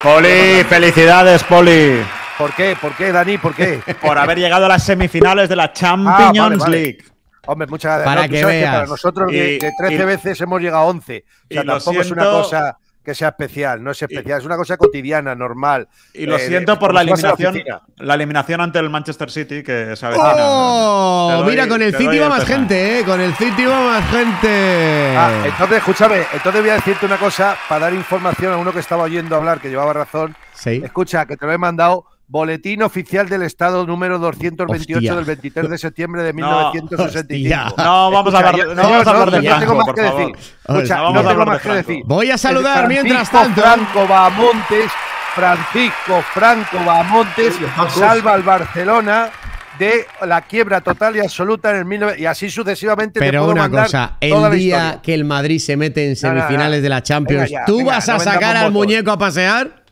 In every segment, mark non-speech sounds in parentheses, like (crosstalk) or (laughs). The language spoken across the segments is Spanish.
Poli, felicidades, Poli. ¿Por qué? ¿Por qué, Dani? ¿Por qué? (laughs) Por haber llegado a las semifinales de la Champions ah, League. Hombre, muchas gracias. Para que veas. para nosotros de 13 veces hemos llegado a 11. O sea, tampoco es una cosa que sea especial, no es especial, es una cosa cotidiana, normal. Y lo eh, siento por la eliminación, la, eliminación ante el Manchester City que esa Oh, mira, con el City va más gente, eh, con el City va más gente. Ah, entonces, escúchame, entonces voy a decirte una cosa para dar información a uno que estaba oyendo hablar, que llevaba razón. ¿Sí? Escucha, que te lo he mandado Boletín oficial del Estado número 228 del 23 de septiembre de 1965. (laughs) No, vamos a hablar, no, de Franco, no tengo más que decir. Voy a saludar mientras tanto. Franco Bamontes, Francisco Franco Bamontes salva al Barcelona de la quiebra total y absoluta en el 19... y así sucesivamente. Pero una cosa, el día que el Madrid se mete en semifinales de la Champions, ¿tú vas a sacar al muñeco a pasear?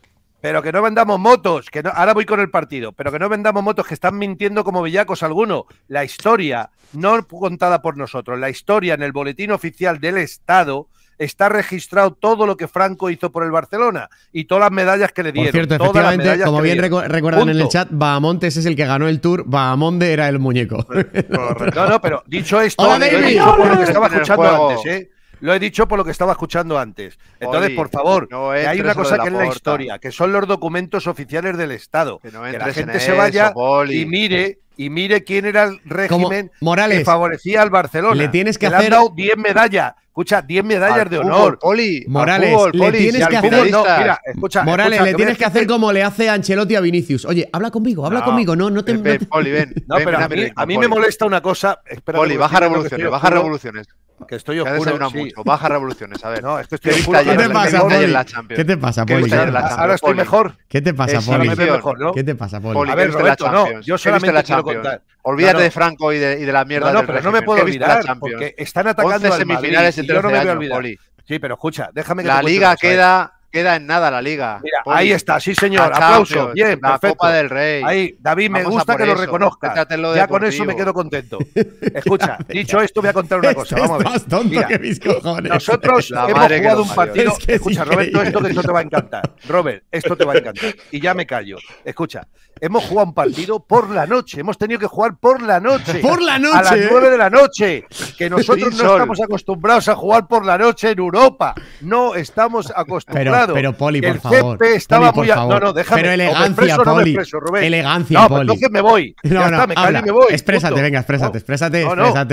Pero que no vendamos motos, que ahora voy con el partido, pero que no vendamos motos que están mintiendo como villacos alguno. La historia, no contada por nosotros, la historia en el boletín oficial del Estado está registrado todo lo que Franco hizo por el Barcelona y todas las medallas que le dieron. Por cierto, efectivamente, como bien recuerdan en el chat, Bahamontes es el que ganó el Tour, Bahamonde era el muñeco. Pues, no, no, pero dicho esto, lo que estaba escuchando antes, ¿eh? Lo he dicho por lo que estaba escuchando antes. Entonces, por favor, hay una cosa que es la historia, que son los documentos oficiales del Estado. Que, la gente se vaya y mire y mire quién era el régimen que favorecía al Barcelona. Le tienes que, hacer... le han dado 10 medallas. Escucha, 10 medallas de honor. Fútbol, Morales, le tienes que hacer. No, mira, escucha, Morales, le tienes que hacer como le hace Ancelotti a Vinicius. Oye, habla conmigo, habla conmigo. No, no te. Ven, poli, ven. (laughs) No, pero a mí, me molesta una cosa. Espérate, poli, baja revoluciones, baja revoluciones. Que estoy oscuro. Baja revoluciones, a ver. No, es que estoy ¿Qué te pasa, Poli? ¿Qué te pasa, Poli? Ahora estoy mejor. ¿Qué te pasa, Poli? ¿Qué te pasa, Poli? A ver, Roberto, no. Yo solamente quiero contar. Olvídate de Franco y de, y de la mierda. No, no, del pero régimen. no me puedo olvidar porque están atacando 11 al semifinales Madrid, y yo no me voy a olvidar. Sí, pero escucha, déjame que la liga ¿eh? queda queda en nada la liga. ahí está, sí señor. Aplauso. Bien, la Copa del Rey. David, me gusta que lo reconozca. Ya con eso me quedo contento. (laughs) Escucha, dicho esto, voy a contar una cosa. Vamos a ver. Nosotros (laughs) hemos jugado un partido. Escucha, Roberto, esto te va a encantar. Robert, esto te va a encantar. Y ya me callo. Escucha, hemos jugado un partido por la noche. Hemos tenido que jugar por la noche. Por la noche. A las nueve de la noche. Que nosotros no estamos acostumbrados a jugar por la noche en Europa. No estamos acostumbrados. Pero, Poli, por favor. estaba muy No, no, déjame. Pero elegancia, Poli. No Elegancia, no, Poli. Entonces me voy. (laughs) No, ya no, está, me y me voy. Exprésate, venga, exprésate, exprésate,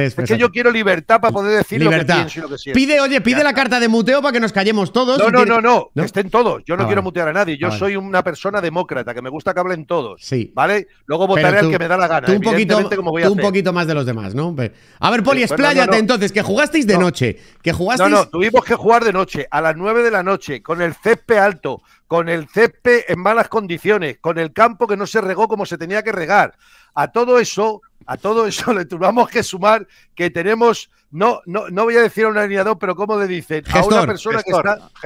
Es que yo quiero libertad para poder decir lo que pienso y lo que siento. Pide, oye, pide la carta de muteo para que nos callemos todos. No, no, no, no, que estén todos. Yo ah, no quiero mutear a nadie. Yo ah, soy una persona demócrata, que me gusta que hablen todos. Sí. ¿Vale? Luego votaré al que me da la gana. Tú un poquito, un poquito más de los demás, ¿no? A ver, Poli, pues expláyate entonces, que jugasteis de noche. Que jugasteis. No, no, tuvimos que jugar de noche, a las 9 de la noche, con el el alto, con el césped en malas condiciones, con el campo que no se regó como se tenía que regar. A todo eso a todo eso le tuvimos que sumar que tenemos, no, no, no voy a decir a un alineador, pero como le dicen, a una persona que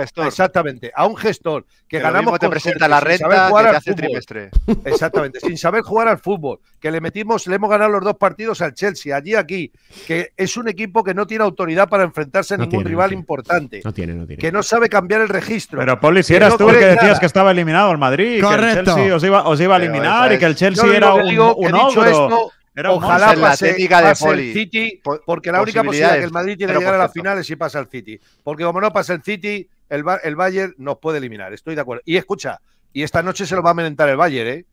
está. Exactamente, a un gestor que, que ganamos. te presenta la renta que hace trimestre. Exactamente, sin saber jugar al fútbol, que le metimos, le hemos ganado los dos partidos al Chelsea, allí, aquí, que es un equipo que no tiene autoridad para enfrentarse a ningún rival importante. No tiene, no tiene. Que no sabe cambiar el registro. Pero, Poli, si eras tú el que decías que estaba eliminado el Madrid, Correcto. que el Chelsea os iba, os iba a eliminar y que el Chelsea era un, un ogro. Ojalá pase, el City, porque la única posibilidad que el Madrid tiene de llegar a las finales es si pasa el City. Porque como no pasa el City, el, el Bayern nos puede eliminar, estoy de acuerdo. Y escucha, y esta noche se lo va a merendar el Bayern, ¿eh?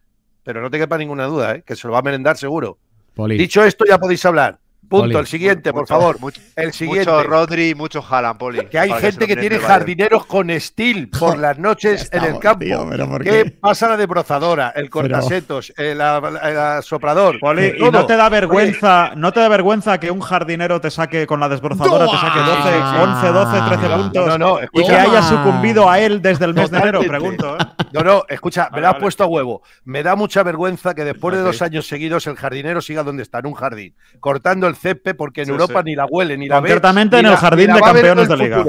Pero no te quepa ninguna duda, ¿eh? Que se lo va a merendar seguro. Dicho esto, ya podéis hablar. Punto, el siguiente, por favor. Mucho, el siguiente. Rodri, mucho Haaland, Poli. Que hay gente que, tiene jardineros con estilo por las (laughs) noches en el campo. ¿Qué pasa la desbrozadora, el cortasetos, el, asoprador. ¿y no te da vergüenza, no te da vergüenza que un jardinero te saque con la desbrozadora, te saque 11, 12, 13 puntos y que haya sucumbido a él desde el mes de enero, pregunto. ¿eh? No, no, escucha, me lo has puesto a huevo. Me da mucha vergüenza que después de dos años seguidos el jardinero siga donde está, en un jardín, cortando el cepe porque en Europa ni la huele ni la ve. en el jardín de campeones de liga.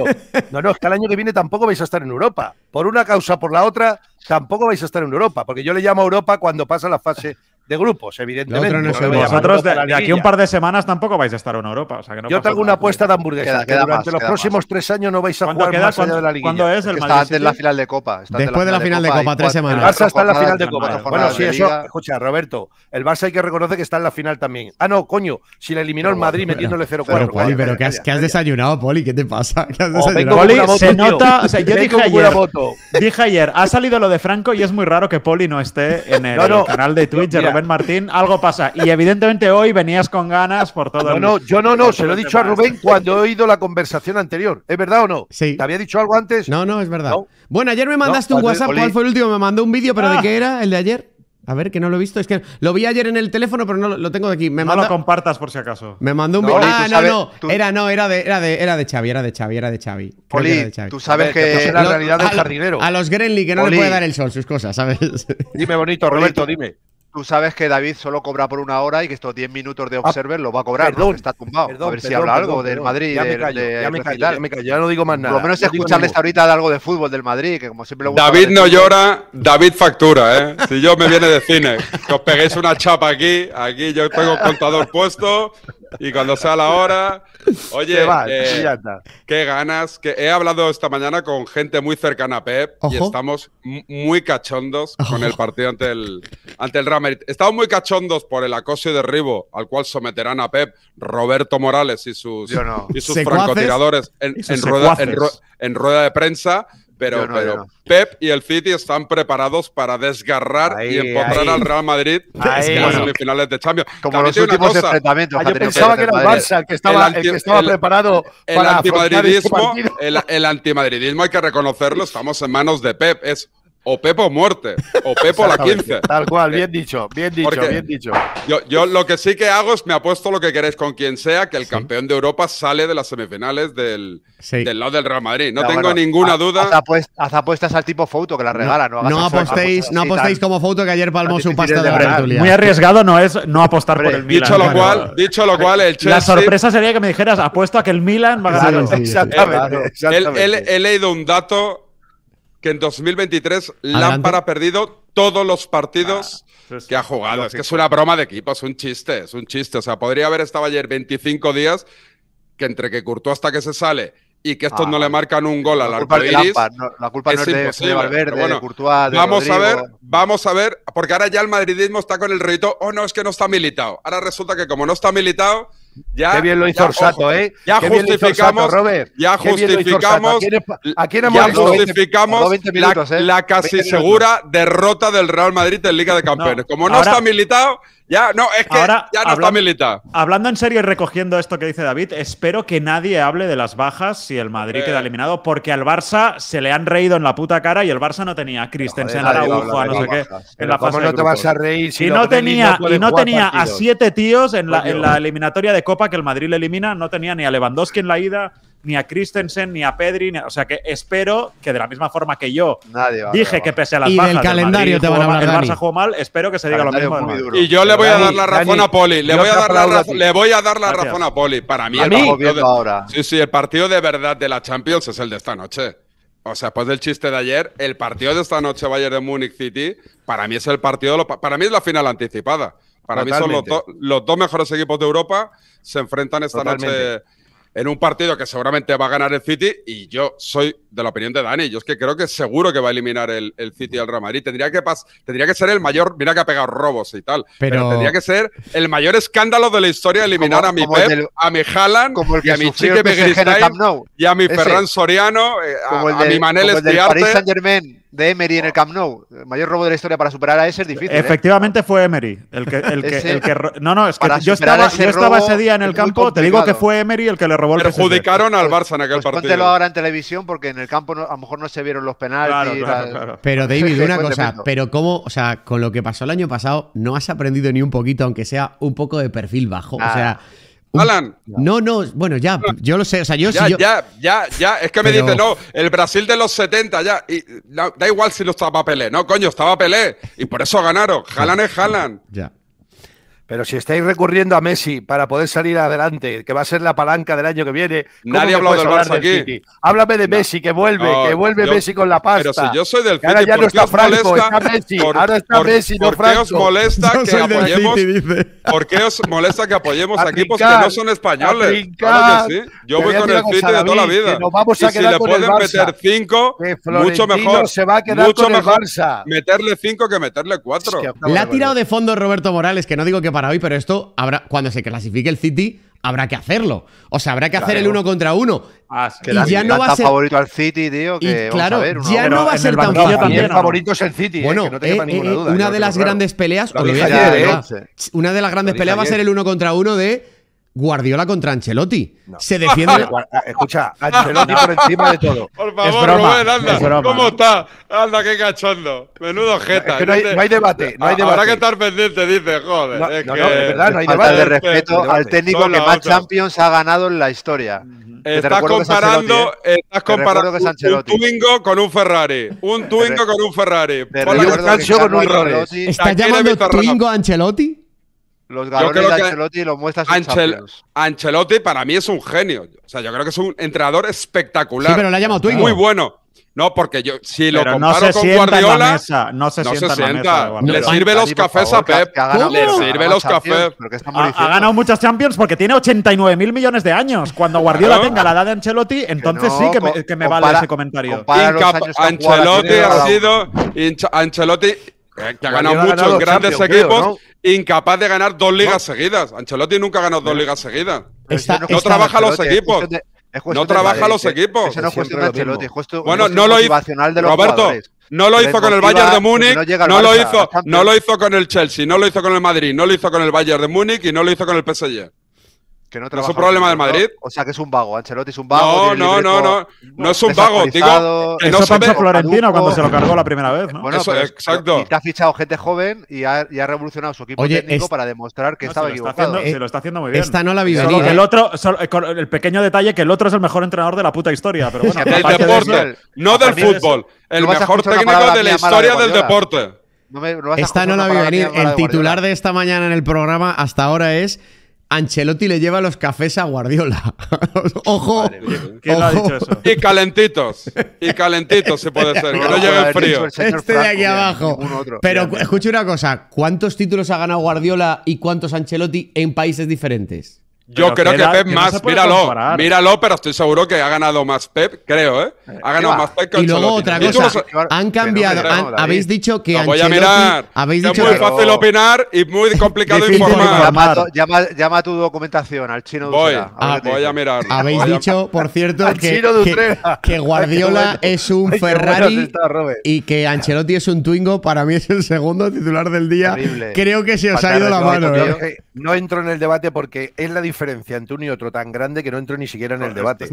No, no, es que el año que viene tampoco vais a estar en Europa. Por una causa, o por la otra, tampoco vais a estar en Europa. Porque yo le llamo Europa cuando pasa la fase de grupos, evidentemente. No de, de, aquí un par de semanas tampoco vais a estar en Europa. Yo tengo una apuesta de hamburguesa. que durante los próximos tres años no vais a jugar más allá de la liguilla. ¿Cuándo es el Está en la final de Copa. Después de la final de Copa, tres semanas. El Barça está en la final de Copa. Bueno, sí, eso. Escucha, Roberto, el Barça hay que reconocer que está en la final también. Ah, no, coño, si le eliminó el Madrid metiéndole 0-4. Poli, pero ¿qué has desayunado, Poli? ¿Qué te pasa? ¿Qué has desayunado? Poli, se nota. Yo dije ayer. (laughs) Dije ayer, ha salido lo de Franco y es muy raro que Poli no esté en el canal de Twitch Rubén Martín, algo pasa. Y evidentemente hoy venías con ganas por todo. No, no, yo no, no, se lo he dicho a Rubén cuando he oído la conversación anterior. ¿Es verdad o no? Sí. ¿Te había dicho algo antes? No, no, es verdad. Bueno, ayer me mandaste un WhatsApp, ¿cuál fue el último? Me mandó un vídeo, pero ¿de ah. qué era el de ayer? A ver, que no lo he visto. Es que lo vi ayer en el teléfono, pero no lo tengo aquí. Me no lo compartas por si acaso. Me mandó un vídeo. Ah, no, no. Era, no, era de, era de, era de Xavi, era de Xavi, era de Xavi. tú sabes que, es la realidad del jardinero. A los Grenly que no le puede dar el sol, sus cosas, ¿sabes? Dime bonito, (laughs) Roberto, dime. Tú sabes que David solo cobra por una hora y que estos 10 minutos de ah, observer lo va a cobrar, perdón, está tumbado. Perdón, a ver si habla algo del Madrid. Ya de, ya, me ya, no digo más nada. Por lo menos escucharles ahorita de algo de fútbol del Madrid, que como siempre David no llora, David factura, ¿eh? Si yo me viene de cine, que os peguéis una chapa aquí, aquí yo tengo contador puesto y cuando sea la hora, oye, eh, qué ganas, que he hablado esta mañana con gente muy cercana a Pep y estamos muy cachondos con el partido ante el, ante el Real Madrid. Estamos muy cachondos por el acoso de derribo al cual someterán a Pep Roberto Morales y sus, y sus francotiradores en rueda de prensa pero, pero Pep y el City están preparados para desgarrar y empotrar al Real Madrid (laughs) en las semifinales de Champions. Como los últimos enfrentamientos. yo pensaba que era el Barça el que estaba, el el que estaba preparado el antimadridismo, el, el antimadridismo hay que reconocerlo, estamos en manos de Pep. Es o Pepo muerte, o (laughs) Pepo la 15. Tal cual, bien eh, dicho, bien dicho, bien dicho. Yo, lo que sí que hago es me apuesto lo que queréis con quien sea, que el campeón de Europa sale de las semifinales del, del lado del Real Madrid. No tengo ninguna duda. Haz, apuestas al tipo foto que la regala, ¿no? No, apostéis, no apostéis como foto que ayer palmó su pasta de, Brentulia. Muy arriesgado no es no apostar por el Lo cual, dicho lo cual, el La sorpresa sería que me dijeras, apuesto a que el Milan va a ganar. exactamente. he leído un dato que en 2023 lámpara ha perdido todos los partidos ah, que ha jugado. Es que es una broma de equipo, es un chiste, es un chiste. O sea, podría haber estado ayer 25 días que entre que curtó hasta que se sale y que estos ah, no le marcan un gol al la la culpa no es de, de de Vamos a ver, vamos a ver, porque ahora ya el madridismo está con el rito, oh no, es que no está militado. Ahora resulta que como no está militado, ¿eh? Ya, Qué bien lo hizo Orsato, ¿eh? Ya justificamos, Orsato, Robert. ya justificamos, ¿A quién, ya justificamos la, ¿eh? casi segura derrota del Real Madrid en Liga de Campeones. Como no está militado, ya, no, es que ya no está Hablando en serio y recogiendo esto que dice David, espero que nadie hable de las bajas si el Madrid queda eh. eliminado, porque al Barça se le han reído en la puta cara y el Barça no tenía a Christensen, Araujo, a no sé qué. En la fase no te vas a reír si y no tenía, tenía a siete tíos en la, en la eliminatoria de Copa que el Madrid le elimina, no tenía ni a Lewandowski en la ida, ni a Christensen, ni a Pedri. o sea que espero que de la misma forma que yo dije que pese a las y calendario te van a hablar, mal, el Barça jugó mal, espero que se diga lo mismo. Y yo le voy a dar la razón a Poli. Le voy a dar la, razón, a, Poli. Para mí, el, partido de, ahora. Sí, sí, el partido de verdad de la Champions es el de esta noche. O sea, después del chiste de ayer, el partido de esta noche Bayern de Múnich City, para mí es el partido, para mí es la final anticipada. Para mí son los, dos mejores equipos de Europa, se enfrentan esta noche en un partido que seguramente va a ganar el City y yo soy de la opinión de Dani. Yo es que creo que seguro que va a eliminar el, el City al Real Madrid. Tendría que, tendría que ser el mayor, mira que ha pegado robos y tal, pero, tendría que ser el mayor escándalo de la historia eliminar a mi Pep, a mi Haaland y a mi Chique y eh, a mi Ferran Soriano, a, mi Manel como Paris Saint Germain de Emery en el Camp Nou. El mayor robo de la historia para superar a ese es difícil. ¿eh? Efectivamente fue Emery. El que, el no, no, es que yo estaba, ese, día en el campo, te digo que fue Emery el que le robó el Perjudicaron al pues, Barça en aquel pues, partido. Póntelo ahora en televisión porque en el campo a lo mejor no se vieron los penales Pero (laughs) David, una cosa, pero cómo, o sea, con lo que pasó el año pasado, no has aprendido ni un poquito, aunque sea un poco de perfil bajo. O sea no, no, bueno, ya, yo lo sé, o sea, yo... Ya, ya, ya, ya, es que me dice, no, el Brasil de los 70, ya, y da igual si no estaba Pelé, no, coño, estaba Pelé, y por eso ganaron, Jalan es Jalan. Ya. Pero si estáis recurriendo a Messi para poder salir adelante, que va a ser la palanca del año que viene. Nadie ha hablado del Barça aquí. Háblame de Messi, que vuelve, que vuelve Messi con la pasta. Pero si yo soy del City, ahora ya no está Franco, Messi. ahora está Messi, no Franco. Os molesta que dice. ¿Por qué os molesta que apoyemos a equipos pues, que no son españoles? Yo voy con el City de toda la vida. si le pueden meter cinco, mucho mejor. Se va a quedar mucho mejor Meterle cinco que meterle cuatro. Le ha tirado de fondo Roberto Morales, que no digo que para hoy, pero esto habrá, cuando se clasifique el City, habrá que hacerlo. O sea, habrá que hacer el uno contra uno. Ah, y ya no va a ser favorito al City, tío. y claro, ya no va a ser tan fácil. También el favorito es el City. Eh, bueno, una de las grandes peleas, una de las grandes peleas va a ser el uno contra uno de Guardiola contra Ancelotti. Se defiende. (laughs) Eh, escucha, Ancelotti por encima de todo. Por favor, Rubén, anda. ¿Cómo está? Anda, qué cachondo. Menudo jeta. no, hay, debate. No hay Habrá que estar pendiente, dice, joder. No, es no, no, verdad, no hay debate. de respeto al técnico que más Champions ha ganado en la historia. Estás comparando, ¿eh? Eh, estás comparando un Twingo con un Ferrari. Un Twingo con un Ferrari. Por la con un Ferrari. ¿Estás llamando Twingo a Ancelotti? los galones de Ancelotti que... muestras Ancelotti para mí es un genio. O sea, yo creo que es un entrenador espectacular. Sí, pero lo ha llamado Twingo. Muy bueno. No, porque yo, si lo comparo con Guardiola, no se, no Se sienta. La mesa le sirve los cafés a Pep. Le sirve los cafés. Ha, ganado muchas Champions porque tiene 89 mil millones de años. Cuando Guardiola tenga la edad de Ancelotti, entonces sí que me, vale ese comentario. Ancelotti ha sido. Ancelotti eh, que ha ganado muchos grandes equipos, incapaz de ganar dos ligas seguidas. Ancelotti nunca ganó dos ligas seguidas. no trabaja los equipos. no trabaja los equipos. bueno, no lo hizo, Roberto, no lo hizo con el Bayern de Múnich, no, lo hizo, no lo hizo con el Chelsea, no lo hizo con el Madrid, no lo hizo con el Bayern de Múnich y no lo hizo con el PSG no es un problema del Madrid? O sea, que es un vago. Ancelotti es un vago. No, no, no, no. No es un vago. Digo, no Eso sabe. Florentino cuando se lo cargó la primera vez, ¿no? exacto. Y te ha fichado gente joven y ha, revolucionado su equipo técnico para demostrar que estaba se equivocado. se lo está haciendo muy bien. Esta no la vi venir. El, otro, eh, el pequeño detalle que el otro es el mejor entrenador de la puta historia. Pero bueno, (laughs) del deporte, no del fútbol. el mejor técnico de la historia del deporte. esta no la vi venir. El titular de esta mañana en el programa hasta ahora es Ancelotti le lleva los cafés a Guardiola. (laughs) ojo. ha dicho eso? Y calentitos. Y calentitos se puede ser. que no lleve frío. Este de aquí abajo. Pero escucha una cosa. ¿Cuántos títulos ha ganado Guardiola y cuántos Ancelotti en países diferentes? Yo creo que, Pep más, míralo, pero estoy seguro que ha ganado más Pep, creo, ¿eh? eh ha ganado más Pep que Y luego otra cosa, han cambiado, habéis dicho que Ancelotti, voy a mirar. Habéis es muy fácil opinar y muy (laughs) complicado informar. Llama, tu documentación, al chino voy, ah, voy a mirar. Habéis dicho, por cierto, que, que, (laughs) Guardiola es un (laughs) Ferrari y que Ancelotti es un Twingo. Para mí es el segundo titular del día. Creo que se os ha ido la mano. ¿eh? Eh, no entro en el debate porque es la diferencia diferencia entre uno y otro tan grande que no entro ni siquiera en el debate.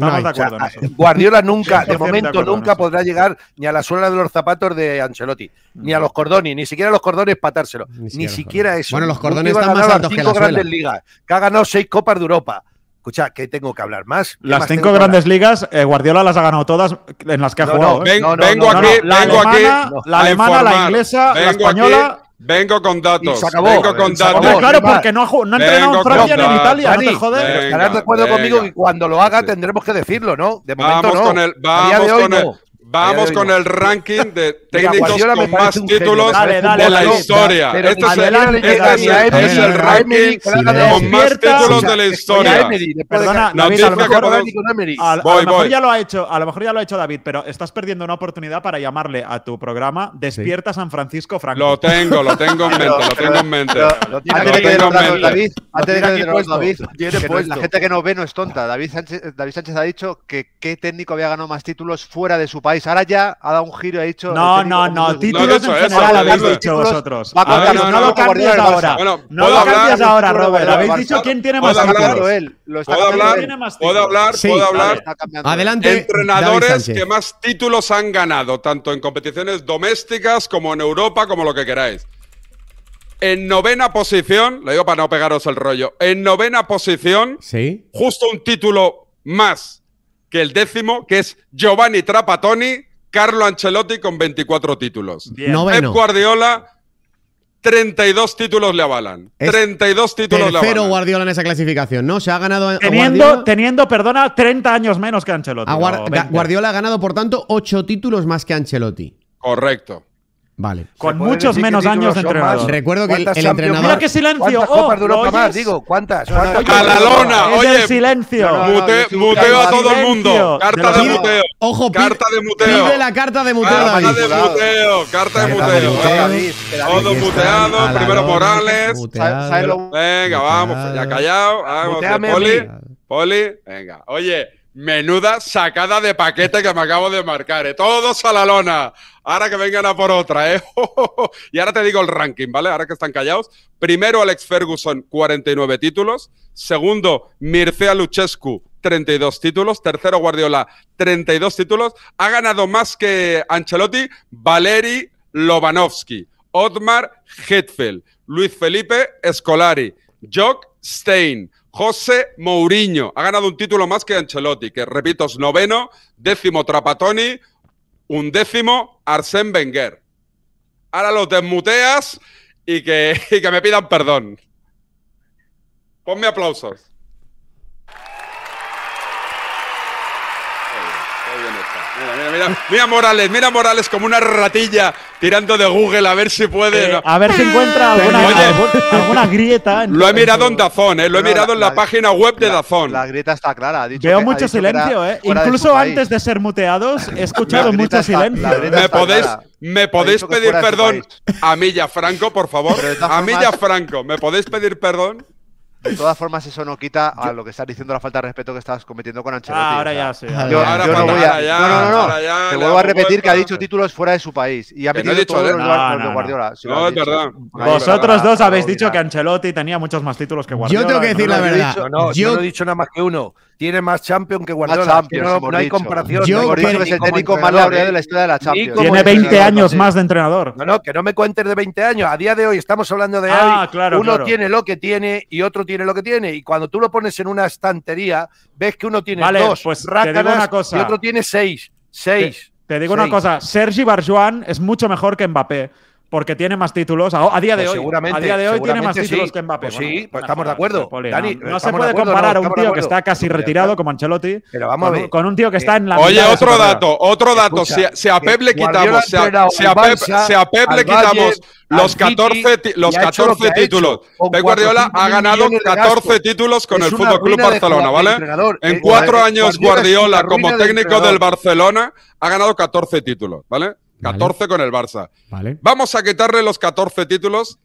(laughs) Guardiola nunca, de momento, nunca podrá llegar ni a la suela de los zapatos de Ancelotti, ni a los cordones, ni siquiera a los cordones patárselo, ni siquiera, eso. Bueno, los cordones están más altos que grandes ligas, que ha ganado seis copas de Europa. Escucha, que tengo que hablar más. Las cinco grandes ligas, eh, Guardiola las ha ganado todas en las que ha jugado. vengo aquí, vengo aquí. La alemana, la inglesa, la española Vengo con datos. Vengo con datos. Claro, porque no, no ha entrenado en Francia ni en Italia. Dani, joder. Venga, Estarás de acuerdo conmigo que cuando lo haga tendremos que decirlo, ¿no? De momento vamos no. Con el, vamos, con El, Vamos con el ranking de técnicos con más títulos de la historia. Este es el, ranking con más títulos de la historia. Perdona, a lo mejor, ya lo ha hecho, a lo mejor ya lo ha hecho David, pero estás perdiendo una oportunidad para llamarle a tu programa Despierta San Francisco Franco. Lo tengo, lo tengo en mente, lo tengo en mente. Lo Antes de que David, la gente que nos ve no es tonta. David Sánchez ha dicho que qué técnico había ganado más títulos fuera de su país Sara pues ahora ya ha dado un giro y ha dicho. No, no, no, títulos en general habéis dicho vosotros. no, lo cambias ahora. no lo cambias ahora, Robert. Habéis dicho quién tiene más títulos. ¿Puedo, hablar, puedo hablar, puedo hablar. Adelante. Entrenadores que más títulos han ganado, tanto en competiciones domésticas como en Europa, como lo que queráis. En novena posición, lo digo para no pegaros el rollo, en novena posición, ¿Sí? justo un título más que el décimo, que es Giovanni Trapatoni, Carlo Ancelotti con 24 títulos. Pep Guardiola, 32 títulos le avalan. 32 títulos le avalan. Pero Guardiola en esa clasificación, ¿no? Se ha ganado. teniendo, teniendo, perdona, 30 años menos que Ancelotti. Guardiola ha ganado, por tanto, 8 títulos más que Ancelotti. Correcto. Vale. Con muchos menos años de entrenador. Recuerdo que el, el entrenador. Mira qué silencio. ¿Cuántas copas de oh, más? Digo, ¿cuántas? ¿Cuántas? a la lona. Oye, el silencio. muteo, muteo a todo el mundo. Carta de, muteo. Ojo, carta de muteo. Pide la carta de muteo. Carta de muteo. Carta de muteo. Todo muteado. Primero Morales. Venga, vamos. Ya callado. Poli. Poli. Venga. Oye. Menuda sacada de paquete que me acabo de marcar, ¿eh? Todos a la lona. Ahora que vengan a por otra, ¿eh? (laughs) y ahora te digo el ranking, ¿vale? Ahora que están callados. Primero, Alex Ferguson, 49 títulos. Segundo, Mircea Luchescu, 32 títulos. Tercero, Guardiola, 32 títulos. Ha ganado más que Ancelotti, Valeri Lobanovsky, Otmar Hetfeld, Luis Felipe Scolari, Jock Stein, José Mourinho. Ha ganado un título más que Ancelotti, que repito, es noveno, décimo Trapatoni, undécimo Arsène Wenger. Ahora los desmuteas y que, (laughs) y que me pidan perdón. Ponme aplausos. mira, Morales, mira Morales como una ratilla tirando de Google a ver si puede. Eh, a ver si encuentra ah. alguna, grieta. lo he mirado en Dazón, eh, lo he mirado en la, página web de Dazón. La, grieta está clara. dicho Veo mucho silencio, eh. Incluso antes de ser muteados he (laughs) escuchado mucho silencio. ¿Me podéis, ¿Me podéis pedir perdón a Milla Franco, por favor? A Milla Franco, ¿me podéis pedir perdón? De (laughs) todas formas, eso no quita a lo que estás diciendo la falta de respeto que estás cometiendo con Ancelotti. ahora ya sí. no, no, no, no, Te vuelvo a repetir que ha dicho títulos fuera de su país. Y ha metido todos ¿eh? de Guardiola. no, es verdad. Vosotros dos habéis dicho que Ancelotti tenía muchos más títulos que Guardiola. Yo tengo que decir la verdad. Yo no he dicho nada más que uno tiene más champion que Guardiola. no, hay comparación. Yo creo que es el técnico más laureado ¿eh? de la historia de la Champions. Tiene 20 años ¿eh? más de entrenador. No, no, que no me cuentes de 20 años. A día de hoy estamos hablando de ah, uno tiene lo que tiene y otro tiene tiene lo que tiene. Y cuando tú lo pones en una estantería, ves que uno tiene dos pues una cosa. y otro tiene seis. Seis. Te, digo una cosa, Sergi Barjuan es mucho mejor que Mbappé porque tiene más títulos a, día de pues hoy. a día de hoy tiene más títulos que Mbappé. Pues sí, pues estamos de acuerdo. Dani, no se puede comparar a un tío que está casi retirado como Ancelotti con, un tío que está en la. Oye, otro dato, otro dato. si, a Pep le quitamos, si a, le quitamos los 14, los 14 títulos. Pep Guardiola ha ganado 14 títulos con el Fútbol Club Barcelona, ¿vale? En cuatro años, Guardiola, como técnico del Barcelona, ha ganado 14 títulos, ¿vale? 14 con el Barça. Vamos a quitarle los 14 títulos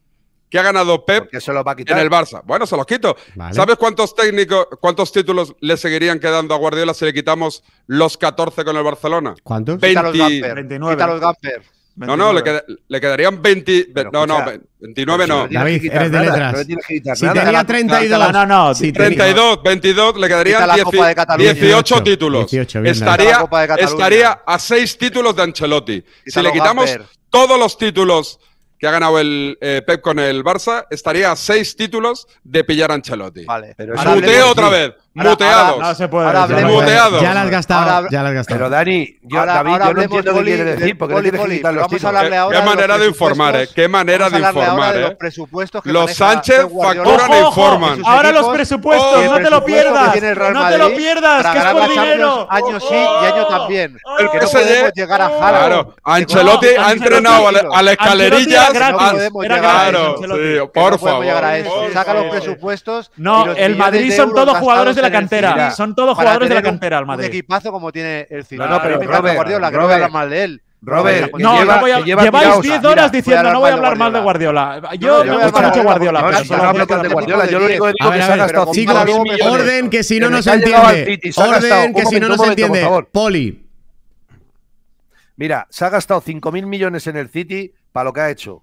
que ha ganado Pep en el Barça. Bueno, se los quito. ¿Sabes cuántos técnicos, cuántos títulos le seguirían quedando a Guardiola si le quitamos los 14 con el Barcelona? ¿Cuántos? 20, 29. Quita los Gamper. No, no, le, quedarían 20. no, no, 29 no. David, eres de si tenía 32. 32, 22, le quedarían 18, títulos. estaría, a 6 títulos de Ancelotti. si le quitamos todos los títulos que ha ganado el eh, Pep con el Barça, estaría a 6 títulos de pillar a Ancelotti. Vale. Pero otra vez. Muteados. Ahora, se puede. Ahora muteados. Ya las has gastado. ya las gastado. Pero Dani, yo, David, yo no entiendo qué quiere decir. Porque poli, poli, los vamos a hablarle ahora. Qué manera de informar, eh. Qué manera de informar, Los eh. presupuestos que Los Sánchez facturan e informan. Ahora los presupuestos, no te lo pierdas. No te lo pierdas, que es por dinero. Año sí y año también. El que no podemos llegar a Jara. Claro, Ancelotti ha entrenado a la escalerilla. Claro, por favor. Saca los presupuestos. No, el Madrid son todos jugadores cantera. son todos jugadores de la cantera al Madrid. Un equipazo como tiene el City No, no, pero Robert, Guardiola, que no voy a hablar mal de él. Robert, no, voy a, lleváis 10 horas diciendo no voy a hablar mal de Guardiola. Yo, me gusta mucho Guardiola. de Guardiola. Yo lo único que digo es que se ha gastado chicos, orden que si no nos entiende. Orden que si no nos entiende. Poli. Mira, se ha gastado 5.000 millones en el City para lo que ha hecho.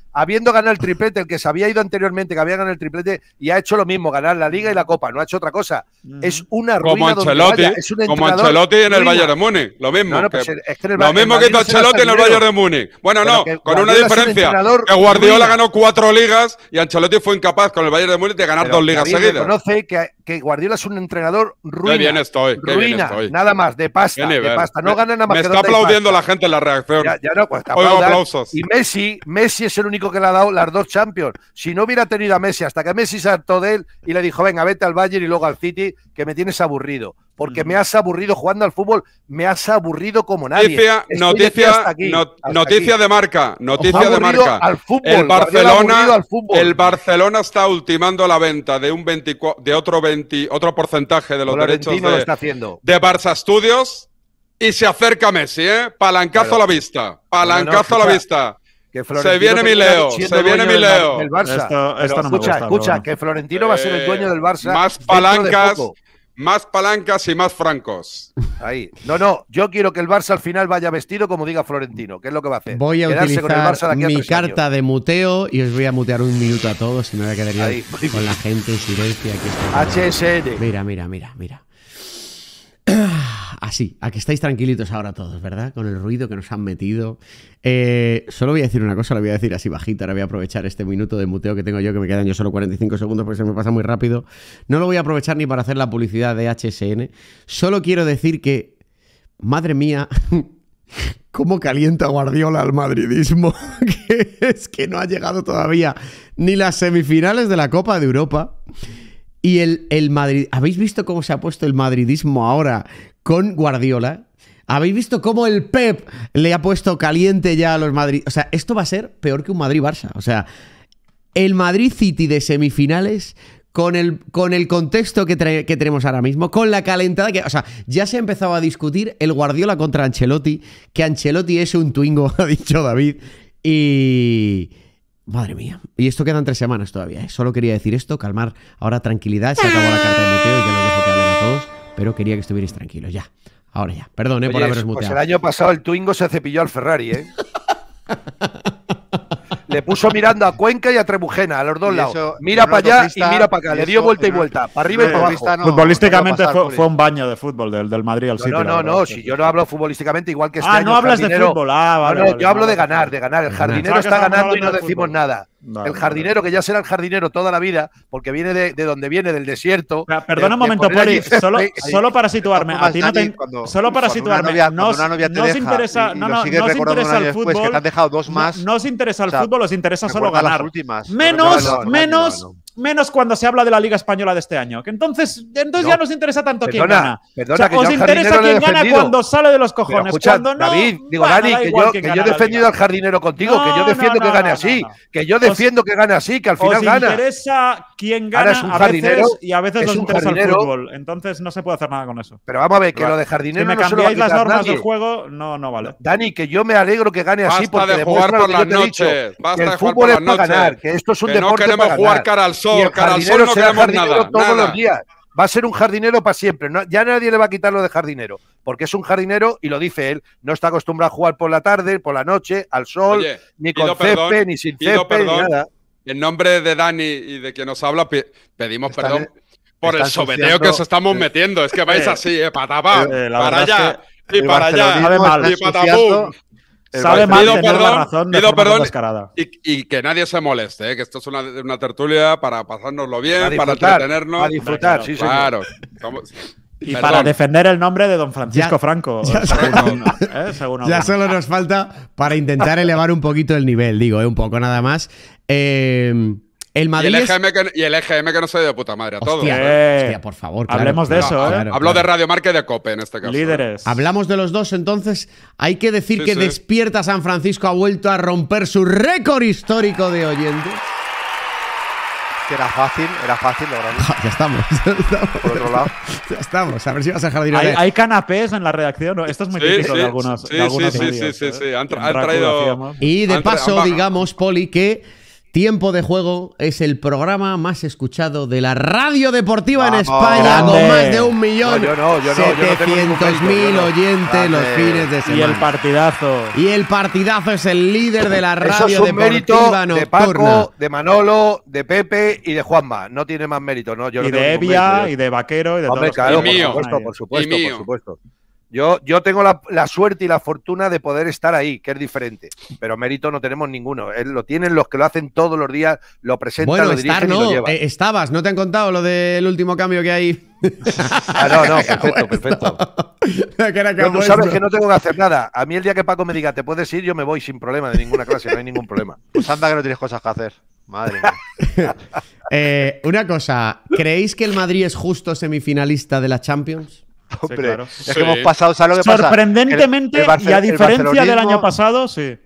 habiendo ganado el triplete, el que se había ido anteriormente, que había ganado el triplete, y ha hecho lo mismo, ganar la Liga y la Copa, no ha hecho otra cosa. Mm. Es una ruina como Ancelotti, es un Como Ancelotti en el Bayern de Múnich, lo mismo. que, pues lo mismo que hizo Ancelotti en el Bayern de Múnich. Bueno, no, con una diferencia, que Guardiola ganó cuatro ligas y Ancelotti fue incapaz con el Bayern de Múnich de ganar dos ligas seguidas. conoce que, Guardiola es un entrenador ruina. estoy, qué ruina, estoy. nada más, de pasta, de pasta. No gana nada más. Me está aplaudiendo la gente en la reacción. Ya, no, pues Y Messi, Messi es el único que le ha dado las dos Champions. Si no hubiera tenido a Messi, hasta que Messi saltó de él y le dijo, venga, vete al Bayern y luego al City, que me tienes aburrido. Porque me has aburrido jugando al fútbol, me has aburrido como nadie. noticia, aquí, de marca, noticia de marca. Al fútbol, el, Barcelona, está ultimando la venta de un 24, de otro otro porcentaje de los derechos de, de Barça Studios y se acerca Messi, ¿eh? Palancazo a la vista. Palancazo a la vista se viene mi Leo, se viene mi escucha, escucha, que Florentino va a ser el dueño del Barça. Eh, más palancas, más palancas y más francos. Ahí. No, no, yo quiero que el Barça al final vaya vestido como diga Florentino, ¿Qué es lo que va a hacer. Voy a utilizar mi carta de muteo y os voy a mutear un minuto a todos, si no voy quedaría con la gente en silencio. HSN. Mira, mira, mira, mira. Así, a que estáis tranquilitos ahora todos, ¿verdad? Con el ruido que nos han metido. Eh, solo voy a decir una cosa, lo voy a decir así bajita, ahora voy a aprovechar este minuto de muteo que tengo yo, que me quedan yo solo 45 segundos porque se me pasa muy rápido. No lo voy a aprovechar ni para hacer la publicidad de HSN. Solo quiero decir que, madre mía, (laughs) cómo calienta Guardiola al madridismo, (laughs) que es que no ha llegado todavía ni las semifinales de la Copa de Europa. Y el, el Madrid, ¿habéis visto cómo se ha puesto el madridismo ahora con Guardiola. ¿Habéis visto cómo el Pep le ha puesto caliente ya a los Madrid? O sea, esto va a ser peor que un Madrid-Barça. O sea, el Madrid City de semifinales con el, con el contexto que, tenemos ahora mismo, con la calentada que. O sea, ya se ha empezado a discutir el Guardiola contra Ancelotti, que Ancelotti es un twingo, (laughs) ha dicho David. Y. Madre mía. Y esto quedan tres semanas todavía. ¿eh? Solo quería decir esto, calmar ahora tranquilidad. Se acabó la carta de y ya dejo que hablen a todos pero quería que estuvierais tranquilos. Ya, ahora ya. Perdón por haberos pues muteado. Pues el año pasado el Twingo se cepilló al Ferrari, ¿eh? Le puso mirando a Cuenca y a Trebujena, a los dos lados. Mira para allá y mira para acá. Le dio vuelta y vuelta, para arriba y para abajo. futbolísticamente fue, un baño de fútbol del, Madrid al sitio. No, no, no, si yo no hablo futbolísticamente, igual que ah, este Ah, no hablas de fútbol. Ah, vale, yo hablo de ganar, de ganar. El jardinero está ganando y no decimos nada el jardinero, que ya será el jardinero toda la vida, porque viene de, donde viene, del desierto. perdona un momento, Poli, solo, (laughs) solo, para situarme. A ti no solo para situarme. no os interesa, no, no, el pues, fútbol. han dejado dos más. No, no os interesa el fútbol, os interesa solo ganar. menos, menos menos cuando se habla de la Liga Española de este año. Entonces, entonces no, ya nos interesa tanto quién gana. Perdona, que os interesa quién gana cuando sale de los cojones. cuando no, David, digo, Dani, que yo, que yo he defendido al jardinero contigo, que yo defiendo que gane así, que yo defiendo que gane así, que al final gana. Nos interesa quién gana un a veces, y a veces nos interesa el fútbol. Entonces no se puede hacer nada con eso. Pero vamos a ver, que lo de jardinero. Si me cambiáis las normas del juego, no, no vale. Dani, que yo me alegro que gane así porque de jugar por noche. noches. de fútbol es para ganar, que esto es un deporte jugar cara al sol y el jardinero será jardinero todos los días. Va a ser un jardinero para siempre. ya nadie le va a quitar lo de jardinero, porque es un jardinero y lo dice él. No está acostumbrado a jugar por la tarde, por la noche, al sol, ni con césped, ni sin césped, ni nada. En nombre de Dani y de quien nos habla, pedimos perdón por el sobeteo que os estamos metiendo. Es que vais eh, así, eh, patapá, eh, para allá. y para allá, y Sabe pido perdón, perdón Y, que nadie se moleste, ¿eh? que esto es una, tertulia para pasárnoslo bien, para entretenernos. Para disfrutar, claro, sí, Claro. Y (laughs) para defender el nombre de don Francisco Franco. Ya, ¿eh? solo nos falta para intentar elevar un poquito el nivel, digo, ¿eh? un poco nada más. Eh, el Madrid. Y el, EGM que, no se dio de puta madre a todos. Eh, por favor. Claro, Hablemos de eso, ¿eh? Hablo de Radio Marque y de Cope en este caso. Líderes. Eh. Hablamos de los dos, entonces hay que decir que Despierta San Francisco ha vuelto a romper su récord histórico de oyentes. Que era fácil, era fácil lograrlo. ya, estamos, (laughs) ya estamos. Por otro lado. Ya estamos, a ver si vas a jardín. Hay, hay canapés en la redacción, ¿no? esto es muy típico de algunas. Sí, sí, sí, sí, ¿eh? sí, han traído. Y de paso, digamos, Poli, que Tiempo de Juego es el programa más escuchado de la radio deportiva en España con más de un millón setecientos mil oyentes los fines de semana. Y el partidazo. Y el partidazo es el líder de la radio Eso mérito De Paco, de Manolo, de Pepe y de Juanma. No tiene más mérito, ¿no? Yo y de Evia, y de Vaquero, y de Hombre, Claro, por, Supuesto, por supuesto, por supuesto. Yo, tengo la, suerte y la fortuna de poder estar ahí, que es diferente. Pero mérito no tenemos ninguno. Él eh, lo tienen los que lo hacen todos los días, lo presentan, lo dirigen y lo llevan. Eh, estabas, no te han contado lo del último cambio que hay. ah, no, no, perfecto, perfecto. (laughs) sabes que no tengo que hacer nada. A mí el día que Paco me diga, te puedes ir, yo me voy sin problema de ninguna clase, no hay ningún problema. (laughs) Pues anda que no tienes cosas que hacer. Madre mía. (laughs) Eh, una cosa, ¿creéis que el Madrid es justo semifinalista de la Champions? (laughs) es que hemos pasado, Sorprendentemente, y a diferencia del año pasado, sí.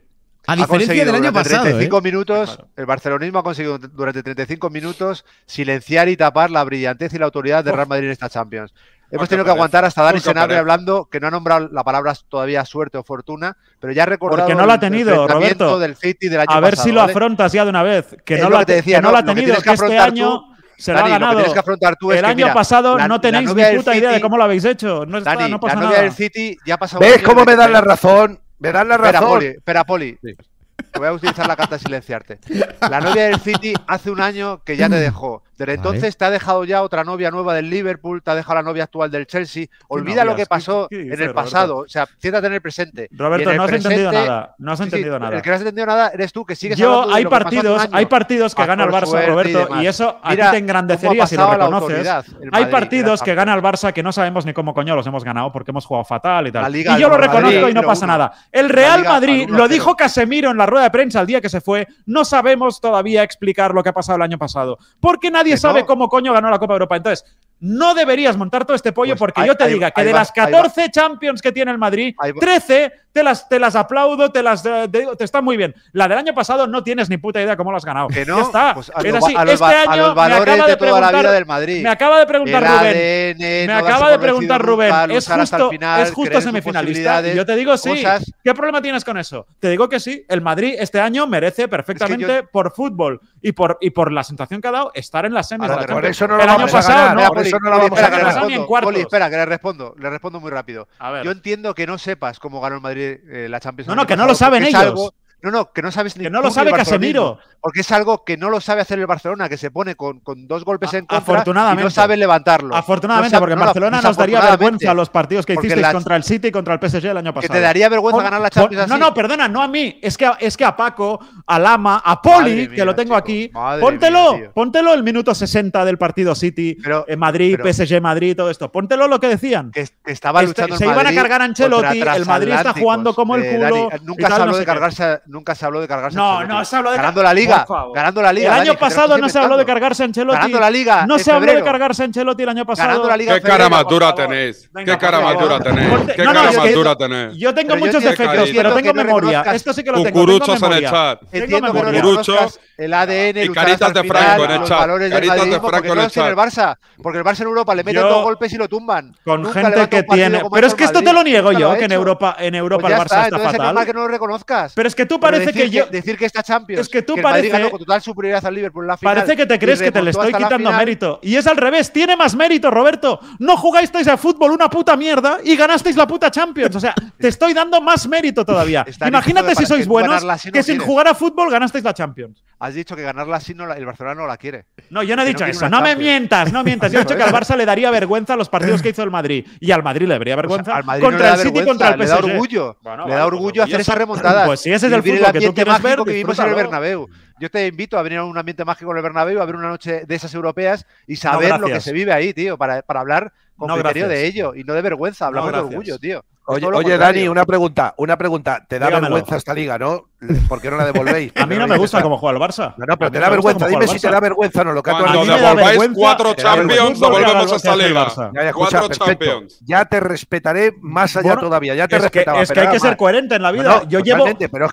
A diferencia del año pasado. 35 ¿eh? minutos, El barcelonismo ha conseguido durante 35 minutos silenciar y tapar la brillantez y la autoridad de Real Madrid en esta Champions. Hemos tenido que aguantar hasta Dani Senabre hablando, que no ha nombrado la palabra todavía suerte o fortuna, pero ya ha recordado no la ha tenido, el Roberto. Del City del año a ver si lo afrontas ya de una vez. Que no lo no, ha tenido, este año se Dani, lo ganado. que afrontar tú el es que, año pasado no tenéis ni puta idea de cómo lo habéis hecho. No, Dani, la novia del City ya ha pasado. ¿Ves cómo me dan la razón? Me dan la razón. Espera, Poli. Poli. voy a utilizar la carta de silenciarte. La novia del City hace un año que ya te dejó. Desde entonces te ha dejado ya otra novia nueva del Liverpool, te ha dejado la novia actual del Chelsea. Olvida lo que pasó en el pasado. O sea, siéntate en el presente. Roberto, no has entendido nada. No has entendido nada. El que no has entendido nada eres tú, que sigues Yo, hay, partidos, que hay partidos que gana el Barça, Roberto, y, eso a ti te engrandecería si lo reconoces. Hay partidos que gana el Barça que no sabemos ni cómo coño los hemos ganado porque hemos jugado fatal y tal. Y yo lo reconozco y no pasa nada. El Real Madrid lo dijo Casemiro en la rueda de prensa el día que se fue. No sabemos todavía explicar lo que ha pasado el año pasado. Porque nadie nadie sabe cómo coño ganó la Copa Europa. Entonces, no deberías montar todo este pollo pues porque yo te diga que de las 14 Champions que tiene el Madrid, 13 te las, te las aplaudo, te las eh, te, te está muy bien. La del año pasado no tienes ni puta idea cómo las has ganado. Que no, está. es así. este año de, del Madrid. Me acaba de preguntar Rubén. me acaba de preguntar Rubén, ¿es justo, es justo semifinalista? yo te digo sí. ¿Qué problema tienes con eso? Te digo que sí, el Madrid este año merece perfectamente por fútbol y por, y por la sensación que ha dado estar en la semifinales no vamos a espera, que le respondo. Le respondo muy rápido. Yo entiendo que no sepas cómo ganó el Madrid eh, la Champions No, no, que no lo saben ellos. No, no, que no sabes ni Que no lo sabe Casemiro. Porque es algo que no lo sabe hacer el Barcelona, que se pone con, dos golpes en contra afortunadamente, y no sabe levantarlo. Afortunadamente, porque en Barcelona nos daría vergüenza los partidos que hicisteis contra el City y contra el PSG el año pasado. Que te daría vergüenza ganar la Champions No, no, perdona, no a mí. Es que, es que a Paco, a Lama, a Poli, que lo tengo aquí, póntelo, póntelo el minuto 60 del partido City, en eh, Madrid, PSG Madrid, todo esto. Póntelo lo que decían. Que, estaba este, luchando Se iban a cargar a Ancelotti, el Madrid está jugando como el eh, culo. nunca se de cargarse nunca se habló de cargarse no, Ancelotti. No, se habló de ganando la liga, ganando la liga. El año pasado no se habló de cargarse Ancelotti. Ganando la liga. No se habló de cargarse Ancelotti el año pasado. Qué cara más dura tenéis. Qué cara más dura tenéis. Qué cara más tenéis. Yo tengo muchos defectos, pero tengo memoria. Esto sí que lo tengo. Cucuruchos en el chat. ¡Cucuruchos! el ADN y caritas de Franco en el chat. Caritas de Franco en el chat. Barça, porque el Barça en Europa le meten dos golpes y lo tumban. Con gente que tiene. Pero es que esto te lo niego yo, que en Europa el Barça está fatal. que no lo reconozcas Pero es que tú parece que, yo. decir que está Champions. Es que tú parece. al Liverpool Parece que te crees que te le estoy quitando mérito. Y es al revés. Tiene más mérito, Roberto. No jugasteis a fútbol una puta mierda y ganasteis la puta Champions. O sea, (laughs) te estoy dando más mérito todavía. Imagínate si sois buenos que sin jugar a fútbol ganasteis la Champions. Has dicho que ganarla así no el Barcelona no la quiere. No, yo no he dicho eso. No me mientas, no mientas. Yo he (laughs) dicho que al Barça le daría vergüenza los partidos que hizo el Madrid. Y al Madrid le daría vergüenza contra el City contra el PSG. Le da orgullo. le da pues orgullo hacer esa remontada. Pues si ese es el vivir ambiente mágico que en el Bernabéu. Yo te invito a venir a un ambiente mágico en el Bernabéu, a ver una noche de esas europeas y saber lo que se vive ahí, tío, para, para hablar con criterio de ello y no de vergüenza, hablamos de orgullo, tío. Oye, Dani, una pregunta, una pregunta. ¿Te da vergüenza esta liga, no? ¿Por qué no la devolvéis? (laughs) a mí no me gusta cómo juega el Barça. No, pero te da vergüenza. Dime si te da vergüenza o no lo que Cuando devolváis cuatro Champions, no volvemos a Cuatro Champions. Ya te respetaré más allá todavía. Ya te respetaba. Es que hay que ser coherente en la vida. Yo llevo…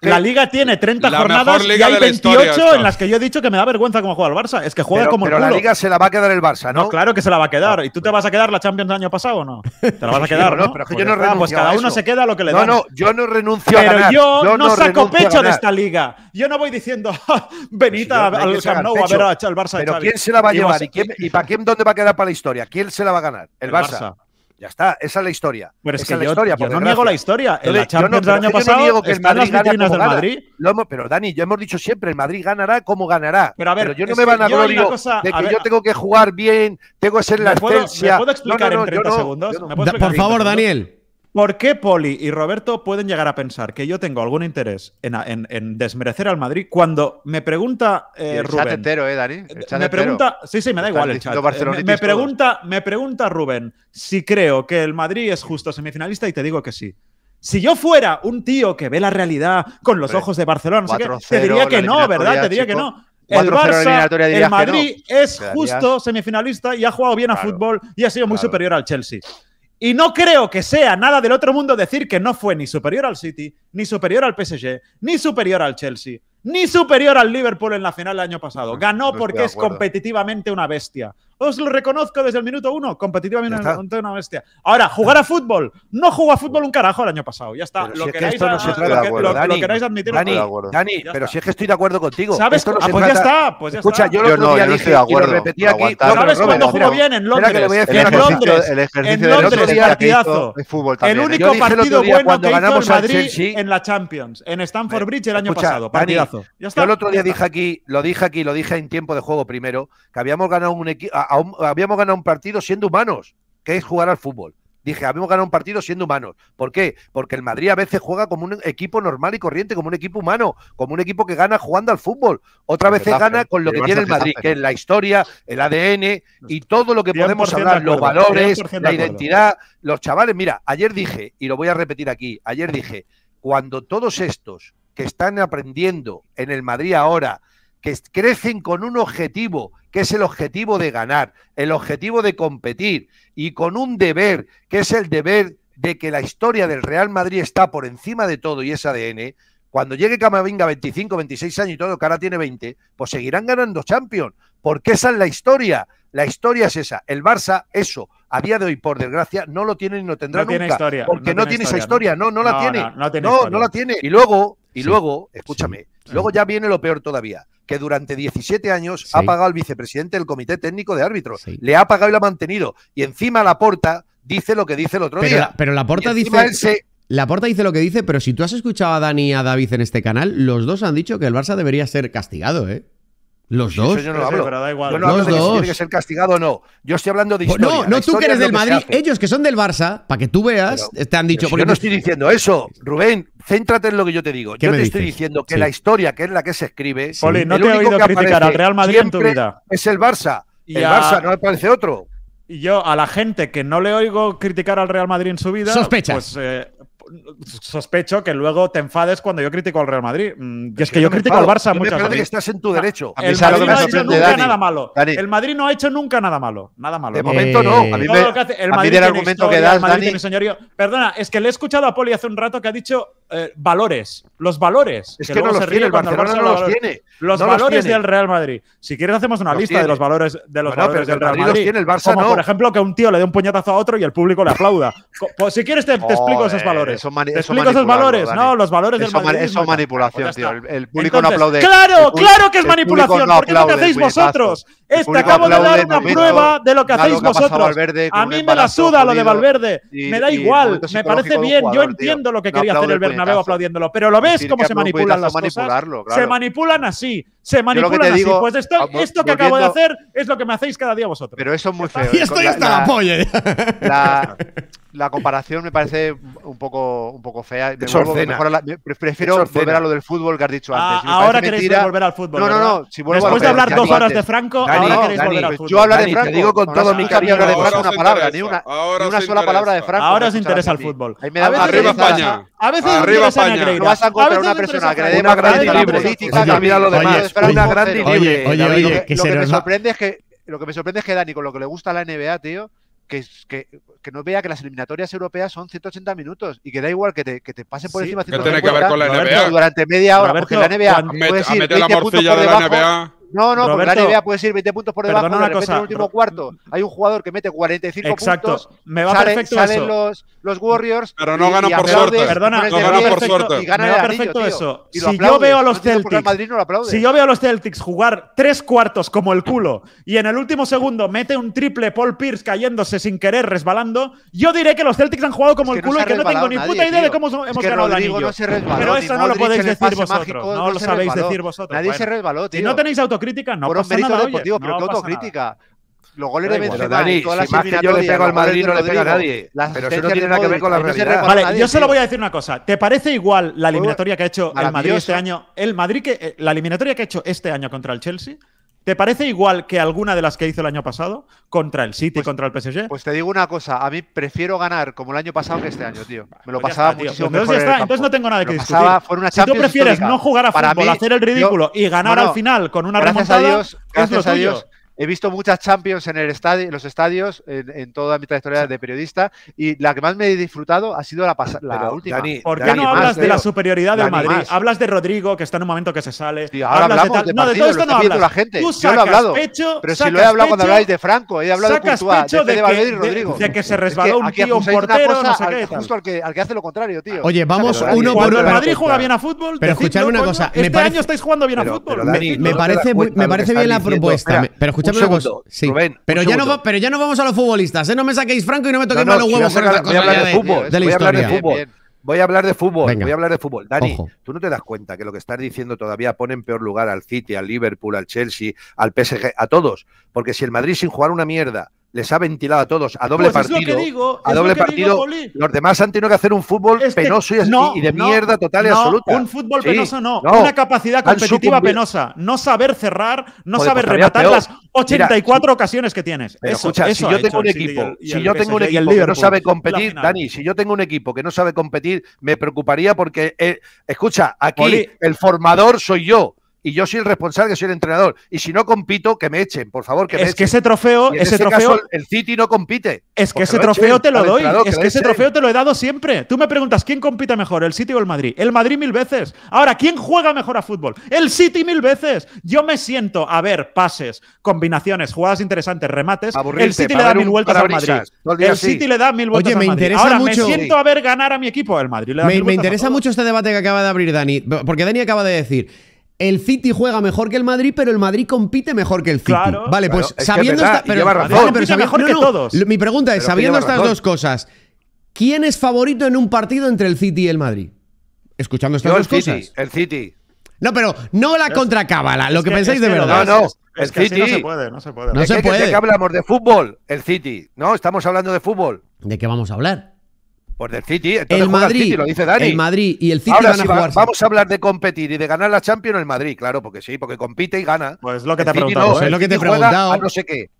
La liga tiene 30 jornadas y hay 28 en las que yo he dicho que me da vergüenza cómo juega el Barça. Es que juega como Pero la liga se la va a quedar el Barça, ¿no? claro que se la va a quedar. ¿Y tú te vas a quedar la Champions del año pasado o no? Te la vas a (laughs) quedar, ¿no? Pero yo no pues renuncio Pues cada uno se queda lo que le da. No, no, yo no renuncio a ganar. Pero yo no saco pecho de esta liga. Yo no voy diciendo, (laughs) ah, venita si al Camp Nou a ver el Barça. Pero ¿quién se la va a llevar? ¿Y, y para quién dónde va a quedar para la historia? ¿Quién se la va a ganar? El, Barça. Ya está, esa es la historia. Pero es que la yo, historia, no niego la historia. En Champions del año pasado no niego que el Madrid las del Madrid. pero Dani, ya hemos dicho siempre, el Madrid ganará como ganará. Pero a ver, yo no me van a glorio de que yo tengo que jugar bien, tengo que ser la esposa. puedo explicar en 30 segundos? Por favor, Daniel. ¿Por qué Poli y Roberto pueden llegar a pensar que yo tengo algún interés en, desmerecer al Madrid cuando me pregunta eh, Rubén? ¿eh, Dani? Eh, me pregunta, sí, sí, me da igual el chat. Eh, me, pregunta, me pregunta Rubén si creo que el Madrid es justo semifinalista y te digo que sí. Si yo fuera un tío que ve la realidad con los ojos de Barcelona, te diría que no, ¿verdad? Te diría que no el Madrid es justo semifinalista y ha jugado bien a fútbol y ha sido muy superior al Chelsea. Y no creo que sea nada del otro mundo decir que no fue ni superior al City, ni superior al PSG, ni superior al Chelsea ni superior al Liverpool en la final del año pasado. Ganó porque es competitivamente una bestia. Os lo reconozco desde el minuto uno, competitivamente una bestia. Ahora, jugar a fútbol. No jugó a fútbol un carajo el año pasado. Ya está. lo, queráis, admitir. Dani, pues, pues, pero si es que estoy de acuerdo contigo. ¿Sabes? Ah, pues ya está. Pues escucha, yo, no, no estoy de acuerdo. lo repetí aquí. ¿Sabes cuándo jugó bien? En Londres. En Londres. El ejercicio en Londres, partidazo. El único partido bueno que hizo el ¿eh? Madrid en la Champions. En Stamford Bridge el año pasado. Partidazo. Yo el otro día dije aquí, lo dije aquí, lo dije en tiempo de juego primero, que habíamos ganado un, habíamos ganado un partido siendo humanos, que es jugar al fútbol. Dije, habíamos ganado un partido siendo humanos. ¿Por qué? Porque el Madrid a veces juega como un equipo normal y corriente, como un equipo humano, como un equipo que gana jugando al fútbol. Otra vez gana con lo que tiene el Madrid, que es la historia, el ADN y todo lo que podemos hablar, los valores, la identidad, los chavales. Mira, ayer dije, y lo voy a repetir aquí, ayer dije, cuando todos estos que están aprendiendo en el Madrid ahora, que crecen con un objetivo, que es el objetivo de ganar, el objetivo de competir, y con un deber, que es el deber de que la historia del Real Madrid está por encima de todo y es ADN, cuando llegue Camavinga 25, 26 años y todo, que ahora tiene 20, pues seguirán ganando Champions, porque esa es la historia. La historia es esa. El Barça, eso, a día de hoy, por desgracia, no lo tiene y no tendrá no nunca. Tiene historia, porque no, tiene, esa historia, no, no, la tiene. No, tiene. No, la tiene. Y luego, y luego, escúchame, luego ya viene lo peor todavía, que durante 17 años ha pagado el vicepresidente del Comité Técnico de Árbitros, le ha pagado y lo ha mantenido, y encima la porta dice lo que dice el otro día. pero la porta dice... La porta dice lo que dice, pero si tú has escuchado a Dani y a David en este canal, los dos han dicho que el Barça debería ser castigado, ¿eh? Los dos. yo no hablo. Pero no los de si ser castigado o no. Yo estoy hablando de historia. no, no tú que eres del Madrid, ellos que son del Barça, para que tú veas, te han dicho. Porque yo no estoy diciendo eso, Rubén. Céntrate en lo que yo te digo. Yo te estoy diciendo que la historia, que es la que se escribe, no te he oído criticar al Real Madrid en tu vida. Es el Barça. Y el Barça no aparece otro. Y yo a la gente que no le oigo criticar al Real Madrid en su vida, sospechas. Pues, eh, sospecho que luego te enfades cuando yo critico al Real Madrid. Mm, y es que yo, critico al Barça muchas veces. que estás en tu derecho. A el Madrid no ha hecho nunca nada malo. El Madrid no ha hecho nunca nada malo. Nada malo. De momento no. A mí, el Madrid a mí argumento que das, Dani... Perdona, es que le he escuchado a Poli hace un rato que ha dicho eh, valores, los valores. Es que, no los tiene, el Barcelona no los tiene. Los valores del Real Madrid. Si quieres hacemos una lista de los valores de los valores del Real Madrid. el Barça Como, no. por ejemplo que un tío le dé un puñetazo a otro y el público le aplauda. si quieres te, explico esos valores. te explico esos valores, no, los valores eso del manipulación, tío. El, público no aplaude. Claro, claro que es manipulación, porque lo que hacéis vosotros. Te acabo de dar una prueba de lo que hacéis vosotros. A mí me la suda lo de Valverde, me da igual, me parece bien, yo entiendo lo que quería hacer el veo aplaudiéndolo. Pero lo ves cómo se manipulan las cosas. Se manipulan así. Se manipulan así. pues esto, que acabo de hacer es lo que me hacéis cada día vosotros. Pero eso es muy feo. ¿eh? esto la, La, comparación me parece un poco, un poco fea. prefiero volver a lo del fútbol que has dicho ah, antes. ahora queréis volver al fútbol. No, no, no. Después de hablar dos horas de Franco, ahora queréis volver al fútbol. Yo hablar de Franco. digo con todo mi cariño de Franco una palabra, ni una sola palabra de Franco. Ahora os interesa el fútbol. A veces arriba España. No vas a encontrar una persona que le dé una gran política, que lo demás. Una gran Oye, oye, que se sorprende es que lo que me sorprende es que Dani, con lo que le gusta a la NBA, tío, que, que, que no vea que las eliminatorias europeas son 180 minutos y que da igual que te, que te pase por sí, encima de no tiene que ver con la NBA? Durante media hora, Roberto, porque la NBA. A met, puedes ir a la morcilla de la NBA. No, no, porque la NBA puede ir 20 puntos por debajo, de una cosa, en el último cuarto hay un jugador que mete 45 exacto, puntos. Me va sale, perfecto salen eso. Los, los, Warriors. Pero no gano por suerte. Perdona, no gano por suerte. me va perfecto eso. si yo veo a los Celtics, si yo veo los Celtics jugar tres cuartos como el culo y en el último segundo mete un triple Paul Pierce cayéndose sin querer, resbalando, yo diré que los Celtics han jugado como el culo y que no tengo ni puta idea de cómo hemos ganado el anillo. Pero eso no lo podéis decir vosotros, no lo sabéis decir vosotros. Nadie se resbaló, tío. Si no tenéis auto autocrítica, no por pasa mérito nada. Deportivo, oye, pero no qué autocrítica. Los goles de Benzema, Dani, todas yo le pego al Madrid, no le pega a nadie. Pero eso no tiene nada que ver con la realidad. Vale, yo solo voy a decir una cosa. ¿Te parece igual la eliminatoria que ha hecho el Madrid este año? El Madrid que, eh, la eliminatoria que ha hecho este año contra el Chelsea ¿Te parece igual que alguna de las que hizo el año pasado? Contra el City, y pues contra el PSG. Pues te digo una cosa, a mí prefiero ganar como el año pasado que este año, tío. Me lo pasaba entonces, entonces no tengo nada que discutir. si tú prefieres no jugar a fútbol, hacer el ridículo y ganar al final con una gracias remontada, a Dios, gracias a Dios he visto muchas Champions en el estadio, los estadios, en, toda mi trayectoria de periodista, y la que más me he disfrutado ha sido la, la última. ¿Por qué no hablas de la superioridad del Madrid? Hablas de Rodrigo, que está en un momento que se sale. hablas de, no, de todo esto no hablas. La gente. Tú sacas Yo he hablado. pero si lo he hablado cuando habláis de Franco, he hablado de de, de, que, Rodrigo. que se resbaló un tío, un portero, no sé qué. Justo al que, al que hace lo contrario, tío. Oye, vamos uno por uno. el Madrid juega bien a fútbol. Pero escuchadme una cosa. Este año estáis jugando bien a fútbol. Me parece bien la propuesta. Pero pero, ya no, pero ya no vamos a los futbolistas, eh, No me saquéis Franco y no me toquéis los huevos. Voy a hablar, voy a de, fútbol. voy a hablar de fútbol. Voy a hablar de fútbol. Dani, tú no te das cuenta que lo que estás diciendo todavía pone en peor lugar al City, al Liverpool, al Chelsea, al PSG, a todos. Porque si el Madrid sin jugar una mierda les ha ventilado a todos a doble partido. a doble partido. los demás han tenido que hacer un fútbol penoso y, de mierda total y absoluta. Un fútbol penoso no, una capacidad competitiva penosa, no saber cerrar, no saber pues rematar las 84 ocasiones que tienes. escucha, si yo tengo un equipo, si yo tengo que no sabe competir, Dani, si yo tengo un equipo que no sabe competir, me preocuparía porque eh, escucha, aquí el formador soy yo y yo soy el responsable, que soy el entrenador. Y si no compito, que me echen, por favor, que es me echen. que ese trofeo, ese trofeo, el City no compite. Es que pues ese trofeo te lo doy, es que, ese trofeo te lo he dado siempre. Tú me preguntas quién compite mejor, el City o el Madrid. El Madrid mil veces. Ahora, ¿quién juega mejor a fútbol? El City mil veces. Yo me siento a ver pases, combinaciones, jugadas interesantes, remates. el City le da mil vueltas al Madrid. El City le da mil vueltas Oye, al Madrid. Ahora me siento a ver ganar a mi equipo, el Madrid. me interesa mucho este debate que acaba de abrir Dani, porque Dani acaba de decir el City juega mejor que el Madrid, pero el Madrid compite mejor que el City. vale, pues sabiendo estas pero, mejor que todos. mi pregunta es, sabiendo estas dos cosas, ¿quién es favorito en un partido entre el City y el Madrid? Escuchando estas dos cosas. el City. No, pero no la contracábala, lo que, pensáis de verdad. No, no. El es que City. no se puede, no se puede. No se ¿De qué hablamos? ¿De fútbol? El City. No, estamos hablando de fútbol. ¿De qué vamos a hablar? Pues City, el Madrid, el dice Madrid y el City van a jugar. vamos a hablar de competir y de ganar la Champions el Madrid, claro, porque sí, porque compite y gana. Pues lo que te he preguntado, es lo que ¿eh? te he preguntado. sé qué.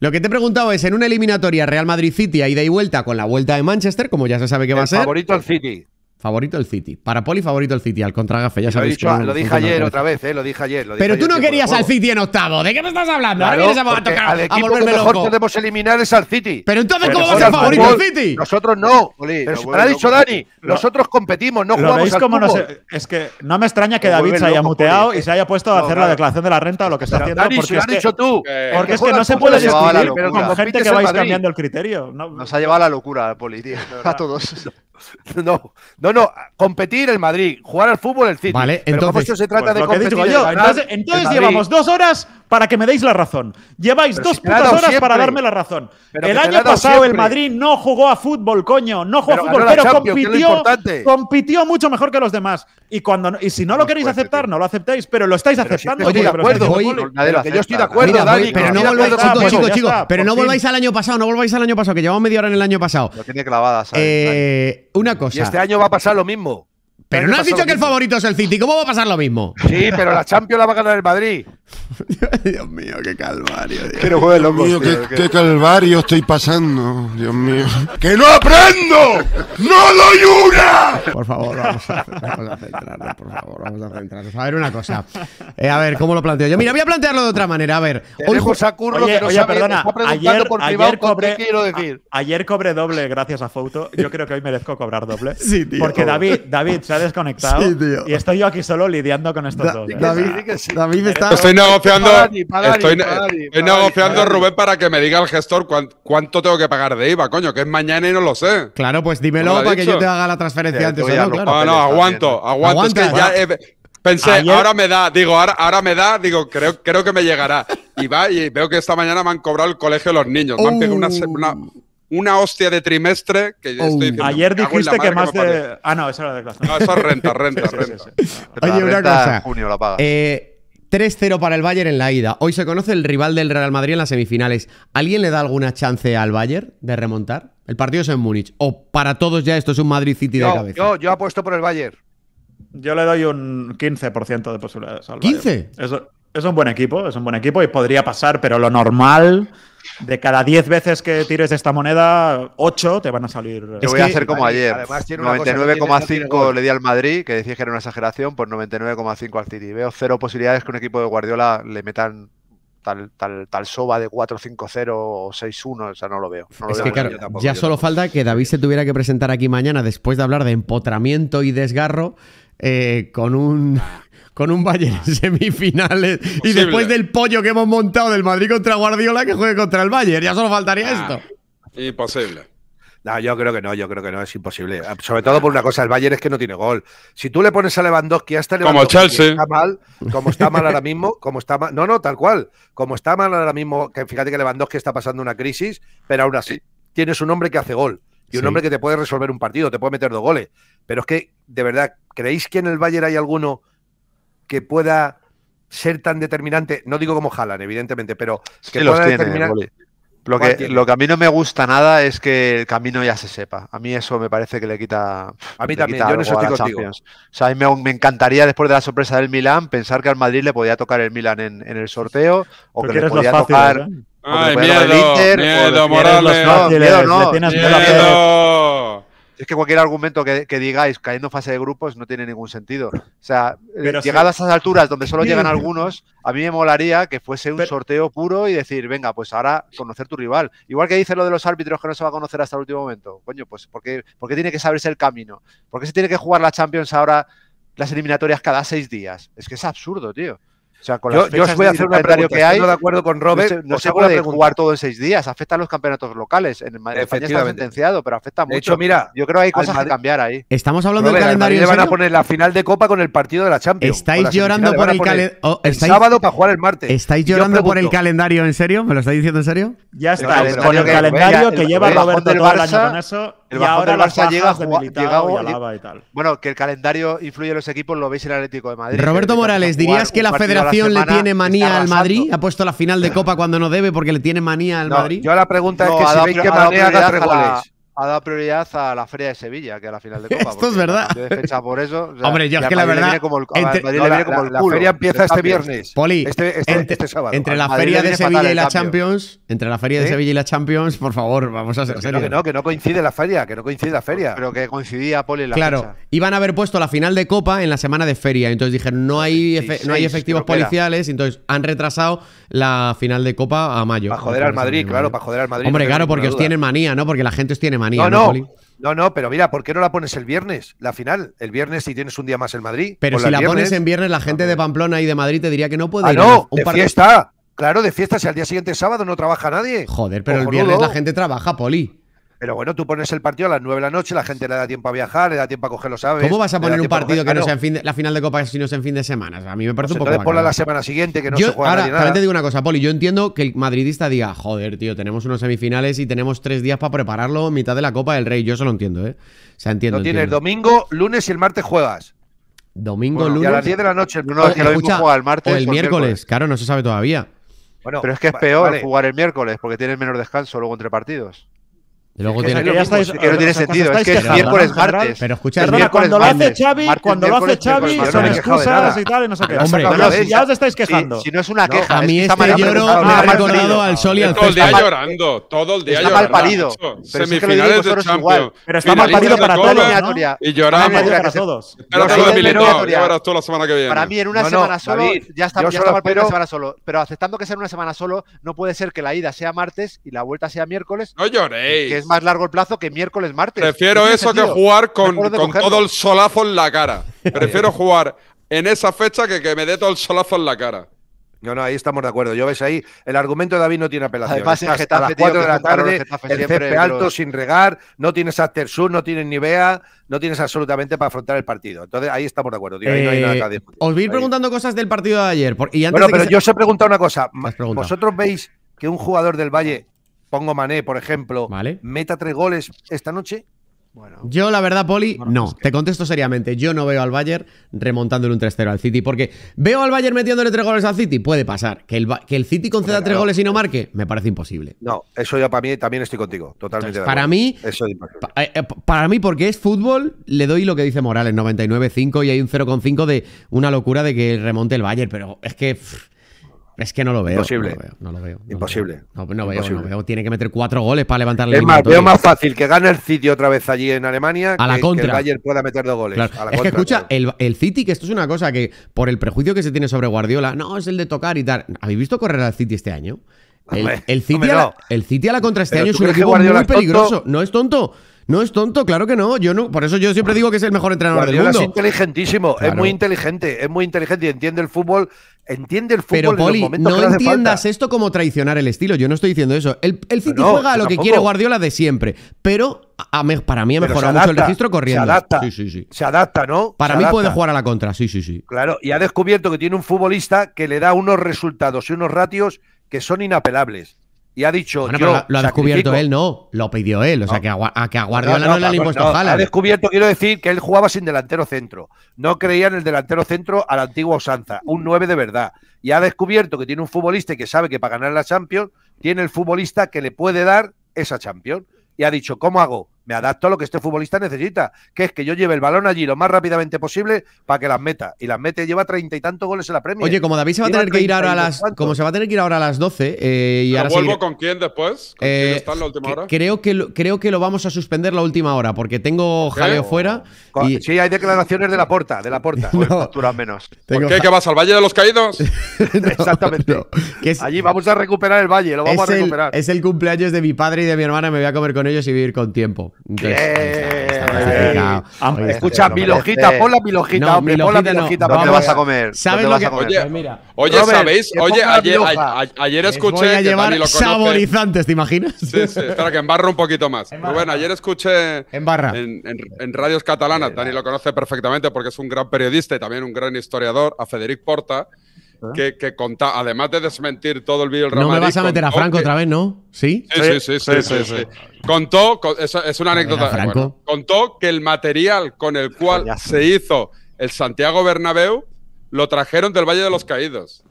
Lo que te he preguntado es en una eliminatoria Real Madrid City a ida y vuelta con la vuelta de Manchester, como ya se sabe que va a ser. Favorito al City. Favorito el City. Para Poli, favorito el City. Al contra ya sabéis. Lo, dicho, lo dije ayer otra vez, ¿eh? Lo dije ayer. Pero tú no querías al City en octavo. ¿De qué me estás hablando? Ahora vienes a, tocar, al equipo a volverme que mejor podemos eliminar es al City. Pero entonces, ¿cómo vas a ser favorito el City? Nosotros no. Poli, Pero lo ha dicho Dani. nosotros competimos, no jugamos como no Es que no me extraña que David se haya muteado y se haya puesto a hacer la declaración de la renta o lo que está haciendo. Dani, porque lo has dicho tú. Porque es que no se puede discutir con gente que vais cambiando el criterio. Nos ha llevado a la locura, Poli, tío. (laughs) A todos. (laughs) No, no, no, competir el Madrid, jugar al fútbol el City. Vale, entonces, se trata pues de lo competir. Que yo, entonces, entonces llevamos dos horas para que me deis la razón. Lleváis dos putas horas para darme la razón. el año pasado el Madrid no jugó a fútbol, coño. No jugó a fútbol, pero compitió, mucho mejor que los demás. Y, cuando, y si no, lo queréis aceptar, no lo aceptéis. pero lo estáis este aceptando. de yo estoy de acuerdo, Dani, Pero no volváis, al año pasado, no volváis al año pasado, que llevamos media hora en el año pasado. Lo tiene clavada, eh, una cosa. Y este año va a pasar lo mismo. Pero este no has dicho que el favorito es el City. ¿Cómo va a pasar lo mismo? Sí, pero la Champions la va a ganar el Madrid. (laughs) Dios mío, qué calvario. Pero qué, calvario estoy pasando. Dios mío. (laughs) ¡Que no aprendo! ¡No doy una! Por favor, vamos a, centrarnos, por favor, vamos a centrarnos. A ver, una cosa. Eh, a ver, ¿cómo lo planteo yo? Mira, voy a plantearlo de otra manera. A ver. Hoy Curro oye, perdona, ayer, cobré, ayer cobré doble gracias a Foto. Yo creo que hoy merezco cobrar doble. (laughs) Sí, Porque David, David se ha desconectado y estoy yo aquí solo lidiando con estos dos. ¿eh? David, está estoy, negociando Rubén para que me diga el gestor cuánto, tengo que pagar de IVA, coño, que es mañana y no lo sé. Claro, pues dímelo para que yo te haga la transferencia antes. No, no, no, aguanto, aguanto. Es que ya eh, pensé, ahora me da, digo, ahora, me da, digo, creo, creo que me llegará. Y va, y veo que esta mañana me han cobrado el colegio de los niños. Me han pegado una, una una hostia de trimestre que yo estoy oh. diciendo, Ayer dijiste que más de. Ah, no, esa era de clase. No, eso es renta, (laughs) renta, renta. Oye, una cosa. Junio la paga. Eh, 3-0 para el Bayern en la ida. Hoy se conoce el rival del Real Madrid en las semifinales. ¿Alguien le da alguna chance al Bayern de remontar? El partido es en Múnich. ¿O para todos ya esto es un Madrid City de cabeza? Yo, apuesto por el Bayern. Yo le doy un 15% de posibilidades al Bayern. ¿15? es un buen equipo, es un buen equipo y podría pasar, pero lo normal de cada 10 veces que tires esta moneda, 8 te van a salir. Yo voy a hacer como ayer. 99,5 le di al Madrid, que decía que era una exageración, por pues 99,5 al City. Veo cero posibilidades que un equipo de Guardiola le metan tal, tal, tal soba de 4-5-0 o 6-1, o sea, no lo veo. es que claro, ya solo falta que David se tuviera que presentar aquí mañana después de hablar de empotramiento y desgarro eh, con un con un Bayern en semifinales y después del pollo que hemos montado del Madrid contra Guardiola que juegue contra el Bayern. Ya solo faltaría ah, esto. Imposible. No, yo creo que no, yo creo que no, es imposible. Sobre todo por una cosa, el Bayern es que no tiene gol. Si tú le pones a Lewandowski hasta este Lewandowski, como está mal, como está mal ahora mismo, como está mal, no, no, tal cual, como está mal ahora mismo, que fíjate que Lewandowski está pasando una crisis, pero aún así tienes un hombre que hace gol y un hombre que te puede resolver un partido, te puede meter dos goles. Pero es que, de verdad, ¿creéis que en el Bayern hay alguno que pueda ser tan determinante, no digo como Haaland, evidentemente, pero que sí, pueda los tiene, lo, que, lo que, a mí no me gusta nada es que el camino ya se sepa. A mí eso me parece que le quita. A mí también, yo en eso estoy contigo. O sea, a mí me, me, encantaría, después de la sorpresa del Milan, pensar que al Madrid le podía tocar el Milan en, en el sorteo o que le podía fácil, tocar. ¿verdad? Ay, miedo, Inter, miedo, Morales. no, miedo, no. miedo. miedo. Es que cualquier argumento que, digáis cayendo fase de grupos no tiene ningún sentido. O sea, eh, llegado a esas alturas donde solo llegan algunos, a mí me molaría que fuese un sorteo puro y decir, venga, pues ahora conocer tu rival. Igual que dice lo de los árbitros que no se va a conocer hasta el último momento. Coño, pues ¿por qué, por qué tiene que saberse el camino? ¿Por qué se tiene que jugar la Champions ahora las eliminatorias cada seis días? Es que es absurdo, tío yo, os voy a hacer un calendario que hay. de acuerdo con Robert. No, se, puede jugar todo en seis días. Afecta a los campeonatos locales. En España está sentenciado, pero afecta mucho. De hecho, mira, yo creo que hay cosas que cambiar ahí. Estamos hablando del calendario. Le van a poner la final de Copa con el partido de la Champions. Estáis llorando por el calendario. sábado para jugar el martes. ¿Estáis llorando por el calendario en serio? ¿Me lo estáis diciendo en serio? Ya está. Con el calendario que lleva Roberto el año con el bajón de Barça llega, llega y tal. Bueno, que el calendario influye en los equipos, lo veis en el Atlético de Madrid. Roberto Morales, ¿dirías que la federación le tiene manía al Madrid? Ha puesto la final de (laughs) Copa cuando no debe porque le tiene manía al Madrid. Yo la pregunta es que si veis que manía da tres goles ha dado prioridad a la Feria de Sevilla, que a la final de Copa. Esto es verdad. por eso. hombre, yo es que la verdad. la, feria empieza este viernes. Poli, este, este entre, este sábado. Entre la Feria de Sevilla y la Champions, entre la Feria de Sevilla y la Champions, por favor, vamos a ser serios. Que no, que no coincide la feria, que no coincide la feria. Pero que coincidía Poli y la Claro, iban a haber puesto la final de Copa en la semana de feria. Entonces dijeron, no hay, no hay efectivos policiales, entonces han retrasado la final de Copa a mayo. Para joder al Madrid, claro, para joder al Madrid. Hombre, claro, porque os tienen manía, ¿no? Porque la gente os tiene manía. No, no, no, pero mira, ¿por qué no la pones el viernes, la final? El viernes si tienes un día más en Madrid. Pero si la pones en viernes, la gente ah, de Pamplona y de Madrid te diría que no puede ah, No, de fiesta. Claro, de fiesta, si al día siguiente sábado no trabaja nadie. Joder, pero el viernes la gente trabaja, Poli. Pero bueno, tú pones el partido a las 9 de la noche, la gente le da tiempo a viajar, le da tiempo a coger los aves. ¿Cómo vas a poner un partido que no sea en fin de, la final de Copa si no es en fin de semana? a mí me parece un poco. la semana siguiente que no se juega. Ahora, te digo una cosa, Poli. Yo entiendo que el madridista diga, joder, tío, tenemos unos semifinales y tenemos tres días para prepararlo en mitad de la Copa del Rey. Yo eso lo entiendo, ¿eh? O entiendo. No tienes domingo, lunes y el martes juegas. Domingo, lunes. Y a las 10 de la noche, no, es que lo el martes. el, miércoles. claro, no se sabe todavía. Bueno, pero es que es peor jugar el miércoles porque tienes menos descanso luego entre partidos luego tiene que, no tiene sentido, es que es miércoles, martes. Pero escucha, cuando lo hace Xavi, cuando lo hace Xavi son excusas y tal y no sé qué. Hombre, ya os estáis quejando. Si no es una queja, a mí este lloro me ha recordado al Sol y al Todo el día llorando, todo el día llorando. Está mal parido. Semifinales de Champions. Pero está mal parido para todos. Y lloramos para todos. ahora tú la semana que viene. Para mí en una semana solo ya está mal parido una semana solo, pero aceptando que sea una semana solo no puede ser que la ida sea martes y la vuelta sea miércoles. No lloréis más largo el plazo que miércoles, martes. Prefiero eso que jugar con, todo el solazo en la cara. (laughs) Prefiero jugar en esa fecha que, que me dé todo el solazo en la cara. No, no, ahí estamos de acuerdo. Yo ves ahí, el argumento de David no tiene apelación. a las 4 de la tarde, el césped alto, sin regar, no tienes After Sur, no tienes Nivea, no tienes absolutamente para afrontar el partido. Entonces, ahí estamos de acuerdo, eh, Os voy preguntando cosas del partido de ayer. bueno, pero yo os he preguntado una cosa. ¿Vosotros veis que un jugador del Valle pongo Mané, por ejemplo, meta tres goles esta noche. Bueno, yo, la verdad, Poli, no. Te contesto seriamente. Yo no veo al Bayern remontándole un 3-0 al City. Porque veo al Bayern metiéndole tres goles al City. Puede pasar. Que el, que el City conceda tres goles y no marque, me parece imposible. No, eso yo para mí también estoy contigo. Totalmente. para mí, eh, eh, para mí, porque es fútbol, le doy lo que dice Morales: 99-5 y hay un 0,5 de una locura de que remonte el Bayern. Pero es que. Es que no lo veo. Imposible. No lo veo. Imposible. No, veo, Tiene que meter cuatro goles para levantarle el Es más, veo más fácil que gane el City otra vez allí en Alemania a que, la contra. que el Bayern pueda meter dos goles. es que escucha, el, el, City, que esto es una cosa que por el prejuicio que se tiene sobre Guardiola, no, es el de tocar y tal. ¿Habéis visto correr al City este año? El, City, a la, contra este año es un equipo muy peligroso. no es tonto. No es tonto, claro que no. Yo no por eso yo siempre digo que es el mejor entrenador del mundo. Es inteligentísimo, es muy inteligente, es muy inteligente y entiende el fútbol. Entiende el fútbol. Pero, no entiendas esto como traicionar el estilo. Yo no estoy diciendo eso. El, City juega a lo que quiere Guardiola de siempre. Pero para mí ha mejorado mucho el registro corriendo. Se adapta, ¿no? Para mí puede jugar a la contra, sí, sí, sí. Claro, y ha descubierto que tiene un futbolista que le da unos resultados y unos ratios que son inapelables y ha dicho. lo, ha descubierto él, no. Lo pidió él. O sea, que a, que Guardiola no, le impuesto Ha descubierto, quiero decir, que él jugaba sin delantero centro. No creía en el delantero centro a la antigua usanza. Un 9 de verdad. Y ha descubierto que tiene un futbolista que sabe que para ganar la Champions, tiene el futbolista que le puede dar esa Champions. Y ha dicho, ¿cómo hago? me adapto a lo que este futbolista necesita, que es que yo lleve el balón allí lo más rápidamente posible para que las meta. Y las mete, lleva treinta y tantos goles en la Premier. Oye, como David se va a tener que ir ahora a las. Como se va a tener que ir ahora a las 12. Eh, y ahora vuelvo con quién después? Eh, creo que, lo, creo que lo vamos a suspender la última hora, porque tengo ¿Qué? fuera. Sí, hay declaraciones de la puerta de la puerta (laughs) pues menos. qué? ¿Que vas al Valle de los Caídos? (laughs) Exactamente. Allí vamos a recuperar el valle, lo vamos a recuperar. es el cumpleaños de mi padre y de mi hermana, me voy a comer con ellos y vivir con tiempo. Escucha, pilojita, pon la pilojita no, hombre, pon la No, vas a comer. ¿Sabes lo Oye, ¿sabéis? Oye, ayer, escuché. saborizantes, ¿te imaginas? Sí, sí, espera, que embarro un poquito más. Bueno, ayer escuché. En barra. En, radios catalanas, Dani lo conoce perfectamente porque es un gran periodista y también un gran historiador, a Federic Porta ¿Eh? que, que además de desmentir todo el vídeo No me vas a meter a Franco otra vez, ¿no? ¿Sí? Sí, sí, sí, Contó, es, es una anécdota. contó que el material con el cual se hizo el Santiago Bernabéu lo trajeron del Valle de los Caídos.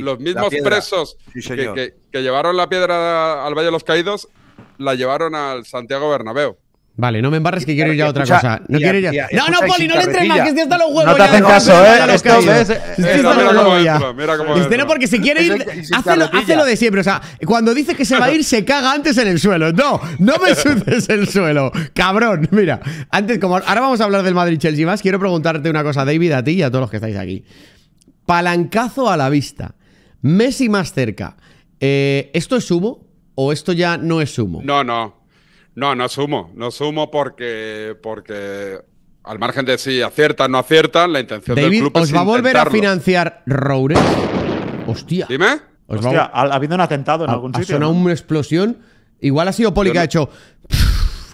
los mismos presos que, que, llevaron la piedra al Valle de los Caídos la llevaron al Santiago Bernabéu. Vale, no me embarres que quiero ir ya a otra cosa. No quiero ya. no, no, Poli, no le entres más, que ya está los huevos. No te hacen caso, ¿eh? Esto es. está lo ya. no, porque si quiere ir. Hace lo de siempre. O sea, cuando dice que se va a ir, se caga antes en el suelo. No, no me (laughs) sudes el suelo. Cabrón, mira. Antes, como ahora vamos a hablar del Madrid-Chelsea más, quiero preguntarte una cosa, David, a ti y a todos los que estáis aquí. Palancazo a la vista. Messi más cerca. Eh, ¿Esto es humo o esto ya no es humo? No, no. No, no sumo, no sumo porque, porque al margen de si aciertan o no aciertan, la intención David, del club ¿os va a volver a financiar Roures? Hostia. Dime. Hostia, ha habido un atentado en algún sitio. Ha sonado una explosión. Igual ha sido Poli que ha hecho.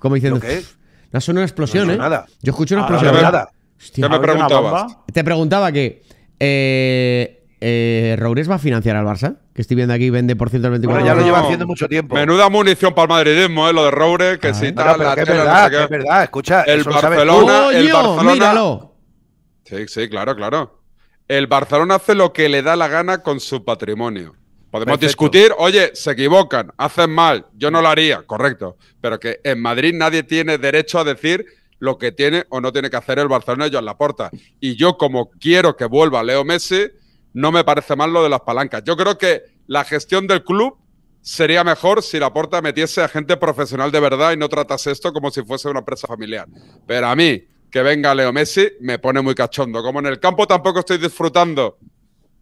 Como diciendo. Qué No ha sonado una explosión, ¿eh? Nada. Yo escucho una ah, explosión. Nada. Hostia, ¿Qué me preguntabas? Te preguntaba que. Eh, eh, Roures va a financiar al Barça, que estoy viendo aquí vende por 124 ya lo lleva haciendo mucho tiempo. Menuda munición para el madridismo, eh, lo de Roures, que sí, pero es verdad, es verdad, escucha, el Barcelona, Sí, sí, claro, claro. El Barcelona hace lo que le da la gana con su patrimonio. Podemos discutir, oye, se equivocan, hacen mal, yo no lo haría, correcto, pero que en Madrid nadie tiene derecho a decir lo que tiene o no tiene que hacer el Barcelona y la Laporta. Y yo como quiero que vuelva Leo Messi, no me parece mal lo de las palancas. Yo creo que la gestión del club sería mejor si la porta metiese a gente profesional de verdad y no tratase esto como si fuese una empresa familiar. Pero a mí, que venga Leo Messi, me pone muy cachondo. Como en el campo tampoco estoy disfrutando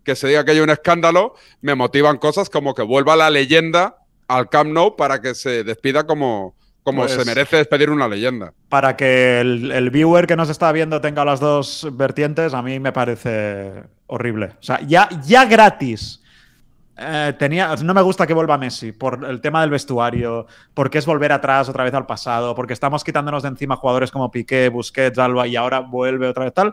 que se diga que hay un escándalo, me motivan cosas como que vuelva la leyenda al Camp Nou para que se despida como, como pues se merece despedir una leyenda. Para que el, viewer que nos está viendo tenga las dos vertientes, a mí me parece horrible. O sea, ya, ya gratis. Eh, tenía, no me gusta que vuelva Messi por el tema del vestuario, porque es volver atrás otra vez al pasado, porque estamos quitándonos de encima jugadores como Piqué, Busquets, Alba y ahora vuelve otra vez tal.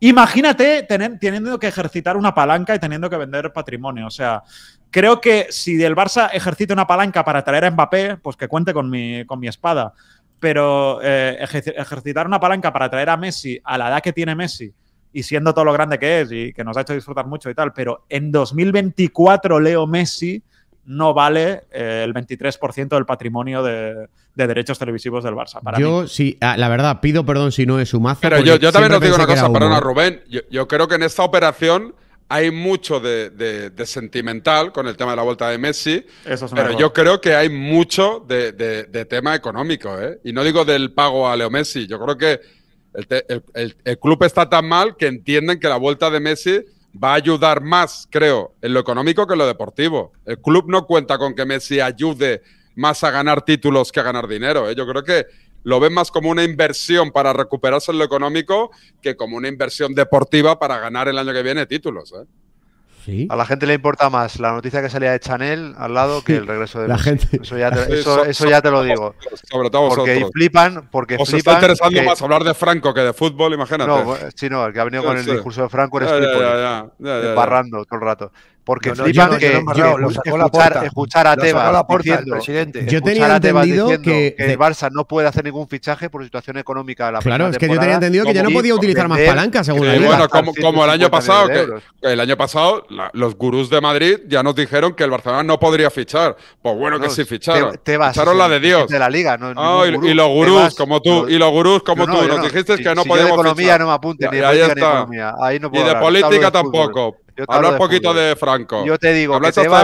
Imagínate teniendo que ejercitar una palanca y teniendo que vender patrimonio. O sea, creo que si el Barça ejercita una palanca para traer a Mbappé, pues que cuente con mi, espada. Pero eh, ejercitar una palanca para traer a Messi a la edad que tiene Messi y siendo todo lo grande que es y que nos ha hecho disfrutar mucho y tal, pero en 2024 Leo Messi no vale eh, el 23% del patrimonio de, de derechos televisivos del Barça. Para yo sí, ah, la verdad, pido perdón si no es su mazo. Pero yo, también os digo una cosa, para Rubén, yo, creo que en esta operación hay mucho de, sentimental con el tema de la vuelta de Messi, pero yo creo que hay mucho de, tema económico, ¿eh? Y no digo del pago a Leo Messi, yo creo que el club está tan mal que entienden que la vuelta de Messi va a ayudar más, creo, en lo económico que en lo deportivo. El club no cuenta con que Messi ayude más a ganar títulos que a ganar dinero. ¿eh? Yo creo que lo ven más como una inversión para recuperarse en lo económico que como una inversión deportiva para ganar el año que viene títulos. ¿eh? A la gente le importa más la noticia que salía de Chanel al lado que el regreso de la gente. Eso ya te, lo digo. Sobre todo porque flipan, porque Os está interesando más hablar de Franco que de fútbol, imagínate. No, sí, el que ha venido con el discurso de Franco eres ya, barrando todo el rato. Porque no, flipan que, escuchar, a Tebas diciendo, Yo tenía entendido que, el Barça no puede hacer ningún fichaje por situación económica de la Claro, es que yo tenía entendido que ya no podía utilizar más palancas según la Bueno, como, el año pasado, que el año pasado los gurús de Madrid ya nos dijeron que el Barcelona no podría fichar. Pues bueno que sí ficharon. Tebas, ficharon la de Dios. De la liga, no y, los gurús como tú, y los gurús como tú, nos dijiste que no podíamos fichar. economía no me apunte, ni de economía. Ahí no puedo Y de política tampoco. Habla un poquito de Franco. Yo te digo,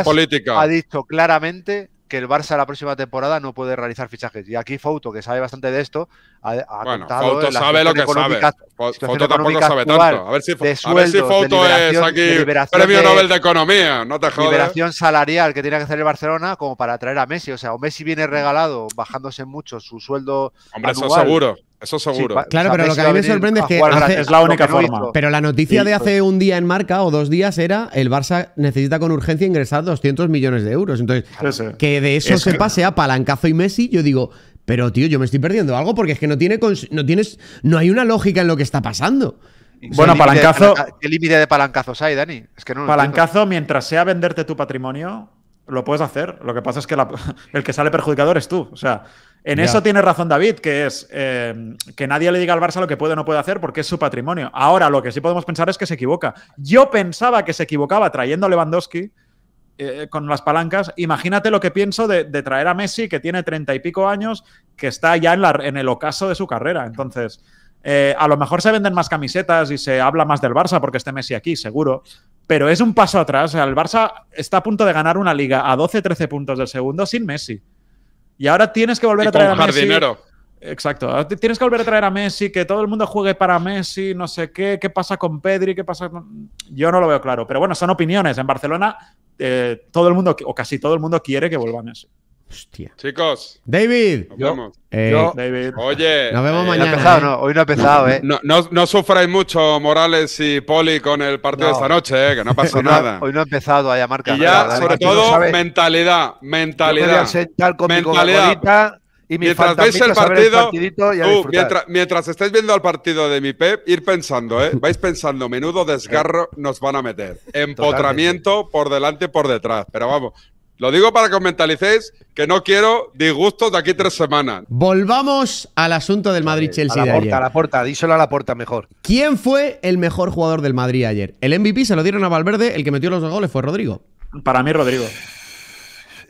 política. ha dicho claramente que el Barça la próxima temporada no puede realizar fichajes. Y aquí Fouto, que sabe bastante de esto, ha, ha bueno, Fouto sabe lo que sabe. Fouto tampoco sabe tanto. A ver si, es aquí premio Nobel de Economía, no te jodas. Liberación salarial que tiene que hacer el Barcelona como para atraer a Messi. O sea, o Messi viene regalado, bajándose mucho su sueldo Hombre, eso seguro. Eso seguro. claro, pero lo que a mí me sorprende es que ah, es la única forma. Pero la noticia de hace un día en marca o dos días era el Barça necesita con urgencia ingresar 200 millones de euros. Entonces, que de eso se pase a Palancazo y Messi, yo digo, pero tío, yo me estoy perdiendo algo porque es que no tiene no tienes no hay una lógica en lo que está pasando. Bueno, palancazo. ¿Qué límite de palancazos hay, Dani? Es que no palancazo, mientras sea venderte tu patrimonio, lo puedes hacer. Lo que pasa es que (laughs) el que sale perjudicador es tú. O sea, en eso tiene razón David, que es eh, que nadie le diga al Barça lo que puede o no puede hacer porque es su patrimonio. Ahora, lo que sí podemos pensar es que se equivoca. Yo pensaba que se equivocaba trayendo a Lewandowski eh, con las palancas. Imagínate lo que pienso de, traer a Messi, que tiene treinta y pico años, que está ya en el ocaso de su carrera. Entonces eh, a lo mejor se venden más camisetas y se habla más del Barça porque esté Messi aquí, seguro. Pero es un paso atrás. El Barça está a punto de ganar una liga a 12-13 puntos del segundo sin Messi. Y ahora tienes que volver a traer a Messi. Exacto. Tienes que volver a traer a Messi, que todo el mundo juegue para Messi, no sé qué, qué pasa con Pedri, qué pasa con... Yo no lo veo claro. Pero bueno, son opiniones. En Barcelona, eh, todo el mundo, o casi todo el mundo quiere que vuelva Messi. Hostia. Chicos. David. Eh, David. Oye. Nos vemos eh, mañana. No hoy no ha empezado, ¿eh? No, no, sufráis mucho Morales y Poli con el partido de esta noche, eh, Que no pasado nada. hoy no ha empezado a marca. Y ya, sobre todo, mentalidad. Mentalidad. mentalidad. mientras veis el partido, uh, mientras, estáis viendo el partido de mi Pep, ir pensando, ¿eh? vais pensando, menudo desgarro (laughs) nos van a meter. Empotramiento por delante y por detrás. Pero vamos, lo digo para que os mentalicéis que no quiero disgustos de aquí tres semanas. Volvamos al asunto del Madrid Chelsea. A la puerta, a la puerta, díselo a la puerta mejor. ¿Quién fue el mejor jugador del Madrid ayer? El MVP se lo dieron a Valverde, el que metió los dos goles fue Rodrigo. Para mí, Rodrigo.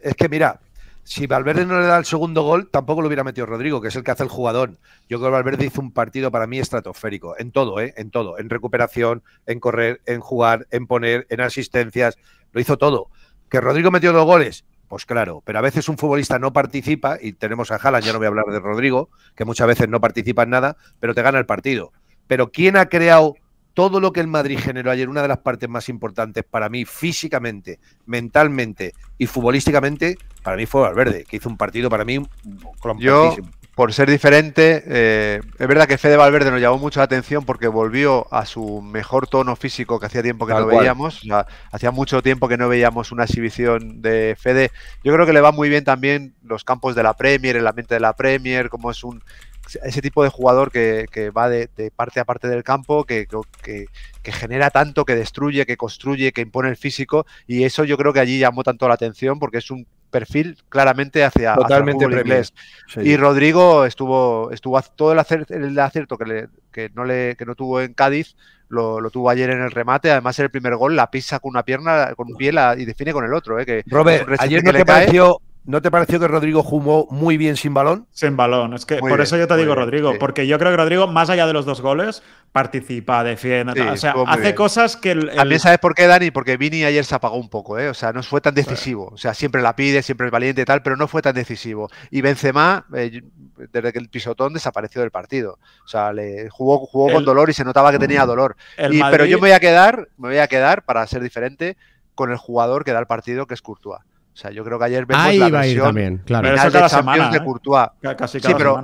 Es que mira, si Valverde no le da el segundo gol, tampoco lo hubiera metido Rodrigo, que es el que hace el jugador. Yo creo que Valverde hizo un partido para mí estratosférico, en todo, ¿eh? en todo, en recuperación, en correr, en jugar, en poner, en asistencias, lo hizo todo. ¿Que Rodrigo metió dos goles? Pues claro, pero a veces un futbolista no participa, y tenemos a Haaland, ya no voy a hablar de Rodrigo, que muchas veces no participa en nada, pero te gana el partido. Pero ¿quién ha creado todo lo que el Madrid generó ayer? Una de las partes más importantes para mí, físicamente, mentalmente y futbolísticamente, para mí fue Valverde, que hizo un partido para mí Yo por ser diferente, eh, es verdad que Fede Valverde nos llamó mucho la atención porque volvió a su mejor tono físico que hacía tiempo que no veíamos. hacía mucho tiempo que no veíamos una exhibición de Fede. Yo creo que le va muy bien también los campos de la Premier, el ambiente de la Premier, como es un ese tipo de jugador que, va de, parte a parte del campo, que, genera tanto, que destruye, que construye, que impone el físico. Y eso yo creo que allí llamó tanto la atención porque es un perfil claramente hacia, Totalmente el inglés. Y Rodrigo estuvo, estuvo todo el acierto, que, le, que, no le, que no tuvo en Cádiz, lo, tuvo ayer en el remate. Además, en el primer gol la pisa con una pierna, con un pie la, y define con el otro. ¿eh? que Robert, ayer no pareció ¿No te pareció que Rodrigo jugó muy bien sin balón? Sin balón, es que por eso yo te digo Rodrigo, porque yo creo que Rodrigo, más allá de los dos goles, participa, defiende, o sea, hace cosas que... El, También sabes por qué, Dani, porque Vini ayer se apagó un poco, ¿eh? o sea, no fue tan decisivo, o sea, siempre la pide, siempre es valiente y tal, pero no fue tan decisivo. Y Benzema, eh, desde que el pisotón desapareció del partido, o sea, le jugó, jugó con dolor y se notaba que mm. tenía dolor. Pero yo me voy a quedar, me voy a quedar, para ser diferente, con el jugador que da el partido, que es Courtois. O sea, yo creo que ayer vemos la versión final de Champions de ¿eh? Courtois.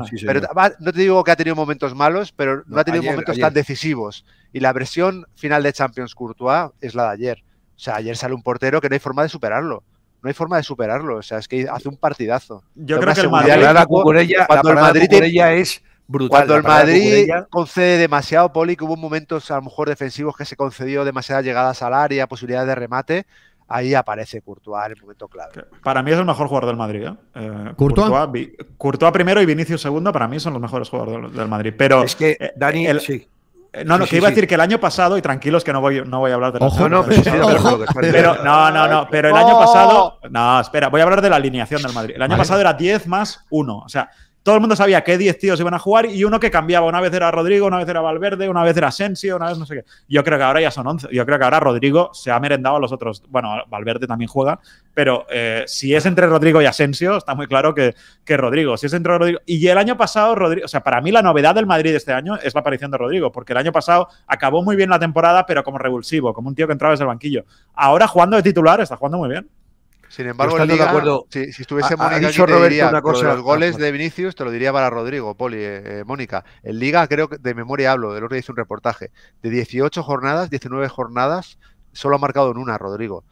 sí, pero, no te digo que ha tenido momentos malos, pero no, ha tenido momentos tan decisivos. Y la versión final de Champions Courtois es la de ayer. O sea, ayer sale un portero que no hay forma de superarlo. No hay forma de superarlo. O sea, es que hace un partidazo. Yo creo que el Madrid, cuando el Madrid es brutal. Cuando el Madrid concede demasiado poli, que hubo momentos a lo mejor defensivos que se concedió demasiadas llegadas al área, posibilidades de remate ahí aparece Courtois en el momento clave. Para mí es el mejor jugador del Madrid. ¿eh? Eh, courtois primero y Vinicius segundo, para mí son los mejores jugadores del, Madrid. Pero es que eh, Dani, sí. Eh, no, no, que iba a decir que el año pasado, y tranquilos que no voy, no voy a hablar de Ojo, no, pero, no, no, no, pero el año ¡Oh! pasado. No, espera, voy a hablar de la alineación del Madrid. El año pasado era 10 más 1. O sea, todo el mundo sabía qué 10 tíos iban a jugar y uno que cambiaba. Una vez era Rodrigo, una vez era Valverde, una vez era Asensio, una vez no sé qué. Yo creo que ahora ya son 11. Yo creo que ahora Rodrigo se ha merendado a los otros. Bueno, Valverde también juega, pero eh, si es entre Rodrigo y Asensio, está muy claro que, que Rodrigo. Si es entre Rodrigo. Y el año pasado, Rodrigo. O sea, para mí la novedad del Madrid este año es la aparición de Rodrigo, porque el año pasado acabó muy bien la temporada, pero como revulsivo, como un tío que entraba desde el banquillo. Ahora jugando de titular, está jugando muy bien. Sin embargo, en Liga, de acuerdo, si, si estuviese Mónica, dicho te diría, los goles de Vinicius te lo diría para Rodrigo, Poli, eh, eh, Mónica. En Liga, creo que de memoria hablo, de lo que hice un reportaje. De 18 jornadas, 19 jornadas, solo ha marcado en una, Rodrigo.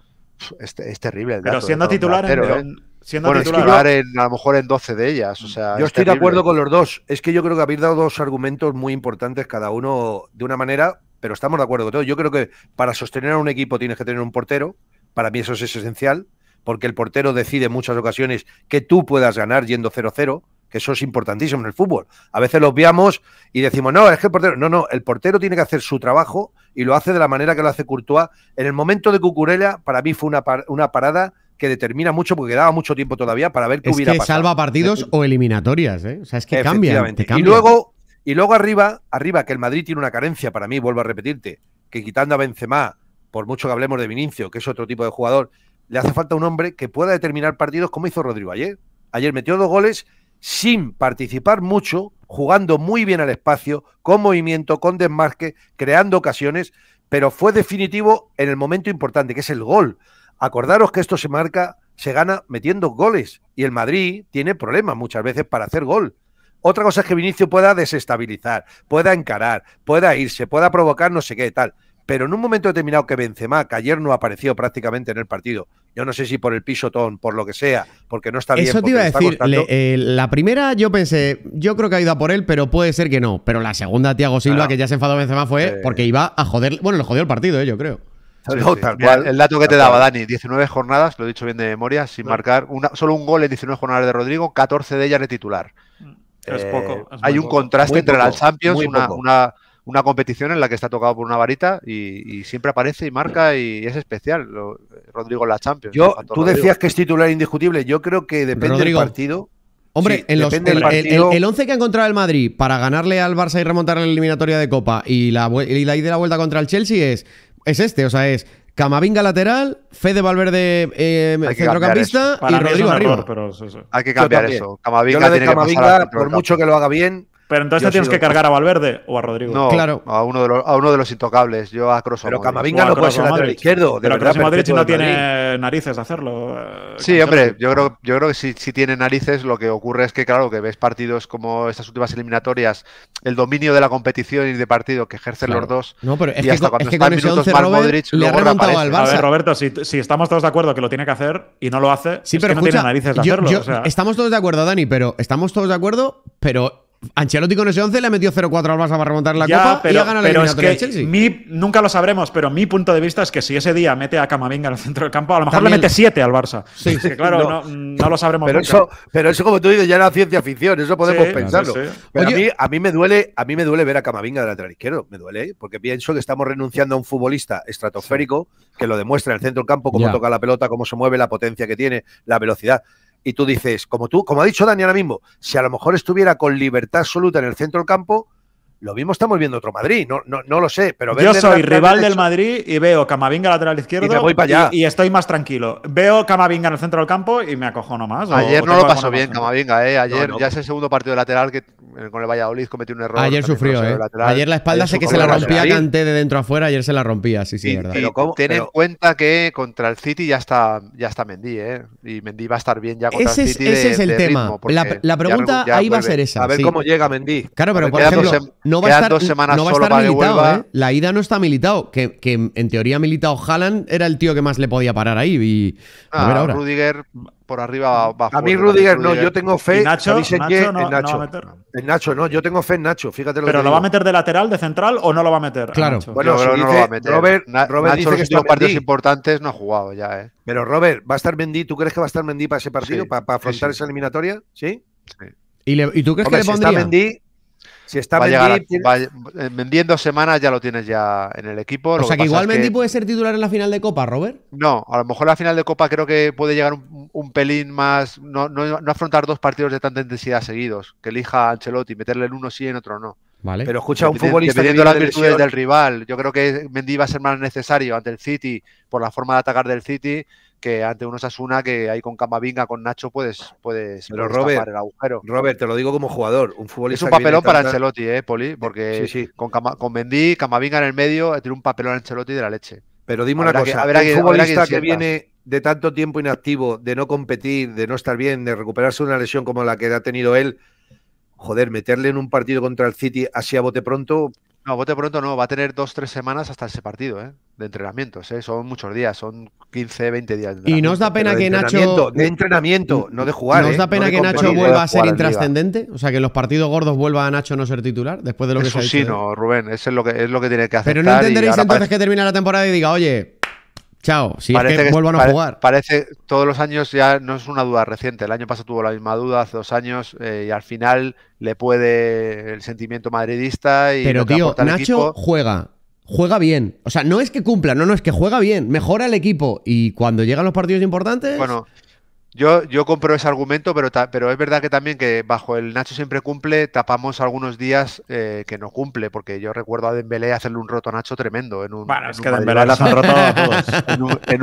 Es, terrible el dato, Pero siendo titular, en, ¿eh? bueno, titular en, a lo mejor en 12 de ellas. O mm, sea, yo estoy de acuerdo con los dos. Es que yo creo que habéis dado dos argumentos muy importantes, cada uno de una manera, pero estamos de acuerdo con todo. Yo creo que para sostener a un equipo tienes que tener un portero. Para mí eso es esencial porque el portero decide en muchas ocasiones que tú puedas ganar yendo 0-0, que eso es importantísimo en el fútbol. A veces lo veamos y decimos, no, es que el portero. No, no, el portero tiene que hacer su trabajo y lo hace de la manera que lo hace Courtois. En el momento de Cucurella, para mí fue una, una parada que determina mucho porque daba mucho tiempo todavía para ver qué es hubiera que Salva partidos o eliminatorias, ¿eh? O sea, es que cambia, Y luego, y luego arriba, arriba, que el Madrid tiene una carencia para mí, vuelvo a repetirte, que quitando a Benzema, por mucho que hablemos de Vinicio, que es otro tipo de jugador, le hace falta un hombre que pueda determinar partidos como hizo Rodrigo ayer. Ayer metió dos goles sin participar mucho, jugando muy bien al espacio, con movimiento, con desmarque, creando ocasiones, pero fue definitivo en el momento importante, que es el gol. Acordaros que esto se marca, se gana metiendo goles y el Madrid tiene problemas muchas veces para hacer gol. Otra cosa es que Vinicio pueda desestabilizar, pueda encarar, pueda irse, pueda provocar no sé qué tal. Pero en un momento determinado que Benzema, que ayer no apareció prácticamente en el partido, yo no sé si por el pisotón, por lo que sea, porque no está bien. Eso te iba a decir, eh, la primera yo pensé, yo creo que ha ido a por él, pero puede ser que no. Pero la segunda, Tiago Silva, que ya se enfadó Benzema, fue porque iba a joder, bueno, le jodió el partido, eh, yo creo. el dato que te daba, Dani, 19 jornadas, lo he dicho bien de memoria, sin marcar solo un gol en 19 jornadas de Rodrigo, 14 de ellas de titular. Es eh, poco. hay un contraste entre poco, la Champions, y una, una competición en la que está tocado por una varita y, siempre aparece y marca y es especial. Rodrigo Rodrigo la Champions. tú decías que es titular indiscutible. Yo creo que depende del partido. Hombre, el, 11 que ha encontrado el Madrid para ganarle al Barça y remontar la eliminatoria de Copa y la, y la ida la vuelta contra el Chelsea es, es este, o sea, es Camavinga lateral, Fede Valverde eh, centrocampista y Rodrigo arriba. Hay que cambiar eso. Camavinga, por mucho que lo haga bien, pero entonces te tienes que cargar a Valverde o a Rodrigo. No, claro. a, uno de los, a uno de los intocables. Yo a Kroos Pero Camavinga no puede ser lateral izquierdo. De pero no tiene narices de hacerlo. Eh, sí, hombre, yo creo, yo creo que si, tiene narices, lo que ocurre es que, claro, que ves partidos como estas últimas eliminatorias, el dominio de la competición y de partido que ejercen los dos. No, pero es que, cuando es que le ha al Barça. A ver, Roberto, si, estamos todos de acuerdo que lo tiene que hacer y no lo hace, sí, que no tiene narices de hacerlo. Estamos todos de acuerdo, Dani, pero estamos todos de acuerdo, pero Ancelotti con ese 11 le ha metido 0-4 al Barça para remontar la copa y ha ganado es nunca lo sabremos, pero mi punto de vista es que si ese día mete a Camavinga en el centro del campo, a lo mejor le mete 7 al Barça. Sí, (laughs) claro, no, lo sabremos pero Eso, como tú dices, ya era ciencia ficción, eso podemos pensarlo. a, mí, me duele, a mí me duele ver a Camavinga de lateral izquierdo, me duele, ¿eh? porque pienso que estamos renunciando a un futbolista estratosférico que lo demuestra en el centro del campo, cómo toca la pelota, cómo se mueve, la potencia que tiene, la velocidad y tú dices, como tú, como ha dicho Dani ahora mismo, si a lo mejor estuviera con libertad absoluta en el centro del campo, lo mismo estamos viendo otro Madrid, no, no, no lo sé, pero... Yo soy rival del Madrid y veo Camavinga lateral izquierdo y, estoy más tranquilo. Veo Camavinga en el centro del campo y me acojo nomás. Eh. Ayer no lo pasó bien Camavinga, ¿eh? Ayer ya es el segundo partido lateral que con el Valladolid cometió un error. Ayer sufrió, ¿eh? Ayer la espalda sé que se la rompía Canté de dentro afuera, ayer se la rompía, sí, sí, verdad. Pero ten en cuenta que contra el City ya está, ya está Mendy, ¿eh? Y Mendy va a estar bien ya contra el City. ese es el tema. La, pregunta ahí va a ser esa. A ver cómo llega Mendy. Claro, pero por ejemplo no va a estar, dos semanas no va a estar militado, ¿eh? La ida no está militado. Que, que en teoría militado Haaland era el tío que más le podía parar ahí. Y, a ah, ver ahora. Rudiger por arriba A mí Rudiger no, yo tengo fe no, en Nacho. en Nacho no, yo tengo fe en Nacho, fíjate ¿Pero lo va a meter de lateral, de central o no lo va a meter? Claro. bueno, no lo va a meter. Robert, dice que estos partidos importantes no ha jugado ya, ¿eh? Pero Robert, ¿va a estar Mendy? ¿Tú crees que va a estar Mendy para ese partido, para, afrontar esa eliminatoria? ¿Sí? sí. y tú crees que le pondría? está Mendy, si está Mendy, llegar, eh, semanas ya lo tienes ya en el equipo. O sea que, igual Mendy puede ser titular en la final de Copa, Robert. No, a lo mejor la final de Copa creo que puede llegar un, pelín más, no, no, afrontar dos partidos de tanta intensidad seguidos, que elija a Ancelotti, meterle en uno sí y en otro no. Vale. Pero escucha, un futbolista. las virtudes del rival, yo creo que Mendy va a ser más necesario ante el City por la forma de atacar del City que ante unos Asuna, que ahí con Camavinga, con Nacho, puedes, puedes Pero Robert, el agujero. Robert, te lo digo como jugador, un futbolista. Es un papelón para Ancelotti, eh, Poli, porque Con, Mendy, Camavinga en el medio, tiene un papelón Ancelotti de la leche. Pero dime una cosa, que, un futbolista que, viene de tanto tiempo inactivo, de no competir, de no estar bien, de recuperarse una lesión como la que ha tenido él, joder, meterle en un partido contra el City así a bote pronto, no, bote pronto no, va a tener dos, tres semanas hasta ese partido, ¿eh? De entrenamiento. ¿eh? Son muchos días, son 15, 20 días. De ¿Y no os da pena que Nacho. De entrenamiento, no de jugar. ¿Nos ¿eh? da pena que Nacho vuelva a ser intrascendente? O sea, que en los partidos gordos vuelva a Nacho no ser titular después de lo que sí, no, Rubén, eso es lo que, es lo que tiene que hacer. Pero no entenderéis entonces que termina la temporada y diga, oye, Chao, si parece es que, vuelvan a jugar. Parece todos los años ya no es una duda reciente. El año pasado tuvo la misma duda, hace dos años, eh, y al final le puede el sentimiento madridista. Y Pero tío, Nacho juega, juega bien. O sea, no es que cumpla, no, no, es que juega bien, mejora el equipo. Y cuando llegan los partidos importantes. Bueno, yo, yo compro ese argumento, pero, pero es verdad que también que bajo el Nacho siempre cumple, tapamos algunos días eh, que no cumple, porque yo recuerdo a Dembélé hacerle un roto a Nacho tremendo. En un, es que en un,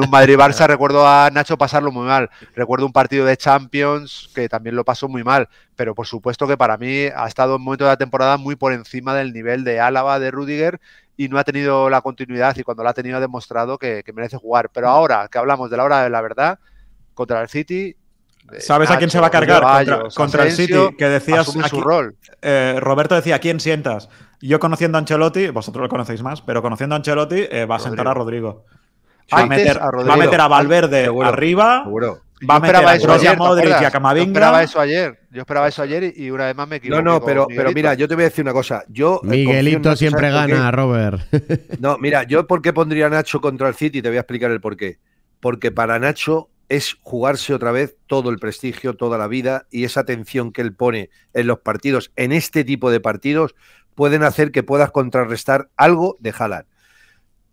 Madrid-Barça recuerdo a Nacho pasarlo muy mal. Recuerdo un partido de Champions que también lo pasó muy mal, pero por supuesto que para mí ha estado en momento de la temporada muy por encima del nivel de Álava, de Rudiger y no ha tenido la continuidad y cuando la ha tenido ha demostrado que, que merece jugar. Pero ahora que hablamos de la hora de la verdad, contra el City. Eh, ¿Sabes a quién se va a cargar? contra, el City, que decías. su rol. Eh, Roberto decía: ¿a quién sientas? Yo conociendo a Ancelotti, vosotros lo conocéis más, pero conociendo a Ancelotti, eh, va a sentar ah, a Rodrigo. Va a, meter, a Valverde arriba. Va a meter a, eso Modric y a Camavinga. Yo esperaba eso ayer. Yo esperaba eso ayer y una vez más me equivoqué. No, no, pero, pero mira, yo te voy a decir una cosa. Yo Miguelito siempre gana gana, Robert. no, mira, yo por qué pondría a Nacho contra el City, te voy a explicar el por qué. Porque para Nacho es jugarse otra vez todo el prestigio, toda la vida y esa tensión que él pone en los partidos, en este tipo de partidos, pueden hacer que puedas contrarrestar algo de Haaland.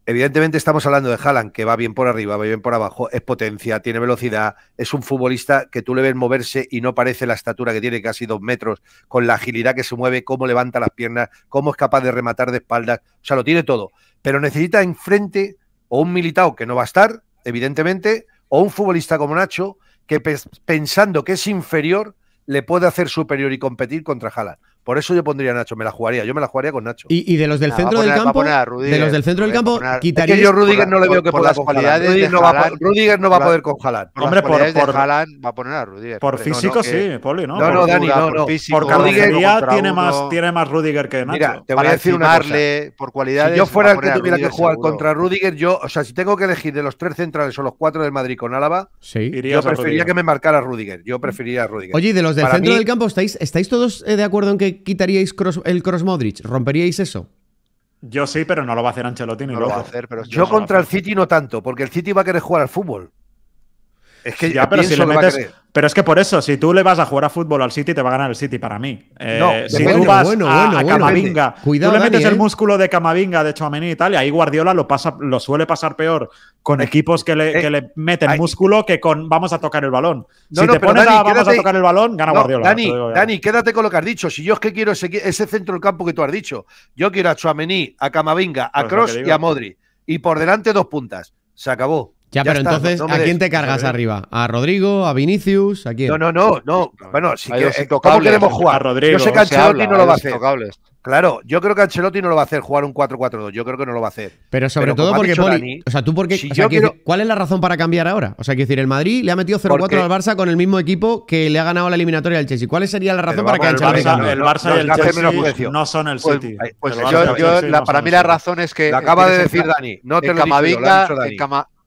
Evidentemente estamos hablando de Haaland, que va bien por arriba, va bien por abajo, es potencia, tiene velocidad, es un futbolista que tú le ves moverse y no parece la estatura que tiene, casi dos metros, con la agilidad que se mueve, cómo levanta las piernas, cómo es capaz de rematar de espaldas, o sea, lo tiene todo. Pero necesita enfrente o un militao que no va a estar, evidentemente, o un futbolista como Nacho, que pensando que es inferior, le puede hacer superior y competir contra Jala. Por eso yo pondría a Nacho, me la jugaría, yo me la jugaría con Nacho. Y, de los del ah, centro del campo, de los del centro del campo, quitaría. Es que yo Rudiger no le veo que por, las cualidades Rudiger, no va, no va a poder con Jalan. Hombre, por, por, va a poner a Rudiger. Por físico sí, Poli, ¿no? No, no, Dani, no, no. Por, calidad tiene más, tiene más Rudiger que Nacho. Mira, te voy a decir una cosa. Por cualidades. Si yo fuera el que tuviera que jugar contra Rudiger, yo, o sea, si tengo que elegir de los tres centrales o los cuatro del Madrid con Álava, yo preferiría que me marcara Rudiger. Yo preferiría a Rudiger. Oye, de los del centro del campo, estáis todos de acuerdo en que quitaríais el cross Modric? ¿Romperíais eso? Yo sí, pero no lo va a hacer Ancelotti lo va a hacer, pero Yo contra el City no tanto, porque el City va a querer jugar al fútbol. Es que ya, pero si le metes. Pero es que por eso, si tú le vas a jugar a fútbol al City, te va a ganar el City para mí. Eh, no, si tú vas a, Camavinga, tú le metes el músculo de Camavinga, de Chouameni y tal, y ahí Guardiola lo, pasa, lo suele pasar peor con equipos que le, que le meten músculo que con vamos a tocar el balón. No, si te pones Dani, a vamos a tocar el balón, gana Guardiola. Dani, quédate con lo que has dicho. Si yo es que quiero ese, ese centro del campo que tú has dicho, yo quiero a Chouameni, a Camavinga, a Cross pues y a Modri. Y por delante dos puntas. Se acabó. Ya, pero entonces, ¿a quién te cargas arriba? ¿A Rodrigo? ¿A Vinicius? ¿A quién? No, no, no, no. Bueno, si que, eh, ¿cómo queremos jugar? A Rodrigo, yo sé que Ancelotti no lo va a hacer. Claro, yo creo que Ancelotti no lo va a hacer jugar un 4-4-2. Yo creo que no lo va a hacer. Pero sobre todo porque, Poli, o sea, tú porque, ¿cuál es la razón para cambiar ahora? O sea, quiero decir, el Madrid le ha metido 0-4 al Barça con el mismo equipo que le ha ganado la eliminatoria al Chelsea. ¿Cuál sería la razón para que Ancelotti cambie? El Barça y el Chelsea no son el City. Pues yo, para mí la razón es que acaba de decir Dani. No te lo Dani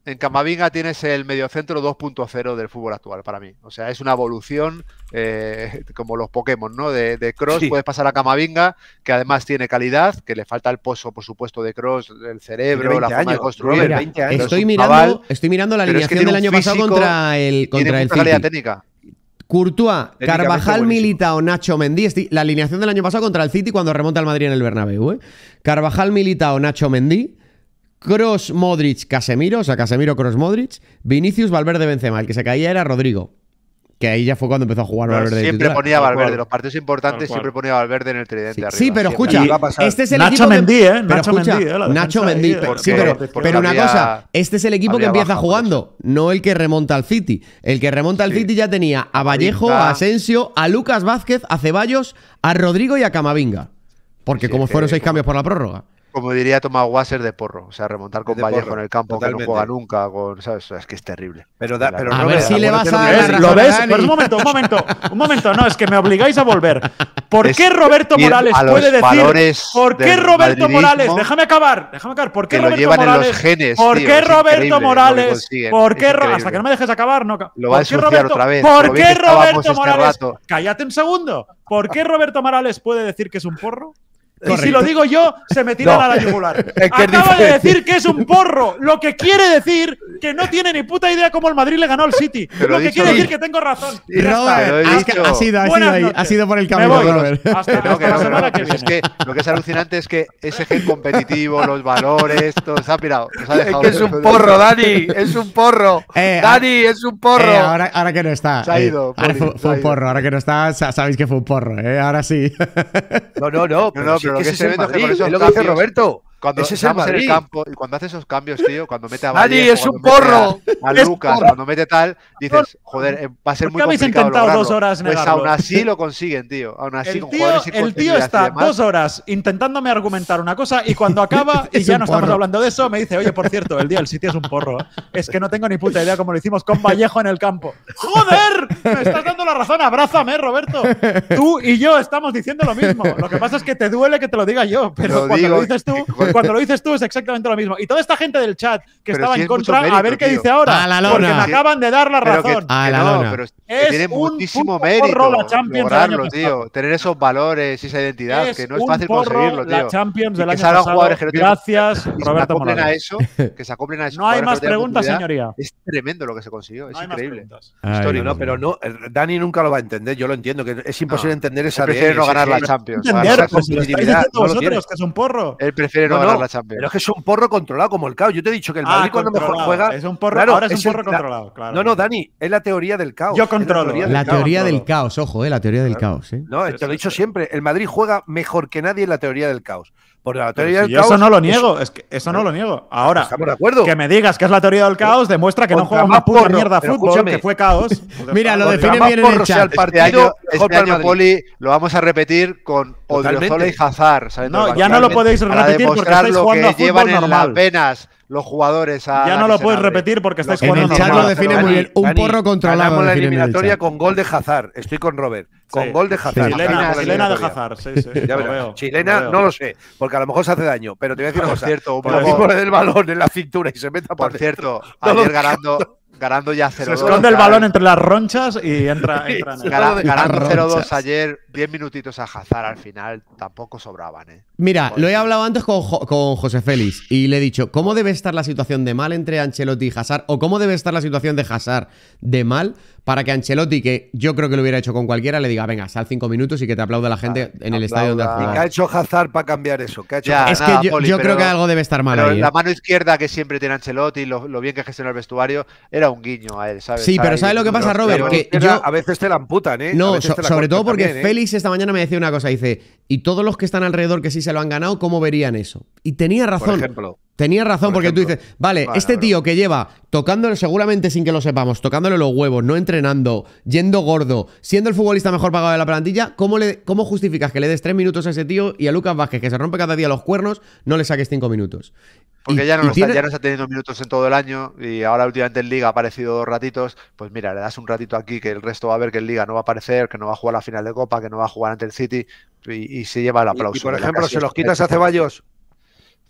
en Camavinga tienes el mediocentro 2.0 del fútbol actual para mí. O sea, es una evolución eh, como los Pokémon, ¿no? De, Cross puedes pasar a Camavinga, que además tiene calidad, que le falta el pozo, por supuesto, de Cross, el cerebro, la forma de construir. Estoy, mirando, la alineación del año pasado contra el contra tiene el técnica. Courtois, Carvajal, Militao, Nacho Mendy. La alineación del año pasado contra el City cuando remonta al Madrid en el Bernabéu. ¿eh? Carvajal Carvajal, o Nacho Mendy. Cross Modric Casemiro, o sea, Casemiro Cross Modric, Vinicius Valverde Benzema, el que se caía era Rodrigo. Que ahí ya fue cuando empezó a jugar Valverde. Siempre ponía Valverde, los partidos importantes siempre ponía Valverde en el tridente sí. arriba. pero escucha, este es el Nacho equipo que, ¿eh? Nacho ¿eh? Nacho pero, una cosa, este es el equipo que empieza jugando, no el que remonta al City. El que remonta al City ya tenía a Vallejo, a Asensio, a Lucas Vázquez, a Ceballos, a Rodrigo y a Camavinga. Porque como fueron seis cambios por la prórroga como diría Tomás Wasser de porro, o sea, remontar con Vallejo en el campo que no juega nunca, es que es terrible. Pero, no ver si le vas a dar ¿Lo ves? un momento, un momento, un momento, no, es que me obligáis a volver. ¿Por qué Roberto Morales puede decir ¿Por qué Roberto Morales? Déjame acabar, déjame acabar. ¿Por qué Roberto Morales? En los genes, ¿Por qué Roberto Morales? ¿Por qué hasta que no me dejes acabar, no? Lo vas a otra vez. ¿Por qué Roberto este Morales? Cállate un segundo. ¿Por qué (laughs) Roberto Morales puede decir que es un porro? Y si lo digo yo, se me tiran a la yugular. (laughs) Acaba de decir que es un porro, lo que quiere decir que no tiene ni puta idea cómo el Madrid le ganó al City. lo, que quiere decir que tengo razón. Robert, ha, sido, ha sido, por el camino, Robert. Es que lo que es alucinante es que ese gen competitivo, los valores, todo se ha pirado. es que es un porro, Dani, es un porro. Eh, ah, Dani, es un porro. Eh, ahora, que no está. Se ha eh, ido. fue, un porro, ahora que no está, sabéis que fue un porro, ahora sí. No, no, no pero lo que, hace Roberto. Cuando el campo y cuando hace esos cambios, tío, cuando mete a Vallejo, es un porro. A, Lucas, cuando mete tal, dices, joder, eh, va a ser muy complicado. intentado dos horas Pues aún así (laughs) lo consiguen, tío. Aún así, el tío, El tío está dos horas intentándome argumentar una cosa y cuando acaba (laughs) y ya no estamos hablando de eso, me dice, oye, por cierto, el día el sitio es un porro. ¿eh? Es que no tengo ni puta idea cómo lo hicimos con Vallejo en el campo. ¡Joder! Me estás dando la razón. Abrázame, Roberto. Tú y yo estamos diciendo lo mismo. Lo que pasa es que te duele que te lo diga yo, pero cuando lo dices tú. (laughs) cuando lo dices tú es exactamente lo mismo. Y toda esta gente del chat que estaba en contra, a ver qué dice ahora. Porque me acaban de dar la razón. tiene muchísimo mérito la tío. Tener esos valores y esa identidad, que no es fácil conseguirlo, tío. Champions Gracias, Roberto (laughs) que se a eso, que se acoplen a eso. No hay más preguntas, señoría. Es tremendo lo que se consiguió, es increíble. pero no, Dani nunca lo va a entender, yo lo entiendo, que es imposible entender esa. Prefiere pues, no ganar la Champions. que es un porro. Él prefiere no, pero es que es un porro controlado como el caos. Yo te he dicho que el ah, Madrid cuando mejor juega. Es un porro, ahora es, un porro controlado. No, no, Dani, es la teoría del caos. Yo controlo. La teoría del, caos, ojo, eh, la teoría del caos. Eh. No, te lo he dicho siempre. El Madrid juega mejor que nadie en la teoría del caos. Por la teoría Eso no lo niego, es, que eso no lo niego. Ahora, que me digas que es la teoría del caos demuestra que no juega una puta mierda mierda fútbol, que fue caos. (laughs) Pues Mira, lo definen bien en el chat. Partido, este año, Poli, lo vamos a repetir con Odriozola y Hazard. ya no lo podéis repetir porque estáis jugando a fútbol normal. En las venas los jugadores a. Ya no lo puedes repetir porque estáis jugando. En el chat lo define muy bien. Un porro controlado. la eliminatoria con gol de Hazard. Estoy con Robert. Con gol de Hazard. Chilena, de Hazard. Sí, sí. (laughs) Chilena, no lo sé. Porque a lo mejor se hace daño. Pero te voy a decir una cosa. Por cierto, pone el balón en la cintura y se meta por. Por cierto, ayer ganando ya 0-2. Se esconde el balón entre las ronchas y entra. (laughs) entra en ganando, 0-2 ayer, 10 minutitos a Hazard al final, tampoco sobraban. ¿eh? Mira, lo he hablado antes con, con José Félix y le he dicho, ¿cómo debe estar la situación de mal entre Ancelotti y Hazard? ¿O cómo debe estar la situación de Hazard de mal para que Ancelotti, que yo creo que lo hubiera hecho con cualquiera, le diga, venga, sal cinco minutos y que te aplaude la gente en el estadio donde ha hecho Hazard para cambiar eso? es que yo, creo que algo debe estar mal La ¿eh? mano izquierda que siempre tiene Ancelotti, lo, bien que gestiona el vestuario, era un guiño a él, ¿sabes? Sí, pero ¿sabes lo que pasa, Robert? A veces te la amputan, ¿eh? No, sobre todo porque ¿eh? Félix esta mañana me decía una cosa, dice, y todos los que están alrededor que sí se lo han ganado, ¿cómo verían eso? Y tenía razón. Por ejemplo. Tenía razón, porque tú dices, vale, este tío que lleva tocándole, seguramente sin que lo sepamos, tocándole los huevos, no entrenando, yendo gordo, siendo el futbolista mejor pagado de la plantilla, ¿cómo, le, cómo justificas que le des tres minutos a ese tío y a Lucas Vázquez, que se rompe cada día los cuernos, no le saques cinco minutos? Porque ya, no está, ya teniendo minutos en todo el año y ahora últimamente en Liga ha aparecido dos ratitos. Pues mira, le das un ratito aquí que el resto va a ver que en Liga no va a aparecer, que no va a jugar la final de Copa, que no va a jugar ante el City y, se lleva el aplauso. por ejemplo, se los quitas a Ceballos,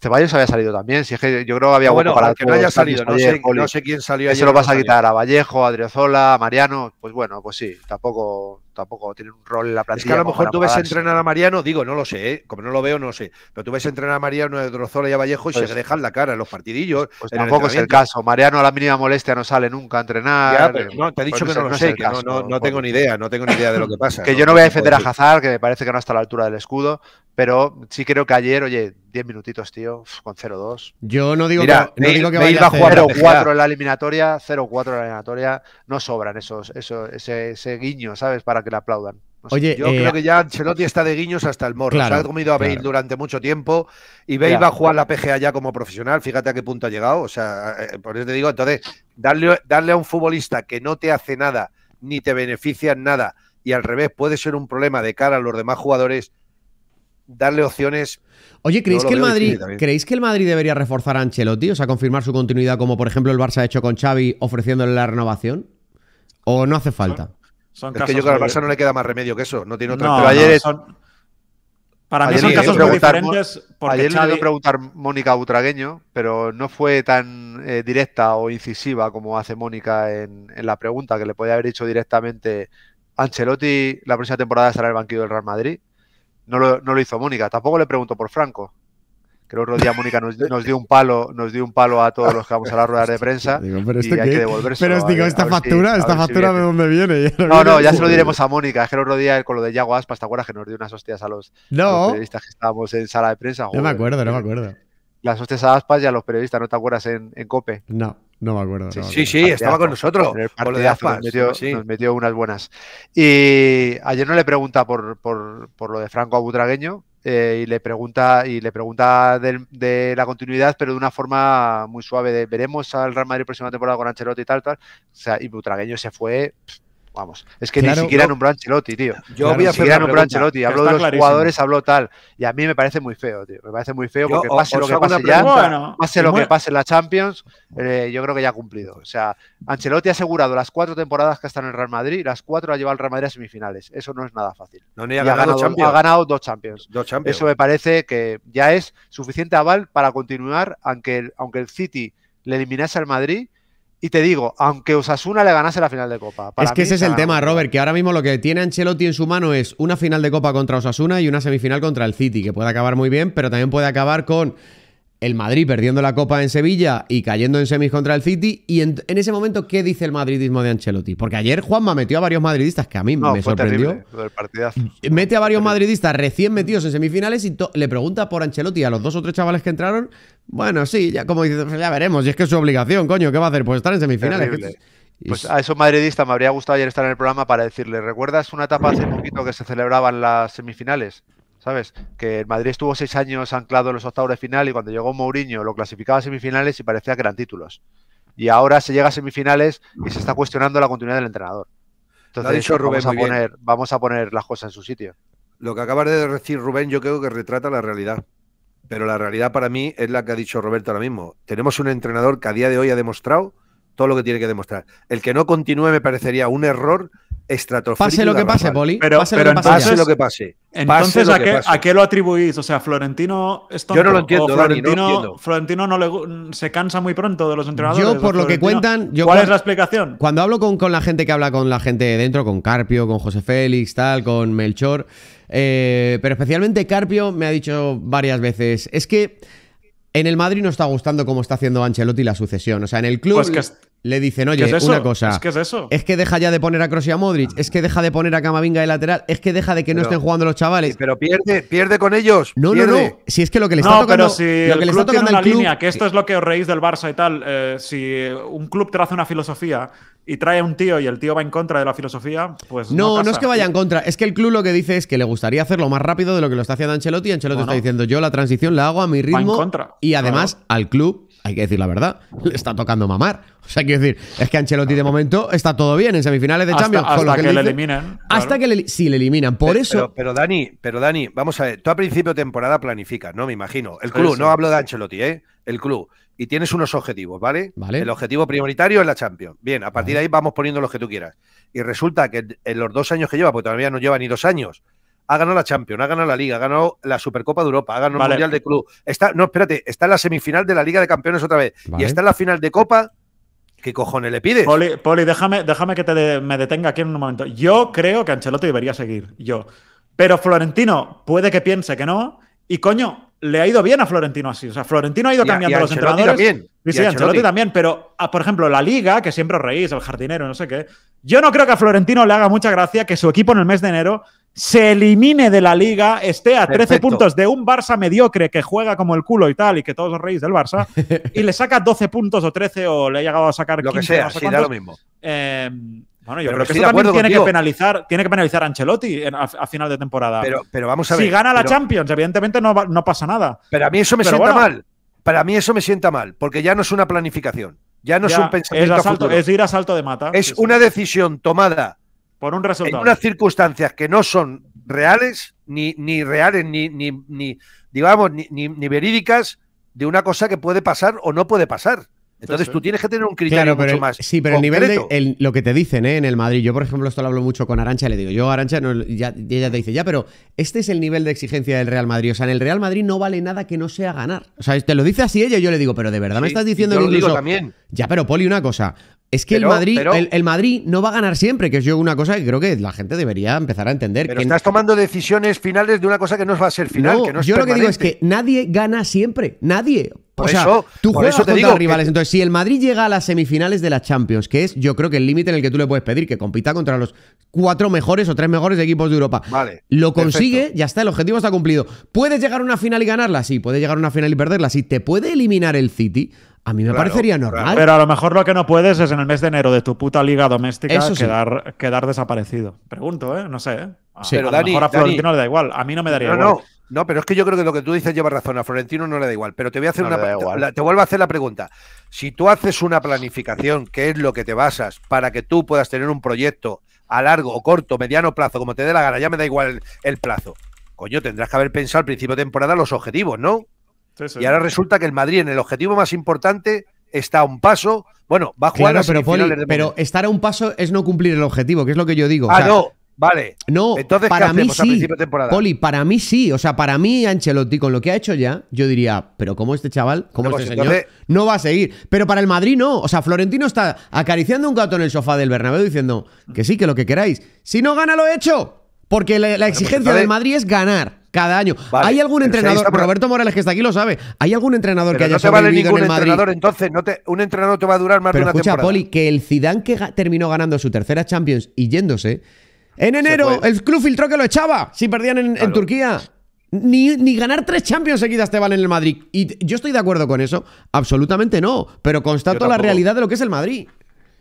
Ceballos había salido también, si yo creo que había bueno, para que no haya salido, no, sé, quién salió. Se lo vas a quitar a Vallejo, a Adriozola, a Mariano, pues bueno, pues sí, tampoco tampoco tiene un rol en la plantilla. Es que a lo mejor tú ves entrenar a Mariano, digo, no lo sé, ¿eh? como no lo veo, no sé, pero tú ves entrenar a Mariano, a Drozola y a Vallejo y se pues- dejan la cara en los partidillos. Pues tampoco es el caso, Mariano a la mínima molestia no sale nunca a entrenar. no, te he dicho pues que no, lo sé, no, tengo ni idea, no tengo ni idea de lo que (laughs) pasa. que yo no voy a defender a Hazard, que me parece que no está a la altura del escudo, pero sí creo que ayer, oye, 10 minutitos, tío, con 0-2. Yo no digo que, va a, jugar 0-4 en la eliminatoria, 0-4 en la eliminatoria. No sobran esos, esos ese, guiño, ¿sabes? Para que le aplaudan. Oye, yo eh, creo que ya Ancelotti está de guiños hasta el morro. o se ha comido a Bale durante mucho tiempo y Bale va a jugar la PGA ya como profesional. Fíjate a qué punto ha llegado. O sea, eh, por eso te digo, entonces, darle, darle a un futbolista que no te hace nada ni te beneficia en nada y al revés puede ser un problema de cara a los demás jugadores darle opciones. Oye, ¿creéis, que el Madrid, ¿creéis que el Madrid debería reforzar a Ancelotti? O sea, confirmar su continuidad como, por ejemplo, el Barça ha hecho con Xavi ofreciéndole la renovación. ¿O no hace falta? es que yo creo que al Barça no le queda más remedio que eso. No tiene otra. No, Para mí son casos muy diferentes. Porque ayer le a preguntar Mónica Utragueño, pero no fue tan eh, directa o incisiva como hace Mónica en, en la pregunta, que le podía haber dicho directamente Ancelotti la próxima temporada estará en el banquillo del Real Madrid no lo, hizo Mónica. Tampoco le pregunto por Franco. Creo que otro día Mónica (laughs) nos, dio un palo, nos dio un palo a todos los que vamos a la rueda de prensa pero hay que devolverse. Pero digo, esta factura, esta factura de dónde viene. No, no, ya se lo diremos a Mónica. Es que el otro día con lo de Yago Aspas, ¿te acuerdas que nos dio unas hostias a los, periodistas que estábamos en sala de prensa? no me acuerdo, no me eh, acuerdo. Las hostias aspas y a los periodistas, ¿no te acuerdas en, en COPE? No, no me acuerdo. Sí, sí, estaba con nosotros. En de aspas, nos, metió, metió, unas buenas. Y ayer no le pregunta por, por, por lo de Franco Abutragueño, eh, y le pregunta y le pregunta de, la continuidad, pero de una forma muy suave de veremos al Real Madrid próxima temporada con Ancelotti y tal, tal. O sea, y Butragueño se fue Vamos, es que ni siquiera nombró a Ancelotti, tío. Yo voy a siquiera nombró a Ancelotti, habló de los jugadores, habló tal. Y a mí me parece muy feo, tío. Me parece muy feo porque pase lo que pase ya, pase lo que pase en la Champions, eh, yo creo que ya ha cumplido. O sea, Ancelotti ha asegurado las cuatro temporadas que está en el Real Madrid, las cuatro ha llevado al Real Madrid a semifinales. Eso no es nada fácil. No, ni ha, ganado dos Champions. Eso me parece que ya es suficiente aval para continuar, aunque el, aunque el City le eliminase al Madrid y te digo, aunque Osasuna le ganase la final de Copa. es que ese es el tema, Robert, que ahora mismo lo que tiene Ancelotti en su mano es una final de Copa contra Osasuna y una semifinal contra el City, que puede acabar muy bien, pero también puede acabar con el Madrid perdiendo la Copa en Sevilla y cayendo en semis contra el City. Y en, ese momento, ¿qué dice el madridismo de Ancelotti? Porque ayer Juanma metió a varios madridistas que a mí me fue sorprendió. Mete a varios madridistas recién metidos en semifinales y le pregunta por Ancelotti a los dos o tres chavales que entraron. Bueno, sí, ya como dice, pues ya veremos. Y es que es su obligación, coño, ¿qué va a hacer? Pues estar en semifinales. Pues a esos madridistas me habría gustado ayer estar en el programa para decirle, ¿recuerdas una etapa hace poquito que se celebraban las semifinales? ¿Sabes? Que el Madrid estuvo seis años anclado en los octavos de final y cuando llegó Mourinho lo clasificaba a semifinales y parecía que eran títulos. Y ahora se llega a semifinales y se está cuestionando la continuidad del entrenador. Entonces, dicho vamos, a poner, vamos a poner las cosas en su sitio. Lo que acabas de decir, Rubén, yo creo que retrata la realidad. Pero la realidad para mí es la que ha dicho Roberto ahora mismo. Tenemos un entrenador que a día de hoy ha demostrado todo lo que tiene que demostrar. El que no continúe me parecería un error Pase lo que pase, Poli. Pero, pase, lo, que pase, entonces, lo que pase. Entonces, ¿a, qué, lo atribuís? O sea, Florentino Yo no lo entiendo, Florentino, no, Florentino le, se cansa muy pronto de los entrenadores. Yo, por lo que cuentan. Yo ¿Cuál es la explicación? Cuando hablo con, la gente que habla con la gente de dentro, con Carpio, con José Félix, tal, con Melchor. Eh, pero especialmente Carpio me ha dicho varias veces. Es que. En el Madrid no está gustando cómo está haciendo Ancelotti la sucesión. O sea, en el club. Pues que, le dicen, oye, es una cosa. ¿Es que es eso? Es que deja ya de poner a Kroos y a Modric, es que deja de poner a Camavinga de lateral, es que deja de que no estén jugando los chavales. Pero pierde, pierde con ellos. No, no, no. Si es que lo que le está no, tocando, pero si lo que está tocando tiene una línea, que esto es lo que os reís del Barça y tal, eh, si un club traza una filosofía y trae un tío y el tío va en contra de la filosofía, pues no. No, no es que vaya en contra, es que el club lo que dice es que le gustaría hacerlo más rápido de lo que lo está haciendo Ancelotti. Ancelotti está diciendo, yo la transición la hago a mi ritmo. En contra. Y además, al club hay que decir la verdad, (laughs) le está tocando mamar. O sea, quiero decir, es que Ancelotti de momento está todo bien en semifinales de Champions. Hasta, que, le, eliminan. Hasta que si le eliminan. Por eso. Pero, Dani, pero Dani, vamos a ver. Tú a principio de temporada planificas, ¿no? Me imagino. El club, no hablo de Ancelotti, ¿eh? El club. Y tienes unos objetivos, ¿vale? vale. El objetivo prioritario es la Champions. Bien, a partir de ahí vamos poniendo los que tú quieras. Y resulta que en los dos años que lleva, pues todavía no lleva ni dos años, ha ganado la Champions, ha ganado la Liga, ha ganado la Supercopa de Europa, ha ganado el Mundial de Club. Está, no, espérate, está en la semifinal de la Liga de Campeones otra vez. Y está en la final de Copa. ¿Qué cojones le pides? Poli, déjame, déjame que te me detenga aquí en un momento. Yo creo que Ancelotti debería seguir, yo. Pero Florentino puede que piense que no. Y coño, le ha ido bien a Florentino así. O sea, Florentino ha ido cambiando a, los entrenadores. También. sí, Ancelotti. también. Pero, ah, por ejemplo, la Liga, que siempre os reís, el jardinero, no sé qué. Yo no creo que a Florentino le haga mucha gracia que su equipo en el mes de enero se elimine de la liga, esté a 13 puntos de un Barça mediocre que juega como el culo y tal, y que todos los reyes del Barça, (laughs) y le saca 12 puntos o 13 o le ha llegado a sacar 15. Lo que lo mismo. Eh, bueno, yo creo que, también tiene que, penalizar, tiene que penalizar a Ancelotti a, final de temporada. Pero, vamos a ver. Si gana la Champions, evidentemente no, pasa nada. Pero a mí eso me sienta mal. Para mí eso me sienta mal, porque ya no es una planificación. Ya no es un pensamiento. Es, asalto, es ir a salto de mata. Es una decisión tomada por un resultado. En unas circunstancias que no son reales, ni, ni reales, ni, ni digamos, ni, verídicas de una cosa que puede pasar o no puede pasar. Entonces tú tienes que tener un criterio mucho más. Sí, pero el nivel de lo que te dicen ¿eh? en el Madrid, yo por ejemplo esto lo hablo mucho con Arancha, le digo, yo Arancha, ya, ella te dice, ya, pero este es el nivel de exigencia del Real Madrid. O sea, en el Real Madrid no vale nada que no sea ganar. O sea, te lo dice así ella y yo le digo, pero de verdad me estás diciendo yo que incluso... lo digo también. Ya, pero Poli, una cosa. Es que el, Madrid, el, Madrid no va a ganar siempre, que es yo una cosa que creo que la gente debería empezar a entender. Pero estás tomando decisiones finales de una cosa que no va a ser final. que no es yo lo que digo es que nadie gana siempre. Nadie o sea, tú juegas contra digo rivales. Entonces, si el Madrid llega a las semifinales de la Champions, que es yo creo que el límite en el que tú le puedes pedir que compita contra los cuatro mejores o tres mejores equipos de Europa, vale, lo consigue, ya está, el objetivo está cumplido. ¿Puedes llegar a una final y ganarla? Sí, puedes llegar a una final y perderla. Sí, ¿te puede eliminar el City? A mí me parecería normal. Pero a lo mejor lo que no puedes es en el mes de enero de tu puta liga doméstica quedar, desaparecido. Pregunto, ¿eh? No sé. ¿eh? pero a lo mejor a Florentino le da igual. A mí no me daría igual. No, pero es que yo creo que lo que tú dices lleva razón. A Florentino no le da igual. Pero te voy a hacer una. te vuelvo a hacer la pregunta. Si tú haces una planificación, ¿qué es lo que te basas, para que tú puedas tener un proyecto a largo o corto, mediano plazo, como te dé la gana, ya me da igual el, plazo. Coño, tendrás que haber pensado al principio de temporada los objetivos, ¿no? Y ahora resulta que el Madrid, en el objetivo más importante, está a un paso. Bueno, va a jugar pero, estar a un paso es no cumplir el objetivo, que es lo que yo digo. Ah, Vale. No, entonces para mí sí. Poli, para mí sí. O sea, para mí Ancelotti con lo que ha hecho ya, yo diría, pero cómo este chaval, cómo pues este señor no va a seguir. Pero para el Madrid no. O sea, Florentino está acariciando un gato en el sofá del Bernabéu diciendo que sí, que lo que queráis. Si no gana lo he hecho, porque la, pues exigencia del Madrid es ganar cada año. ¿Hay algún entrenador, Roberto Morales, que está aquí, lo sabe? ¿Hay algún entrenador que haya no en el Madrid? entrenador, entonces, no un entrenador te va a durar más de una escucha, Poli, que el Zidane que terminó ganando su tercera Champions y yéndose en enero, el club filtró que lo echaba si perdían en, Turquía. Ni, ganar tres Champions seguidas te en el Madrid. Y yo estoy de acuerdo con eso. Absolutamente no. Pero constato la realidad de lo que es el Madrid.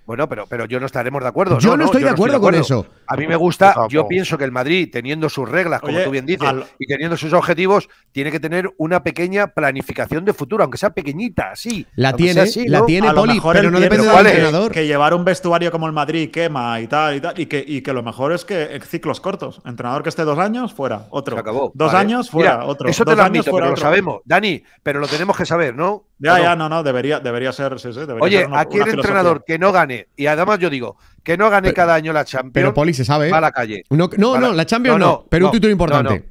Bueno, pero, pero yo no estaremos de acuerdo. Yo no estoy de acuerdo con eso. A mí me gusta, yo pienso que el Madrid, teniendo sus reglas, como tú bien dices, y teniendo sus objetivos, tiene que tener una pequeña planificación de futuro, aunque sea pequeñita, sí. La tiene, sí. la tiene, Poli, mejor pero no depende del entrenador. Que llevar un vestuario como el Madrid quema y tal, y tal, y que, que lo mejor es que eh, ciclos cortos. Entrenador que esté dos años, fuera, otro. Se acabó. Dos años, fuera, otro. Eso te lo admito, pero lo sabemos. Dani, pero lo tenemos que saber, ¿no? Ya, ya, no, no, debería, debería ser, sí, Oye, aquí el entrenador que no gane, y además yo digo, que no gane cada año la Champions. Pero Poli se sabe. ¿eh? a la calle. No, no, la, Champions no, pero un título importante.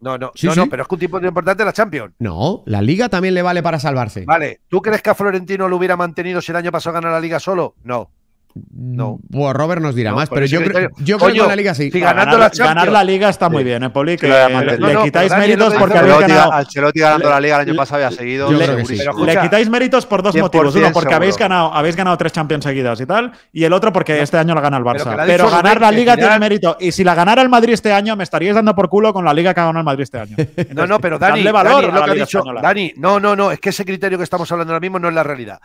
No, no, pero es que un título importante la Champions. No, la Liga también le vale para salvarse. Vale, ¿tú crees que a Florentino lo hubiera mantenido si el año pasado gana la Liga solo? No. No. Bueno, Robert nos dirá más, pero yo, creo, que la liga sí. Ah, ganar, la liga está muy bien, ¿eh, Poli? le, quitáis méritos porque habéis ganado. ganando la liga el año pasado había seguido. Le, quitáis méritos por dos motivos. Uno, porque habéis ganado, habéis ganado tres Champions seguidas y tal. Y el otro, porque este año la gana el Barça. Pero, ganar la liga tiene mérito. Y si la ganara el Madrid este año, me estaríais dando por culo con la liga que ha ganado el Madrid este año. (laughs) no, no, pero Dani, Dani, Dani, no, no, no. Es que ese criterio que estamos hablando ahora mismo no es la realidad.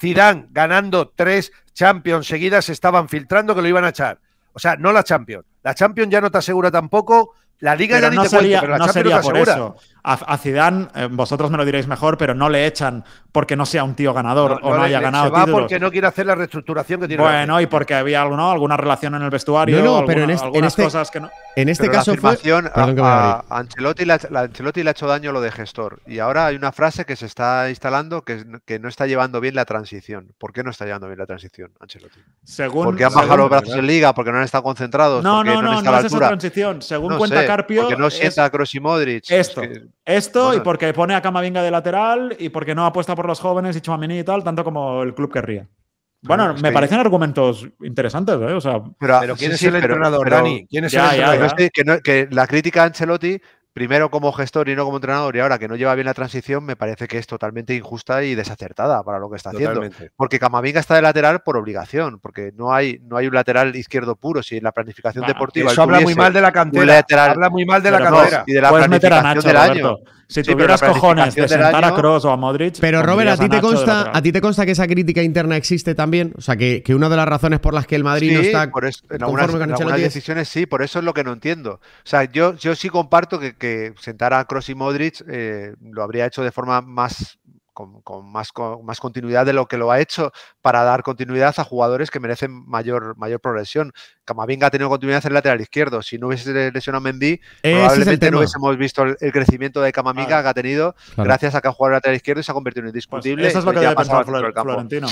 Zidane ganando tres Champions seguidas, estaban filtrando que lo iban a echar. O sea, no la Champions. La Champions ya no te asegura tampoco la liga no sería, no por eso. A, Zidane, eh, vosotros me lo diréis mejor, pero no le echan porque no sea un tío ganador o no, haya ganado se va porque no quiere hacer la reestructuración que tiene. Bueno, y porque había alguno, alguna relación en el vestuario, no, pero en este, algunas en este, cosas que no. En este caso afirmación a, Ancelotti, Ancelotti le ha hecho daño lo de gestor y ahora hay una frase que se está instalando que, que no está llevando bien la transición. ¿Por qué no está llevando bien la transición, Ancelotti? Según, porque han bajado los brazos en liga, porque no han estado concentrados. No, no, no, no, es esa transición. Según cuenta Carpio. Porque no sienta a Kroos y Modric. Esto, esto y porque pone a Camavinga de lateral y porque no apuesta por los jóvenes y Chumamini y tal, tanto como el club querría. Ah, bueno, me parecen argumentos interesantes, ¿eh? O sea, pero, ¿quién es el entrenador, Dani? ¿Quién es el entrenador? Que, que, la crítica a Ancelotti primero como gestor y no como entrenador y ahora que no lleva bien la transición, me parece que es totalmente injusta y desacertada para lo que está haciendo. Porque Camavinga está de lateral por obligación, porque no hay, no hay un lateral izquierdo puro. Si en la planificación deportiva. Eso habla muy mal de la cantera. habla muy mal de la y de la planificación del año. Si tuvieras cojones de sentar a Kroos o a Modric. Pero Robert, a ti te consta, a ti te consta que esa crítica interna existe también, o sea que, que una de las razones por las que el Madrid no está por eso, en algunas, decisiones sí, por eso es lo que no entiendo. O sea, yo, yo sí comparto que sentar a Cross y Modric eh, lo habría hecho de forma más con, más, con más continuidad de lo que lo ha hecho para dar continuidad a jugadores que merecen mayor, mayor progresión. Camavinga ha tenido continuidad en el lateral izquierdo. Si no hubiese lesionado Mendy, probablemente no hubiésemos visto el, crecimiento de Camavinga que ha tenido gracias a que ha jugado el lateral izquierdo y se ha convertido en pues indiscutible.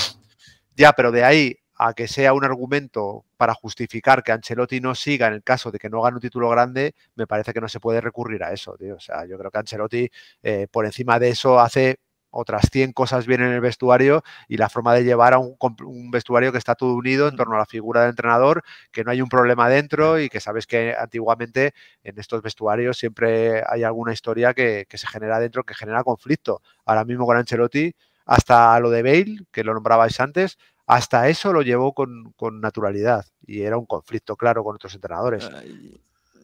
Ya, pero de ahí a que sea un argumento para justificar que Ancelotti no siga en el caso de que no gane un título grande, me parece que no se puede recurrir a eso, O sea, yo creo que Ancelotti, eh, por encima de eso, hace otras 100 cosas bien en el vestuario y la forma de llevar a un, vestuario que está todo unido en torno a la figura del entrenador, que no hay un problema dentro y que sabes que antiguamente en estos vestuarios siempre hay alguna historia que, que se genera dentro, que genera conflicto. Ahora mismo con Ancelotti, hasta lo de Bale, que lo nombrabais antes, hasta eso lo llevó con, naturalidad y era un conflicto claro con otros entrenadores.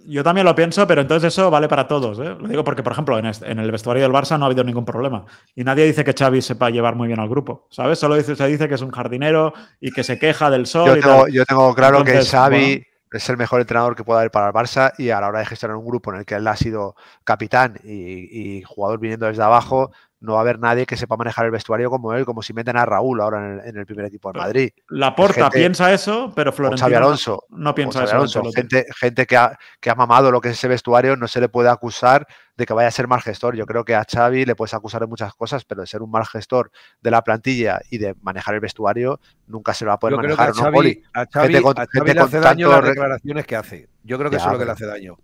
Yo también lo pienso, pero entonces eso vale para todos. ¿eh? Lo digo porque, por ejemplo, en, el vestuario del Barça no ha habido ningún problema. Y nadie dice que Xavi sepa llevar muy bien al grupo, ¿sabes? Solo se dice que es un jardinero y que se queja del sol. Yo, tengo, yo tengo, claro que Xavi es el mejor entrenador que pueda haber para el Barça y a la hora de gestionar un grupo en el que él ha sido capitán y jugador viniendo desde abajo, no va a haber nadie que sepa manejar el vestuario como él, como si meten a Raúl ahora en el, primer equipo de Madrid. La Porta piensa eso, pero Florentino Alonso, no piensa eso. gente, gente que, ha, que ha mamado lo que es ese vestuario no se le puede acusar de que vaya a ser mal gestor. Yo creo que a Xavi le puedes acusar de muchas cosas, pero de ser un mal gestor de la plantilla y de manejar el vestuario nunca se lo va a poder manejar. a le hace daño las declaraciones que hace. Yo creo que eso es lo que le hace daño.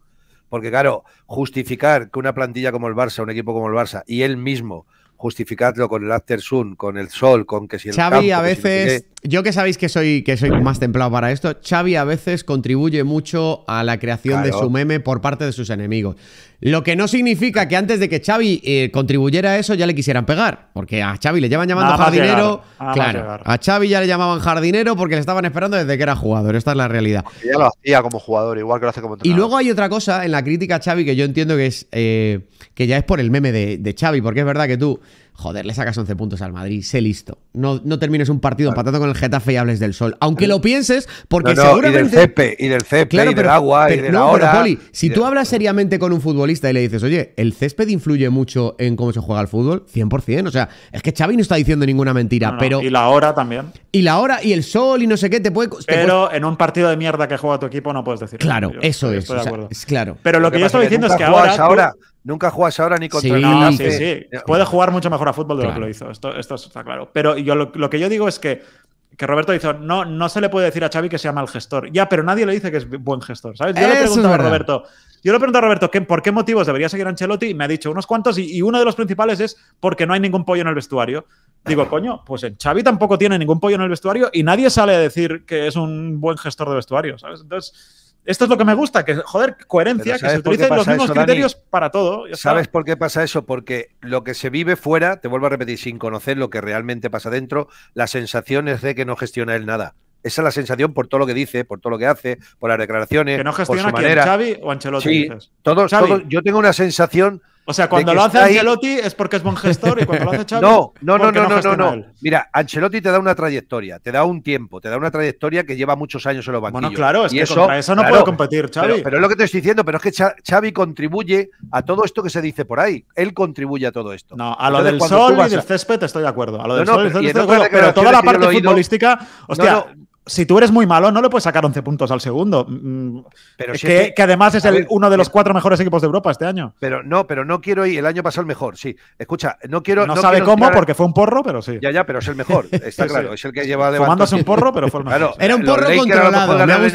Porque claro, justificar que una plantilla como el Barça, un equipo como el Barça, y él mismo justificarlo con el After Sun, con el sol, con que si el campo, a veces yo que sabéis que soy, que soy más templado para esto, Xavi a veces contribuye mucho a la creación de su meme por parte de sus enemigos. Lo que no significa que antes de que Xavi eh, contribuyera a eso ya le quisieran pegar, porque a Xavi le llevan llamando jardinero. claro, a, Xavi ya le llamaban jardinero porque le estaban esperando desde que era jugador, esta es la realidad. ya lo hacía como jugador, igual que lo hace como entrenador. Y luego hay otra cosa en la crítica a Xavi que yo entiendo que es eh, que ya es por el meme de, de Xavi, porque es verdad que tú joder, le sacas 11 puntos al Madrid, sé listo. No, no termines un partido patato empatando con el Getafe y hables del sol. Aunque lo pienses, porque no, seguramente. Y del césped y del césped, y del agua, y de la hora. si tú hablas seriamente con un futbolista y le dices, oye, el césped influye mucho en cómo se juega el fútbol, 100%. O sea, es que Xavi no está diciendo ninguna mentira, pero. Y la hora también. Y la hora, y el sol, y no sé qué, te puede. pero en un partido de mierda que juega tu equipo no puedes decir. Claro, eso es. Estoy de acuerdo. claro. Pero lo, que, yo estoy diciendo es que ahora. ahora Nunca juegas ahora ni contra sí, nada. Sí, sí. Eh, puede jugar mucho mejor a fútbol de lo que lo hizo. Esto, esto está claro. Pero yo lo, que yo digo es que, que Roberto hizo, no, no se le puede decir a Xavi que sea mal gestor. Ya, pero nadie le dice que es buen gestor. ¿sabes? Yo le pregunto a Roberto. Yo le a Roberto por qué motivos debería seguir Ancelotti y me ha dicho unos cuantos y, uno de los principales es porque no hay ningún pollo en el vestuario. Digo, coño, pues Xavi tampoco tiene ningún pollo en el vestuario y nadie sale a decir que es un buen gestor de vestuario, ¿sabes? Entonces, esto es lo que me gusta, que, joder, coherencia, que se utilicen los mismos criterios para todo. ¿Sabes por qué pasa eso? Porque lo que se vive fuera, te vuelvo a repetir, sin conocer lo que realmente pasa dentro, la sensación es de que no gestiona él nada. Esa es la sensación por todo lo que dice, por todo lo que hace, por las declaraciones. Que no gestiona por su manera. Xavi o Ancelotti. yo tengo una sensación o sea, cuando lo hace Ancelotti es porque es buen gestor y cuando lo hace (laughs) Xavi No, no, no, no, no, no, Mira, Ancelotti te da una trayectoria, te da un tiempo, te da una trayectoria que lleva muchos años en los banquillos. Bueno, claro, es que eso, contra eso no puede competir, Xavi. Pero, es lo que te estoy diciendo, pero es que Xavi contribuye a todo esto que se dice por ahí. Él contribuye a todo esto. No, a lo del sol y del césped estoy de acuerdo. A lo del sol y del césped estoy de acuerdo, pero toda la parte futbolística, hostia, si tú eres muy malo, no le puedes sacar 11 puntos al segundo. Mm, pero que, además es uno de los cuatro mejores equipos de Europa este año. Pero no, pero no quiero ir. El año pasado el mejor, sí. Escucha, no quiero. No, sabe cómo, porque fue un porro, pero sí. Ya, ya, pero es el mejor. (laughs) Está claro. Es el que lleva de Fumándose un porro, pero fue mejor. era un porro controlado. Pues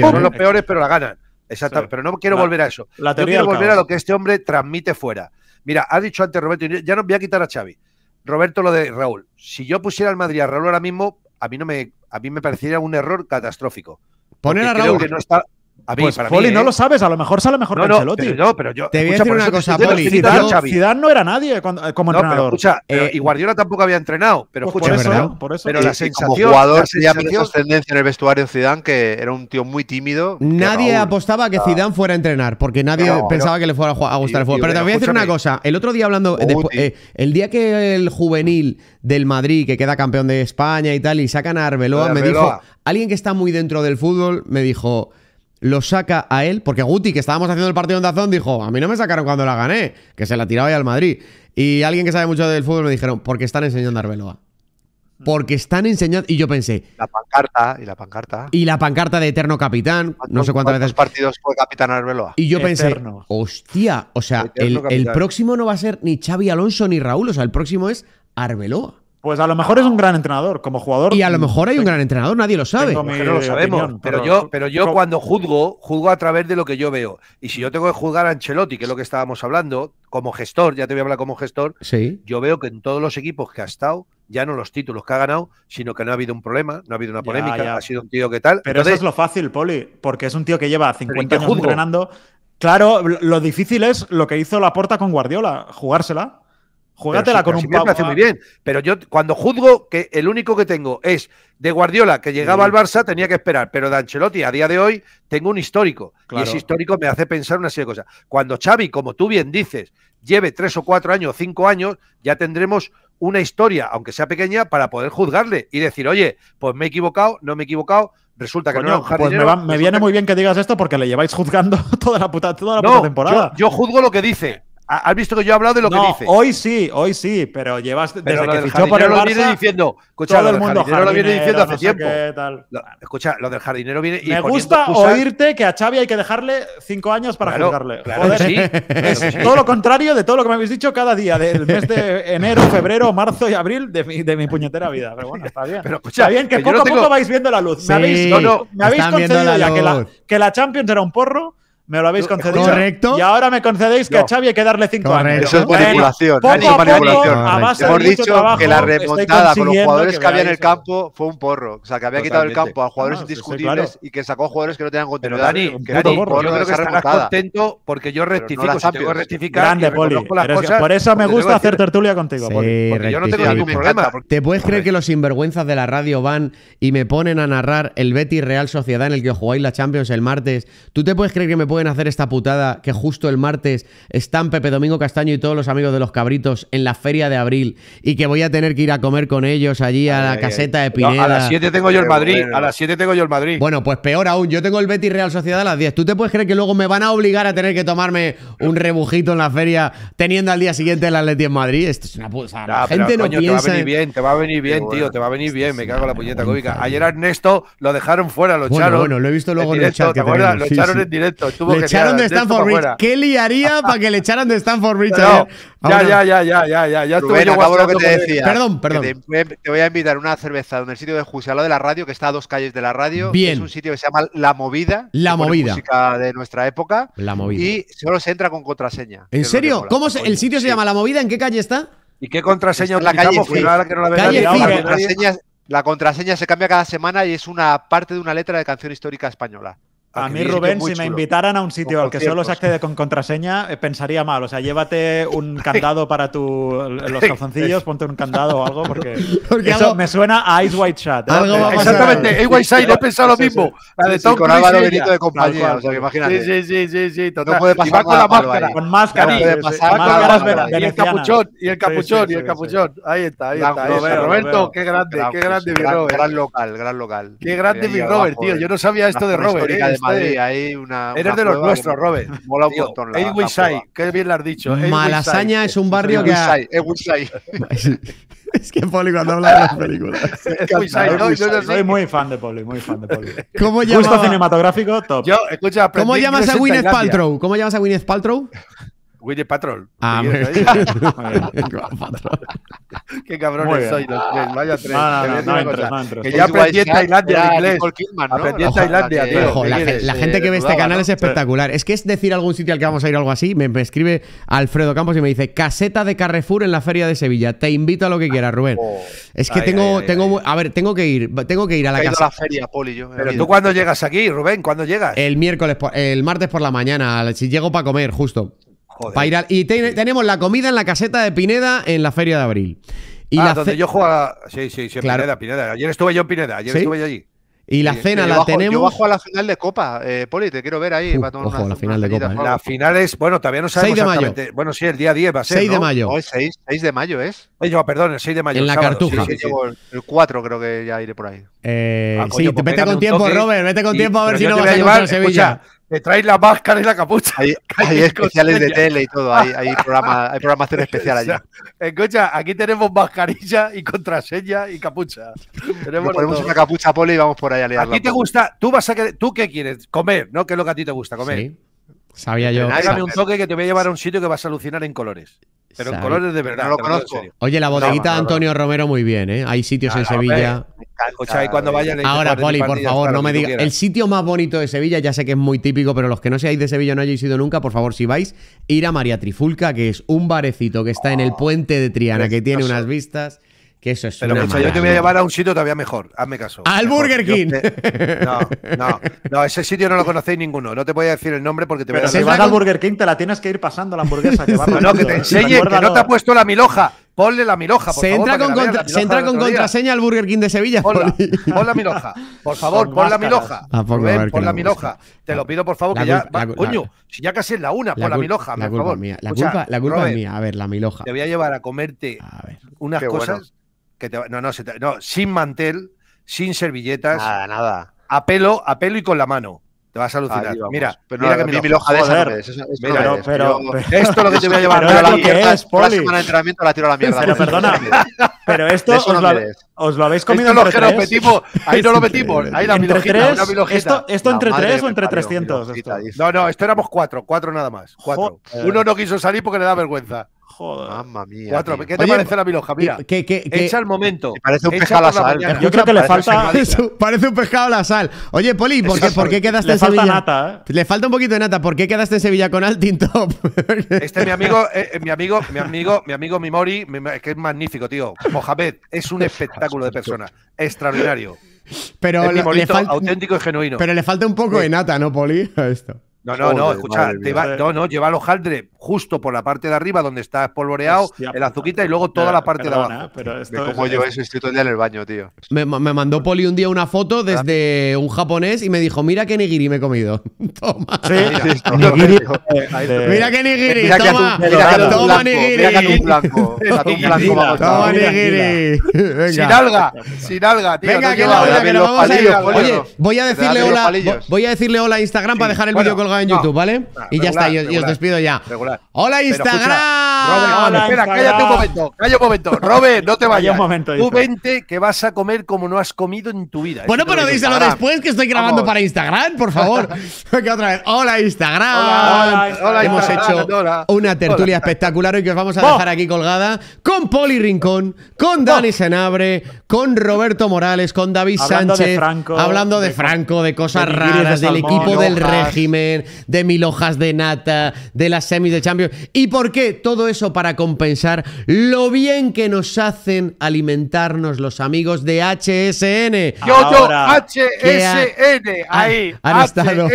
son los peores, pero la ganan. Exacto, Pero no quiero volver a eso. La Yo quiero volver a lo que este hombre transmite fuera. Mira, ha dicho antes Roberto, ya no voy a quitar a Xavi. Roberto, lo de Raúl. Si yo pusiera al Madrid a Raúl ahora mismo, a mí no me a mí me parecería un error catastrófico. Poner a Raúl. que no está, a Poli, pues no ¿eh? lo sabes, a lo mejor sale mejor que Ancelotti. no, pero yo. Te voy a decir una cosa, Poli. Zidane, no era nadie eh, como entrenador. y eh, Guardiola tampoco había entrenado, pero pues por eso, Por la sensación, como jugador se sensación, tendencia en el vestuario Zidane que era un tío muy tímido. Nadie apostaba que ah. Zidane fuera a entrenar porque nadie pensaba que le fuera a gustar el fútbol. Pero te voy a decir una cosa. El otro día hablando, el día que el juvenil del Madrid que queda campeón de España y tal y sacan a Arbeloa, me dijo alguien que está muy dentro del fútbol, me dijo lo saca a él, porque Guti, que estábamos haciendo el partido en Dazón, dijo, a mí no me sacaron cuando la gané, que se la tiraba ya al Madrid. Y alguien que sabe mucho del fútbol me dijeron, porque están enseñando a Arbeloa. Porque están enseñando. Y yo pensé. La pancarta, y la pancarta. Y la pancarta de Eterno Capitán. No sé cuántas veces. partidos fue Capitán Arbeloa? Y yo pensé, hostia, o sea, el, el, próximo no va a ser ni Xavi Alonso ni Raúl, o sea, el próximo es Arbeloa. Pues a lo mejor es un gran entrenador, como jugador. Y a lo mejor hay un gran entrenador, nadie lo sabe. pero no lo sabemos, pero, yo, cuando juzgo, juzgo a través de lo que yo veo. Y si yo tengo que juzgar a Ancelotti, que es lo que estábamos hablando, como gestor, ya te voy a hablar como gestor, sí. yo veo que en todos los equipos que ha estado, ya no los títulos que ha ganado, sino que no ha habido un problema, no ha habido una polémica, ha sido un tío que tal. Pero eso es lo fácil, Poli, porque es un tío que lleva 50 años entrenando. Claro, lo difícil es lo que hizo Laporta con Guardiola, jugársela. Juégatela con un pavo. muy ah. bien. Pero yo cuando juzgo que el único que tengo es de Guardiola, que llegaba al Barça, tenía que esperar. Pero de Ancelotti, a día de hoy, tengo un histórico. Y ese histórico me hace pensar una serie de cosas. Cuando Xavi, como tú bien dices, lleve tres o cuatro años, cinco años, ya tendremos una historia, aunque sea pequeña, para poder juzgarle y decir, oye, pues me he equivocado, no me he equivocado, resulta que no Pues me, viene muy bien que digas esto porque le lleváis juzgando (laughs) toda la puta, toda temporada. yo, juzgo lo que dice. Ah, ¿Has visto que yo he hablado de lo que dice? Hoy sí, hoy sí, pero llevas desde que fichó por el Barça, lo viene diciendo. Escucha, todo el mundo lo viene diciendo hace tiempo. escucha, lo del jardinero viene. Y Me gusta oírte que a Xavi hay que dejarle cinco años para claro, juzgarle. Claro, sí, (laughs) es todo lo contrario de todo lo que me habéis dicho cada día, del mes de enero, febrero, marzo y abril de mi, puñetera vida. Pero bueno, está bien. Pero, está bien que, poco a poco vais viendo la luz. me habéis, me habéis concedido ya que la Champions era un porro me lo habéis concedido. Correcto. Y ahora me concedéis que a Xavi hay que darle cinco años. Eso es manipulación. Poco es manipulación. Poco, Hemos dicho que la remontada con los jugadores que, había en el campo fue un porro. O sea, que había quitado el campo a jugadores indiscutibles y que sacó jugadores que no tenían continuidad. Pero Dani, que yo creo que estarás contento porque yo rectifico. No si rectificar por eso me gusta hacer tertulia contigo, Porque yo no tengo ningún problema. ¿Te puedes creer que los sinvergüenzas de la radio van y me ponen a narrar el Betis Real Sociedad en el que jugáis la Champions el martes? ¿Tú te puedes creer que me pueden hacer esta putada que justo el martes están Pepe Domingo Castaño y todos los amigos de los cabritos en la feria de abril y que voy a tener que ir a comer con ellos allí a la caseta de Pineda? a las 7 tengo yo el Madrid, a las 7 tengo yo el Madrid. Bueno, pues peor aún, yo tengo el Betis Real Sociedad a las 10. ¿Tú te puedes creer que luego me van a obligar a tener que tomarme un rebujito en la feria teniendo al día siguiente el Atleti en Madrid? Esto es una puta. la gente no piensa Te va a venir bien, tío, te va a venir bien, me cago en la puñeta cómica. Ayer Ernesto lo dejaron fuera, lo echaron. Bueno, lo he visto luego en, el chat. Lo echaron en directo le echaron de Stanford Bridge. ¿Qué liaría (laughs) para que le echaran de Stanford Bridge? ya, ya, ya, ya, ya, ya, te Perdón, perdón. Te, voy a invitar una cerveza en el sitio de Juicio, al de la radio, que está a dos calles de la radio. Bien. Es un sitio que se llama La Movida. La Movida. Música de nuestra época. La Movida. Y solo se entra con contraseña. ¿En serio? ¿Cómo el sitio se llama La Movida? ¿En qué calle está? ¿Y qué contraseña la calle la la contraseña se cambia cada semana y es una parte de una letra de canción histórica española. A, mí, Rubén, si me invitaran a un sitio al que solo se accede con contraseña, eh, pensaría mal. O sea, llévate un (laughs) candado para tu, los calzoncillos, ponte un candado o algo, porque, (laughs) eso me suena a Ice White Chat. ¿eh? Eh, Exactamente, Ice White Chat, he pensado lo mismo. Sí, sí. La de Tom Con Benito de compañía, Sí, sí, sí, sí. Total. No puede pasar con la máscara. Con máscara. y el capuchón, y el capuchón, y el capuchón. Ahí está, ahí está. Roberto, qué grande, qué grande mi Robert. Gran local, gran local. Qué grande mi Robert, tío. Yo no sabía esto de Robert. Madrid, este, hay una, Eres de los nuestros, Robert. Mola un montón. La, qué bien lo has dicho. Malasaña es un barrio que. (laughs) es que Poli cuando habla de las películas. (laughs) soy muy fan de Poli, muy fan de Poli. (laughs) ¿Cómo Gusto cinematográfico, top. Yo, escucha, ¿Cómo llamas a Gwyneth Paltrow? ¿Cómo llamas a Gwyneth Paltrow? Willy Patrol. Ah, (laughs) (laughs) Qué cabrones soy. los Vaya tres. Que ya aprendí en Tailandia inglés. La, gente que eh, ve este canal es espectacular. Es que es decir algún sitio al que vamos a ir algo así. Me, escribe Alfredo Campos y me dice: Caseta de Carrefour en la Feria de Sevilla. Te invito a lo que quieras, Rubén. Oh. Es que tengo, tengo, a ver, tengo que ir, tengo que ir a la casa. Pero tú cuándo llegas aquí, Rubén, ¿cuándo llegas? El miércoles, el martes por la mañana. Si llego para comer, justo y tenemos la comida en la caseta de Pineda en la feria de abril. Y ah, la donde yo jugaba. Sí, sí, sí, Pineda, Pineda. Ayer estuve yo en Pineda, ayer estuve yo allí. Y la cena la tenemos. Yo bajo a la final de Copa, eh, Poli, te quiero ver ahí. Uh, para tomar ojo, una, la final de Copa. ¿eh? La final es, bueno, todavía no sabemos 6 de exactamente. Bueno, sí, el día 10 va a ser. 6 ¿no? de mayo. 6, 6, de mayo es. perdón, el 6 de mayo. En la cartuja. Sí, sí, el, 4 creo que ya iré por ahí. Eh, ah, sí, pues vete con tiempo, Robert, vete con tiempo a ver si no vas a llevar, escucha, te traes la máscara y la capucha. Hay, (laughs) especiales de tele y todo, hay, hay, programa, programación (laughs) especial allí. Escucha, aquí tenemos mascarilla y contraseña y capucha. ponemos una capucha poli y vamos por ahí a ¿A ti te gusta? ¿Tú, vas a, ¿Tú qué quieres? Comer, ¿no? ¿Qué es lo que a ti te gusta? Comer. Sí. Sabía yo. Hágame un toque que te voy a llevar a un sitio que vas a alucinar en colores. Pero en colores de verdad. lo conozco. Oye, la bodeguita de Antonio Romero muy bien, ¿eh? Hay sitios en Sevilla. cuando Ahora, Poli, por favor, no me digas. El sitio más bonito de Sevilla, ya sé que es muy típico, pero los que no seáis de Sevilla no hayáis ido nunca, por favor, si vais, ir a María Trifulca, que es un barecito que está en el ah, puente de Triana, que tiene unas vistas eso es Pero yo te voy a llevar a un sitio todavía mejor, hazme caso. Al Burger King. (laughs) No, no, no, ese sitio no lo conocéis ninguno. No te voy a decir el nombre porque te voy a Si vas al Burger King, te la tienes que ir pasando la hamburguesa. no, que te enseñe, que no te ha puesto la miloja. Ponle la miloja, por se favor, Entra con se entra con contraseña al Burger King de Sevilla. (laughs) pon la miloja. Ah, por favor, pon la miloja. ver, pon la miloja. Te lo pido, por favor, que ya. coño, si ya casi es la una, pon la miloja, por favor. La culpa, la culpa es mía. A ver, la miloja. Te voy a llevar a comerte unas cosas que no, no, sin mantel, sin servilletas. Nada, nada. A pelo, a pelo y con la mano. Te vas a alucinar. Mira, pero mira no, que mi loja de Esa pero, (laughs) esto es lo que te voy a llevar. Pero la mierda, es, La semana de entrenamiento la tiro a la mierda. Pero perdona, pero esto os lo, habéis comido esto entre tres. Metimos, ahí no lo metimos. (laughs) Ahí la entre Esto, esto entre tres o entre trescientos? No, no, esto éramos cuatro, cuatro nada más. Cuatro. Uno no quiso salir porque le da vergüenza. Joder. Mamma mía. ¿Qué te parece la milhoja? Mira. Que, echa el momento. Parece un pescado a la sal. Yo creo que le falta. (laughs) Parece un pescado a la sal. Oye, Poli, ¿por qué, ¿por quedaste en Sevilla? Le falta nata, ¿eh? Le falta un poquito de nata. ¿Por qué quedaste en Sevilla con Altin Top? (laughs) este mi amigo, eh, eh, mi amigo, mi amigo, mi amigo Mimori, que es magnífico, tío. Mohamed es un espectáculo de persona. Extraordinario. Pero le, falta auténtico y genuino. Pero le falta un poco de nata, ¿no, Poli? A esto. No, no, no, escucha, te va, no, no, lleva el hojaldre justo por la parte de arriba donde está espolvoreado el azuquita y luego toda la parte de abajo. de cómo es, en el baño, tío. Me, me, mandó Poli un día una foto desde un japonés y me dijo, mira qué nigiri me he comido. (laughs) toma. Sí, mira qué nigiri, mira toma. Que mira que toma nigiri. Mira que blanco. (laughs) blanco vamos Toma nigiri. Sin alga, sin alga, tío. Venga, que la que vamos a ir. Oye, voy a decirle hola a Instagram para dejar el vídeo colgado en YouTube, ¿vale? Ah, y ya está, y os despido ya. ¡Hola, Instagram! espera, cállate un momento, cállate un momento. Robert, no te vayas. un momento, Tú vente que vas a comer como no has comido en tu vida. Bueno, pero díselo después que estoy grabando para Instagram, por favor. (laughs) otra vez. ¡Hola, Instagram! Hola, Hemos hecho una tertulia espectacular y que os vamos a dejar aquí colgada con Poli Rincón, con Dani Senabre, con Roberto Morales, con David Sánchez, hablando de, Franco, de cosas raras, del equipo del régimen, de mil hojas de nata, de las semis de Champions. ¿Y por qué? Todo eso para compensar lo bien que nos hacen alimentarnos los amigos de HSN. Yo, HSN, ahí. Han, estado,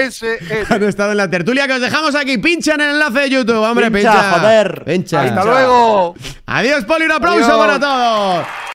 han estado en la tertulia que os dejamos aquí. Pinchan en el enlace de YouTube, hombre, pincha. joder. Pincha. Hasta luego. Adiós, Poli, un aplauso para todos.